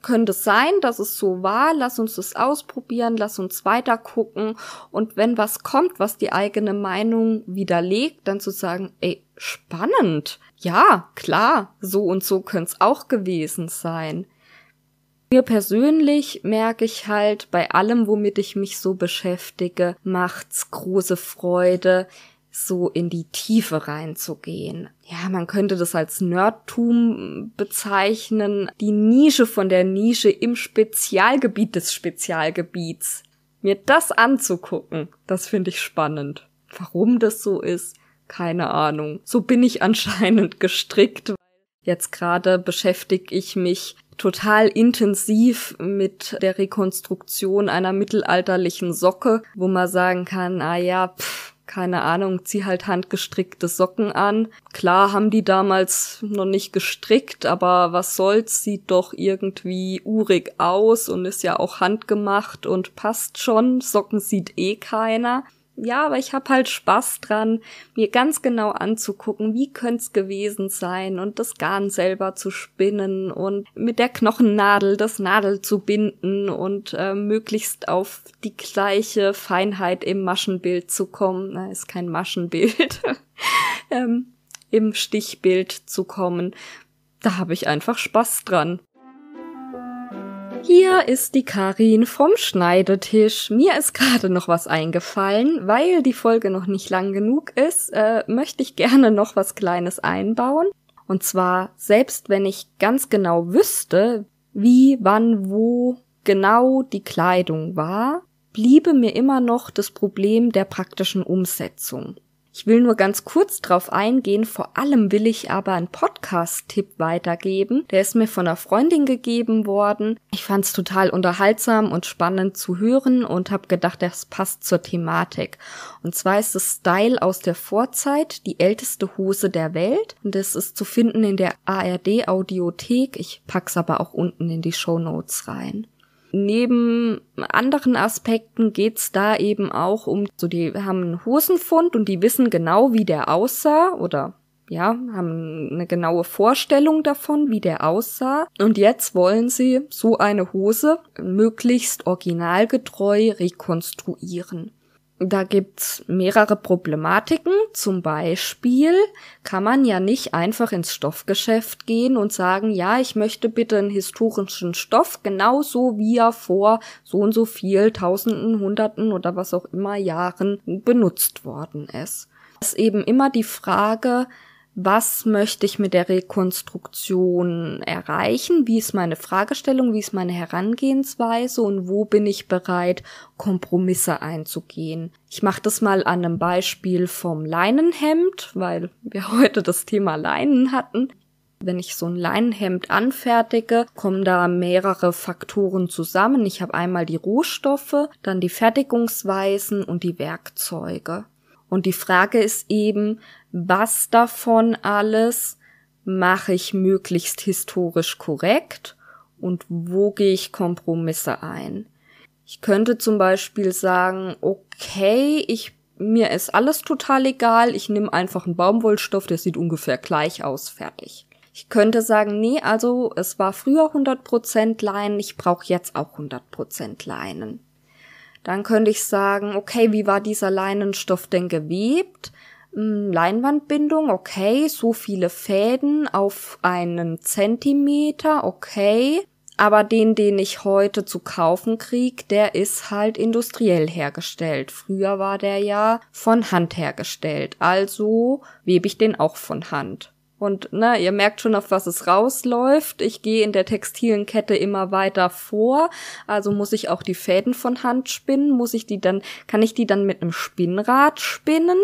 könnte sein, dass es so war, lass uns das ausprobieren, lass uns weiter gucken und wenn was kommt, was die eigene Meinung widerlegt, dann zu sagen, ey, spannend, ja, klar, so und so könnte es auch gewesen sein. Mir persönlich merke ich halt bei allem, womit ich mich so beschäftige, macht's große Freude, so in die Tiefe reinzugehen. Ja, man könnte das als Nerdtum bezeichnen, die Nische von der Nische im Spezialgebiet des Spezialgebiets. Mir das anzugucken, das finde ich spannend. Warum das so ist, keine Ahnung. So bin ich <laughs> anscheinend gestrickt. Jetzt gerade beschäftige ich mich total intensiv mit der Rekonstruktion einer mittelalterlichen Socke, wo man sagen kann, ah ja, pff, keine Ahnung, zieh halt handgestrickte Socken an. Klar haben die damals noch nicht gestrickt, aber was soll's, sieht doch irgendwie urig aus und ist ja auch handgemacht und passt schon. Socken sieht eh keiner ja, aber ich habe halt Spaß dran, mir ganz genau anzugucken, wie könnte es gewesen sein und das Garn selber zu spinnen und mit der Knochennadel das Nadel zu binden und äh, möglichst auf die gleiche Feinheit im Maschenbild zu kommen. Na, ist kein Maschenbild. <laughs> ähm, Im Stichbild zu kommen. Da habe ich einfach Spaß dran. Hier ist die Karin vom Schneidetisch. Mir ist gerade noch was eingefallen, weil die Folge noch nicht lang genug ist, äh, möchte ich gerne noch was Kleines einbauen. Und zwar, selbst wenn ich ganz genau wüsste, wie, wann, wo genau die Kleidung war, bliebe mir immer noch das Problem der praktischen Umsetzung. Ich will nur ganz kurz drauf eingehen, vor allem will ich aber einen Podcast-Tipp weitergeben. Der ist mir von einer Freundin gegeben worden. Ich fand es total unterhaltsam und spannend zu hören und habe gedacht, das passt zur Thematik. Und zwar ist es Style aus der Vorzeit, die älteste Hose der Welt. Und es ist zu finden in der ARD Audiothek. Ich pack's aber auch unten in die Show Notes rein. Neben anderen Aspekten geht's da eben auch um, so die haben einen Hosenfund und die wissen genau, wie der aussah oder ja, haben eine genaue Vorstellung davon, wie der aussah. Und jetzt wollen sie so eine Hose möglichst originalgetreu rekonstruieren. Da gibt's mehrere Problematiken. Zum Beispiel kann man ja nicht einfach ins Stoffgeschäft gehen und sagen, ja, ich möchte bitte einen historischen Stoff, genauso wie er vor so und so viel Tausenden, Hunderten oder was auch immer Jahren benutzt worden ist. Das ist eben immer die Frage, was möchte ich mit der Rekonstruktion erreichen, wie ist meine Fragestellung, wie ist meine Herangehensweise und wo bin ich bereit, Kompromisse einzugehen. Ich mache das mal an einem Beispiel vom Leinenhemd, weil wir <laughs> heute das Thema Leinen hatten. Wenn ich so ein Leinenhemd anfertige, kommen da mehrere Faktoren zusammen. Ich habe einmal die Rohstoffe, dann die Fertigungsweisen und die Werkzeuge. Und die Frage ist eben, was davon alles mache ich möglichst historisch korrekt und wo gehe ich Kompromisse ein. Ich könnte zum Beispiel sagen, okay, ich mir ist alles total egal, ich nehme einfach einen Baumwollstoff, der sieht ungefähr gleich aus, fertig. Ich könnte sagen, nee, also es war früher 100% Leinen, ich brauche jetzt auch 100% Leinen. Dann könnte ich sagen, okay, wie war dieser Leinenstoff denn gewebt? Hm, Leinwandbindung, okay, so viele Fäden auf einen Zentimeter, okay. Aber den, den ich heute zu kaufen krieg, der ist halt industriell hergestellt. Früher war der ja von Hand hergestellt. Also webe ich den auch von Hand. Und na, ne, ihr merkt schon, auf was es rausläuft. Ich gehe in der textilen Kette immer weiter vor. Also muss ich auch die Fäden von Hand spinnen. Muss ich die dann, kann ich die dann mit einem Spinnrad spinnen?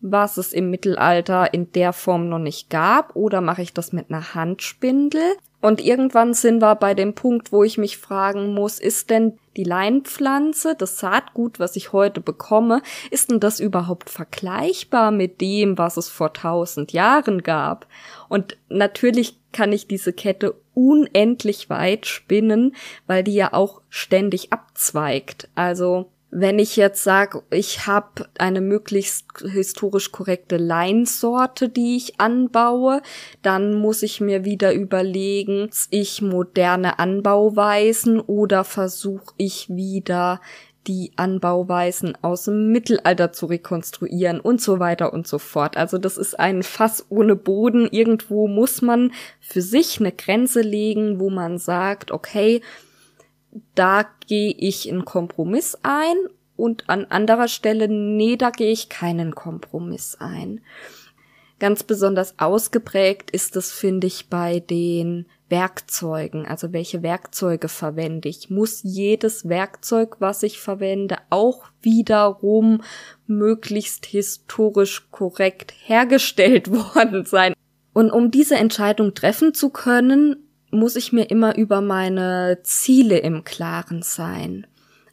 was es im Mittelalter in der Form noch nicht gab, oder mache ich das mit einer Handspindel? Und irgendwann sind wir bei dem Punkt, wo ich mich fragen muss, ist denn die Leinpflanze, das Saatgut, was ich heute bekomme, ist denn das überhaupt vergleichbar mit dem, was es vor tausend Jahren gab? Und natürlich kann ich diese Kette unendlich weit spinnen, weil die ja auch ständig abzweigt. Also wenn ich jetzt sage, ich habe eine möglichst historisch korrekte Leinsorte, die ich anbaue, dann muss ich mir wieder überlegen, ich moderne Anbauweisen oder versuche ich wieder die Anbauweisen aus dem Mittelalter zu rekonstruieren und so weiter und so fort. Also das ist ein Fass ohne Boden. Irgendwo muss man für sich eine Grenze legen, wo man sagt, okay, da gehe ich einen Kompromiss ein und an anderer Stelle, nee, da gehe ich keinen Kompromiss ein. Ganz besonders ausgeprägt ist es, finde ich, bei den Werkzeugen, also welche Werkzeuge verwende ich. Muss jedes Werkzeug, was ich verwende, auch wiederum möglichst historisch korrekt hergestellt <laughs> worden sein. Und um diese Entscheidung treffen zu können, muss ich mir immer über meine Ziele im Klaren sein.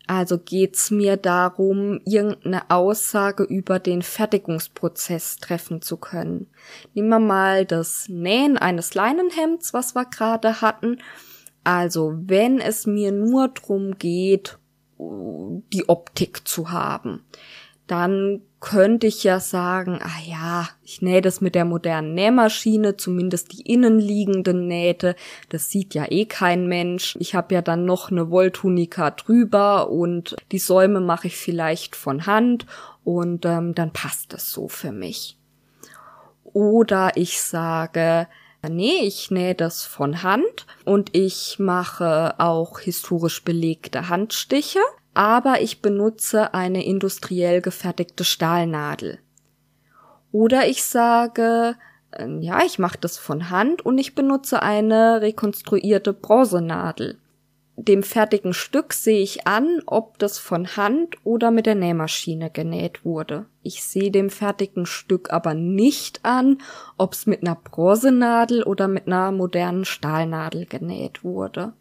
Also geht's mir darum, irgendeine Aussage über den Fertigungsprozess treffen zu können. Nehmen wir mal das Nähen eines Leinenhemds, was wir gerade hatten. Also wenn es mir nur darum geht, die Optik zu haben, dann könnte ich ja sagen, ah ja, ich nähe das mit der modernen Nähmaschine, zumindest die innenliegenden Nähte, das sieht ja eh kein Mensch. Ich habe ja dann noch eine Wolltunika drüber und die Säume mache ich vielleicht von Hand und ähm, dann passt das so für mich. Oder ich sage, nee, ich nähe das von Hand und ich mache auch historisch belegte Handstiche aber ich benutze eine industriell gefertigte Stahlnadel. Oder ich sage, ähm, ja, ich mache das von Hand und ich benutze eine rekonstruierte Bronzenadel. Dem fertigen Stück sehe ich an, ob das von Hand oder mit der Nähmaschine genäht wurde. Ich sehe dem fertigen Stück aber nicht an, ob es mit einer Bronzenadel oder mit einer modernen Stahlnadel genäht wurde.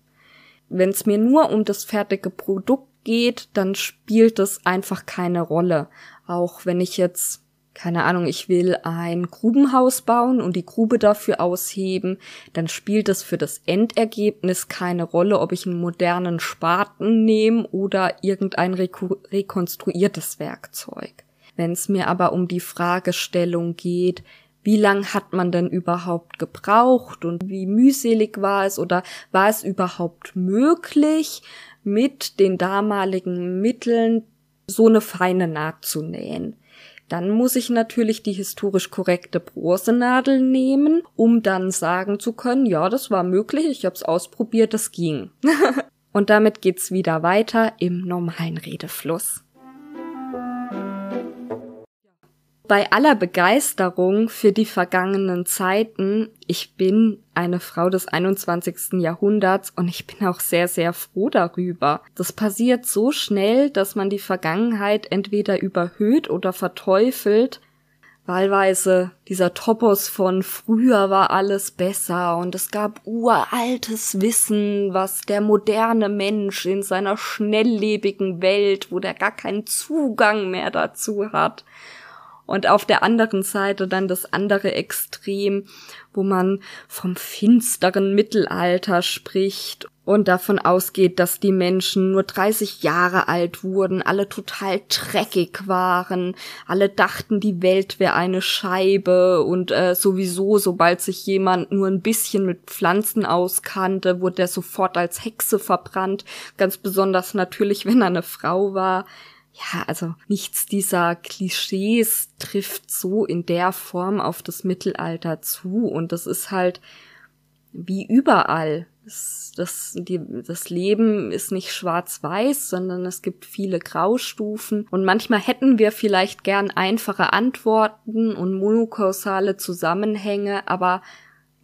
Wenn es mir nur um das fertige Produkt geht, dann spielt es einfach keine Rolle. Auch wenn ich jetzt keine Ahnung, ich will ein Grubenhaus bauen und die Grube dafür ausheben, dann spielt es für das Endergebnis keine Rolle, ob ich einen modernen Spaten nehme oder irgendein rekonstruiertes Werkzeug. Wenn es mir aber um die Fragestellung geht, wie lang hat man denn überhaupt gebraucht und wie mühselig war es oder war es überhaupt möglich, mit den damaligen Mitteln so eine feine Naht zu nähen. Dann muss ich natürlich die historisch korrekte Brosenadel nehmen, um dann sagen zu können, ja, das war möglich, ich habe es ausprobiert, das ging. <laughs> Und damit geht's wieder weiter im normalen Redefluss. Bei aller Begeisterung für die vergangenen Zeiten, ich bin eine Frau des 21. Jahrhunderts und ich bin auch sehr, sehr froh darüber. Das passiert so schnell, dass man die Vergangenheit entweder überhöht oder verteufelt. Wahlweise dieser Topos von früher war alles besser und es gab uraltes Wissen, was der moderne Mensch in seiner schnelllebigen Welt, wo der gar keinen Zugang mehr dazu hat, und auf der anderen Seite dann das andere Extrem, wo man vom finsteren Mittelalter spricht und davon ausgeht, dass die Menschen nur 30 Jahre alt wurden, alle total dreckig waren, alle dachten, die Welt wäre eine Scheibe und äh, sowieso, sobald sich jemand nur ein bisschen mit Pflanzen auskannte, wurde er sofort als Hexe verbrannt, ganz besonders natürlich, wenn er eine Frau war ja, also nichts dieser Klischees trifft so in der Form auf das Mittelalter zu und das ist halt wie überall. Das, das, die, das Leben ist nicht schwarz-weiß, sondern es gibt viele Graustufen und manchmal hätten wir vielleicht gern einfache Antworten und monokausale Zusammenhänge, aber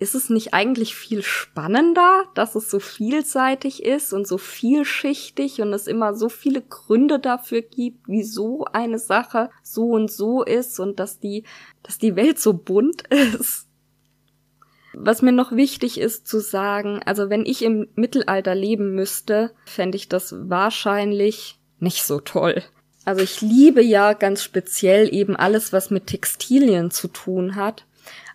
ist es nicht eigentlich viel spannender, dass es so vielseitig ist und so vielschichtig und es immer so viele Gründe dafür gibt, wieso eine Sache so und so ist und dass die, dass die Welt so bunt <laughs> ist? Was mir noch wichtig ist zu sagen, also wenn ich im Mittelalter leben müsste, fände ich das wahrscheinlich nicht so toll. Also ich liebe ja ganz speziell eben alles, was mit Textilien zu tun hat.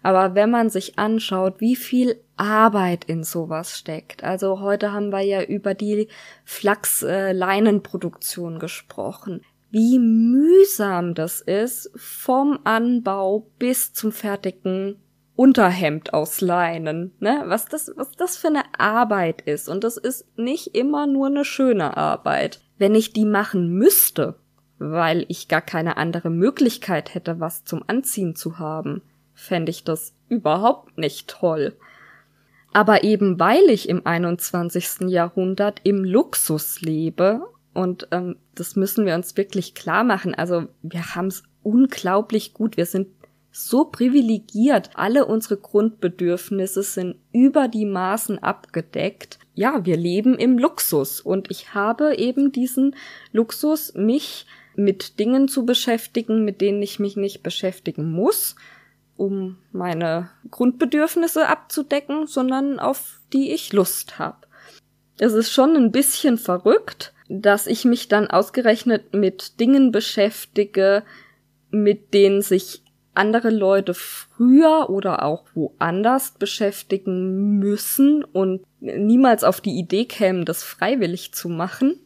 Aber wenn man sich anschaut, wie viel Arbeit in sowas steckt. Also heute haben wir ja über die Flachsleinenproduktion äh, gesprochen. Wie mühsam das ist, vom Anbau bis zum fertigen Unterhemd aus Leinen, ne? Was das, was das für eine Arbeit ist. Und das ist nicht immer nur eine schöne Arbeit. Wenn ich die machen müsste, weil ich gar keine andere Möglichkeit hätte, was zum Anziehen zu haben, fände ich das überhaupt nicht toll. Aber eben weil ich im 21. Jahrhundert im Luxus lebe, und ähm, das müssen wir uns wirklich klar machen, also wir haben es unglaublich gut, wir sind so privilegiert. Alle unsere Grundbedürfnisse sind über die Maßen abgedeckt. Ja, wir leben im Luxus und ich habe eben diesen Luxus, mich mit Dingen zu beschäftigen, mit denen ich mich nicht beschäftigen muss um meine Grundbedürfnisse abzudecken, sondern auf die ich Lust habe. Es ist schon ein bisschen verrückt, dass ich mich dann ausgerechnet mit Dingen beschäftige, mit denen sich andere Leute früher oder auch woanders beschäftigen müssen und niemals auf die Idee kämen, das freiwillig zu machen.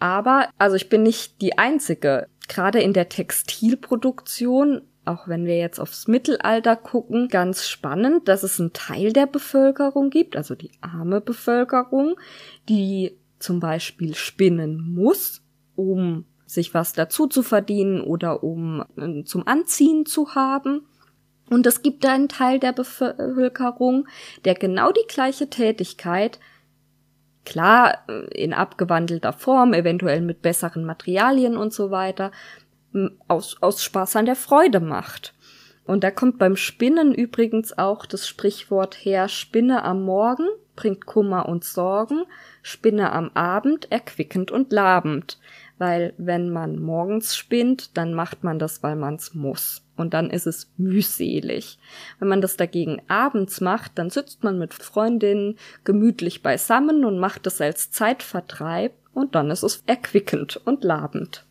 Aber, also ich bin nicht die Einzige. Gerade in der Textilproduktion auch wenn wir jetzt aufs Mittelalter gucken, ganz spannend, dass es einen Teil der Bevölkerung gibt, also die arme Bevölkerung, die zum Beispiel spinnen muss, um sich was dazu zu verdienen oder um äh, zum Anziehen zu haben. Und es gibt einen Teil der Bevölkerung, der genau die gleiche Tätigkeit, klar äh, in abgewandelter Form, eventuell mit besseren Materialien und so weiter, aus, aus Spaß an der Freude macht. Und da kommt beim Spinnen übrigens auch das Sprichwort her, Spinne am Morgen bringt Kummer und Sorgen, Spinne am Abend erquickend und labend. Weil wenn man morgens spinnt, dann macht man das, weil man's muss. Und dann ist es mühselig. Wenn man das dagegen abends macht, dann sitzt man mit Freundinnen gemütlich beisammen und macht es als Zeitvertreib und dann ist es erquickend und labend.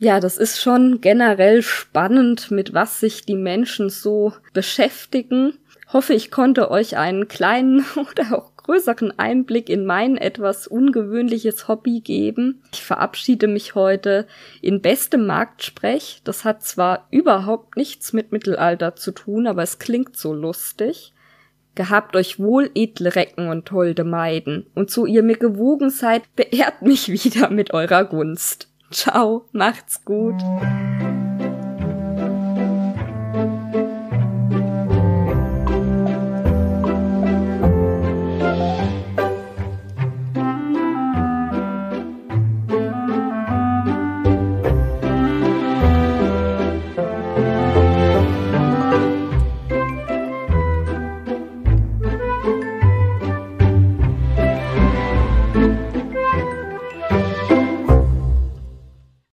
Ja, das ist schon generell spannend, mit was sich die Menschen so beschäftigen. Hoffe, ich konnte euch einen kleinen <laughs> oder auch größeren Einblick in mein etwas ungewöhnliches Hobby geben. Ich verabschiede mich heute in bestem Marktsprech. Das hat zwar überhaupt nichts mit Mittelalter zu tun, aber es klingt so lustig. Gehabt euch wohl, edle Recken und holde Meiden, und so ihr mir gewogen seid, <laughs> beehrt mich wieder mit eurer Gunst. Ciao, macht's gut.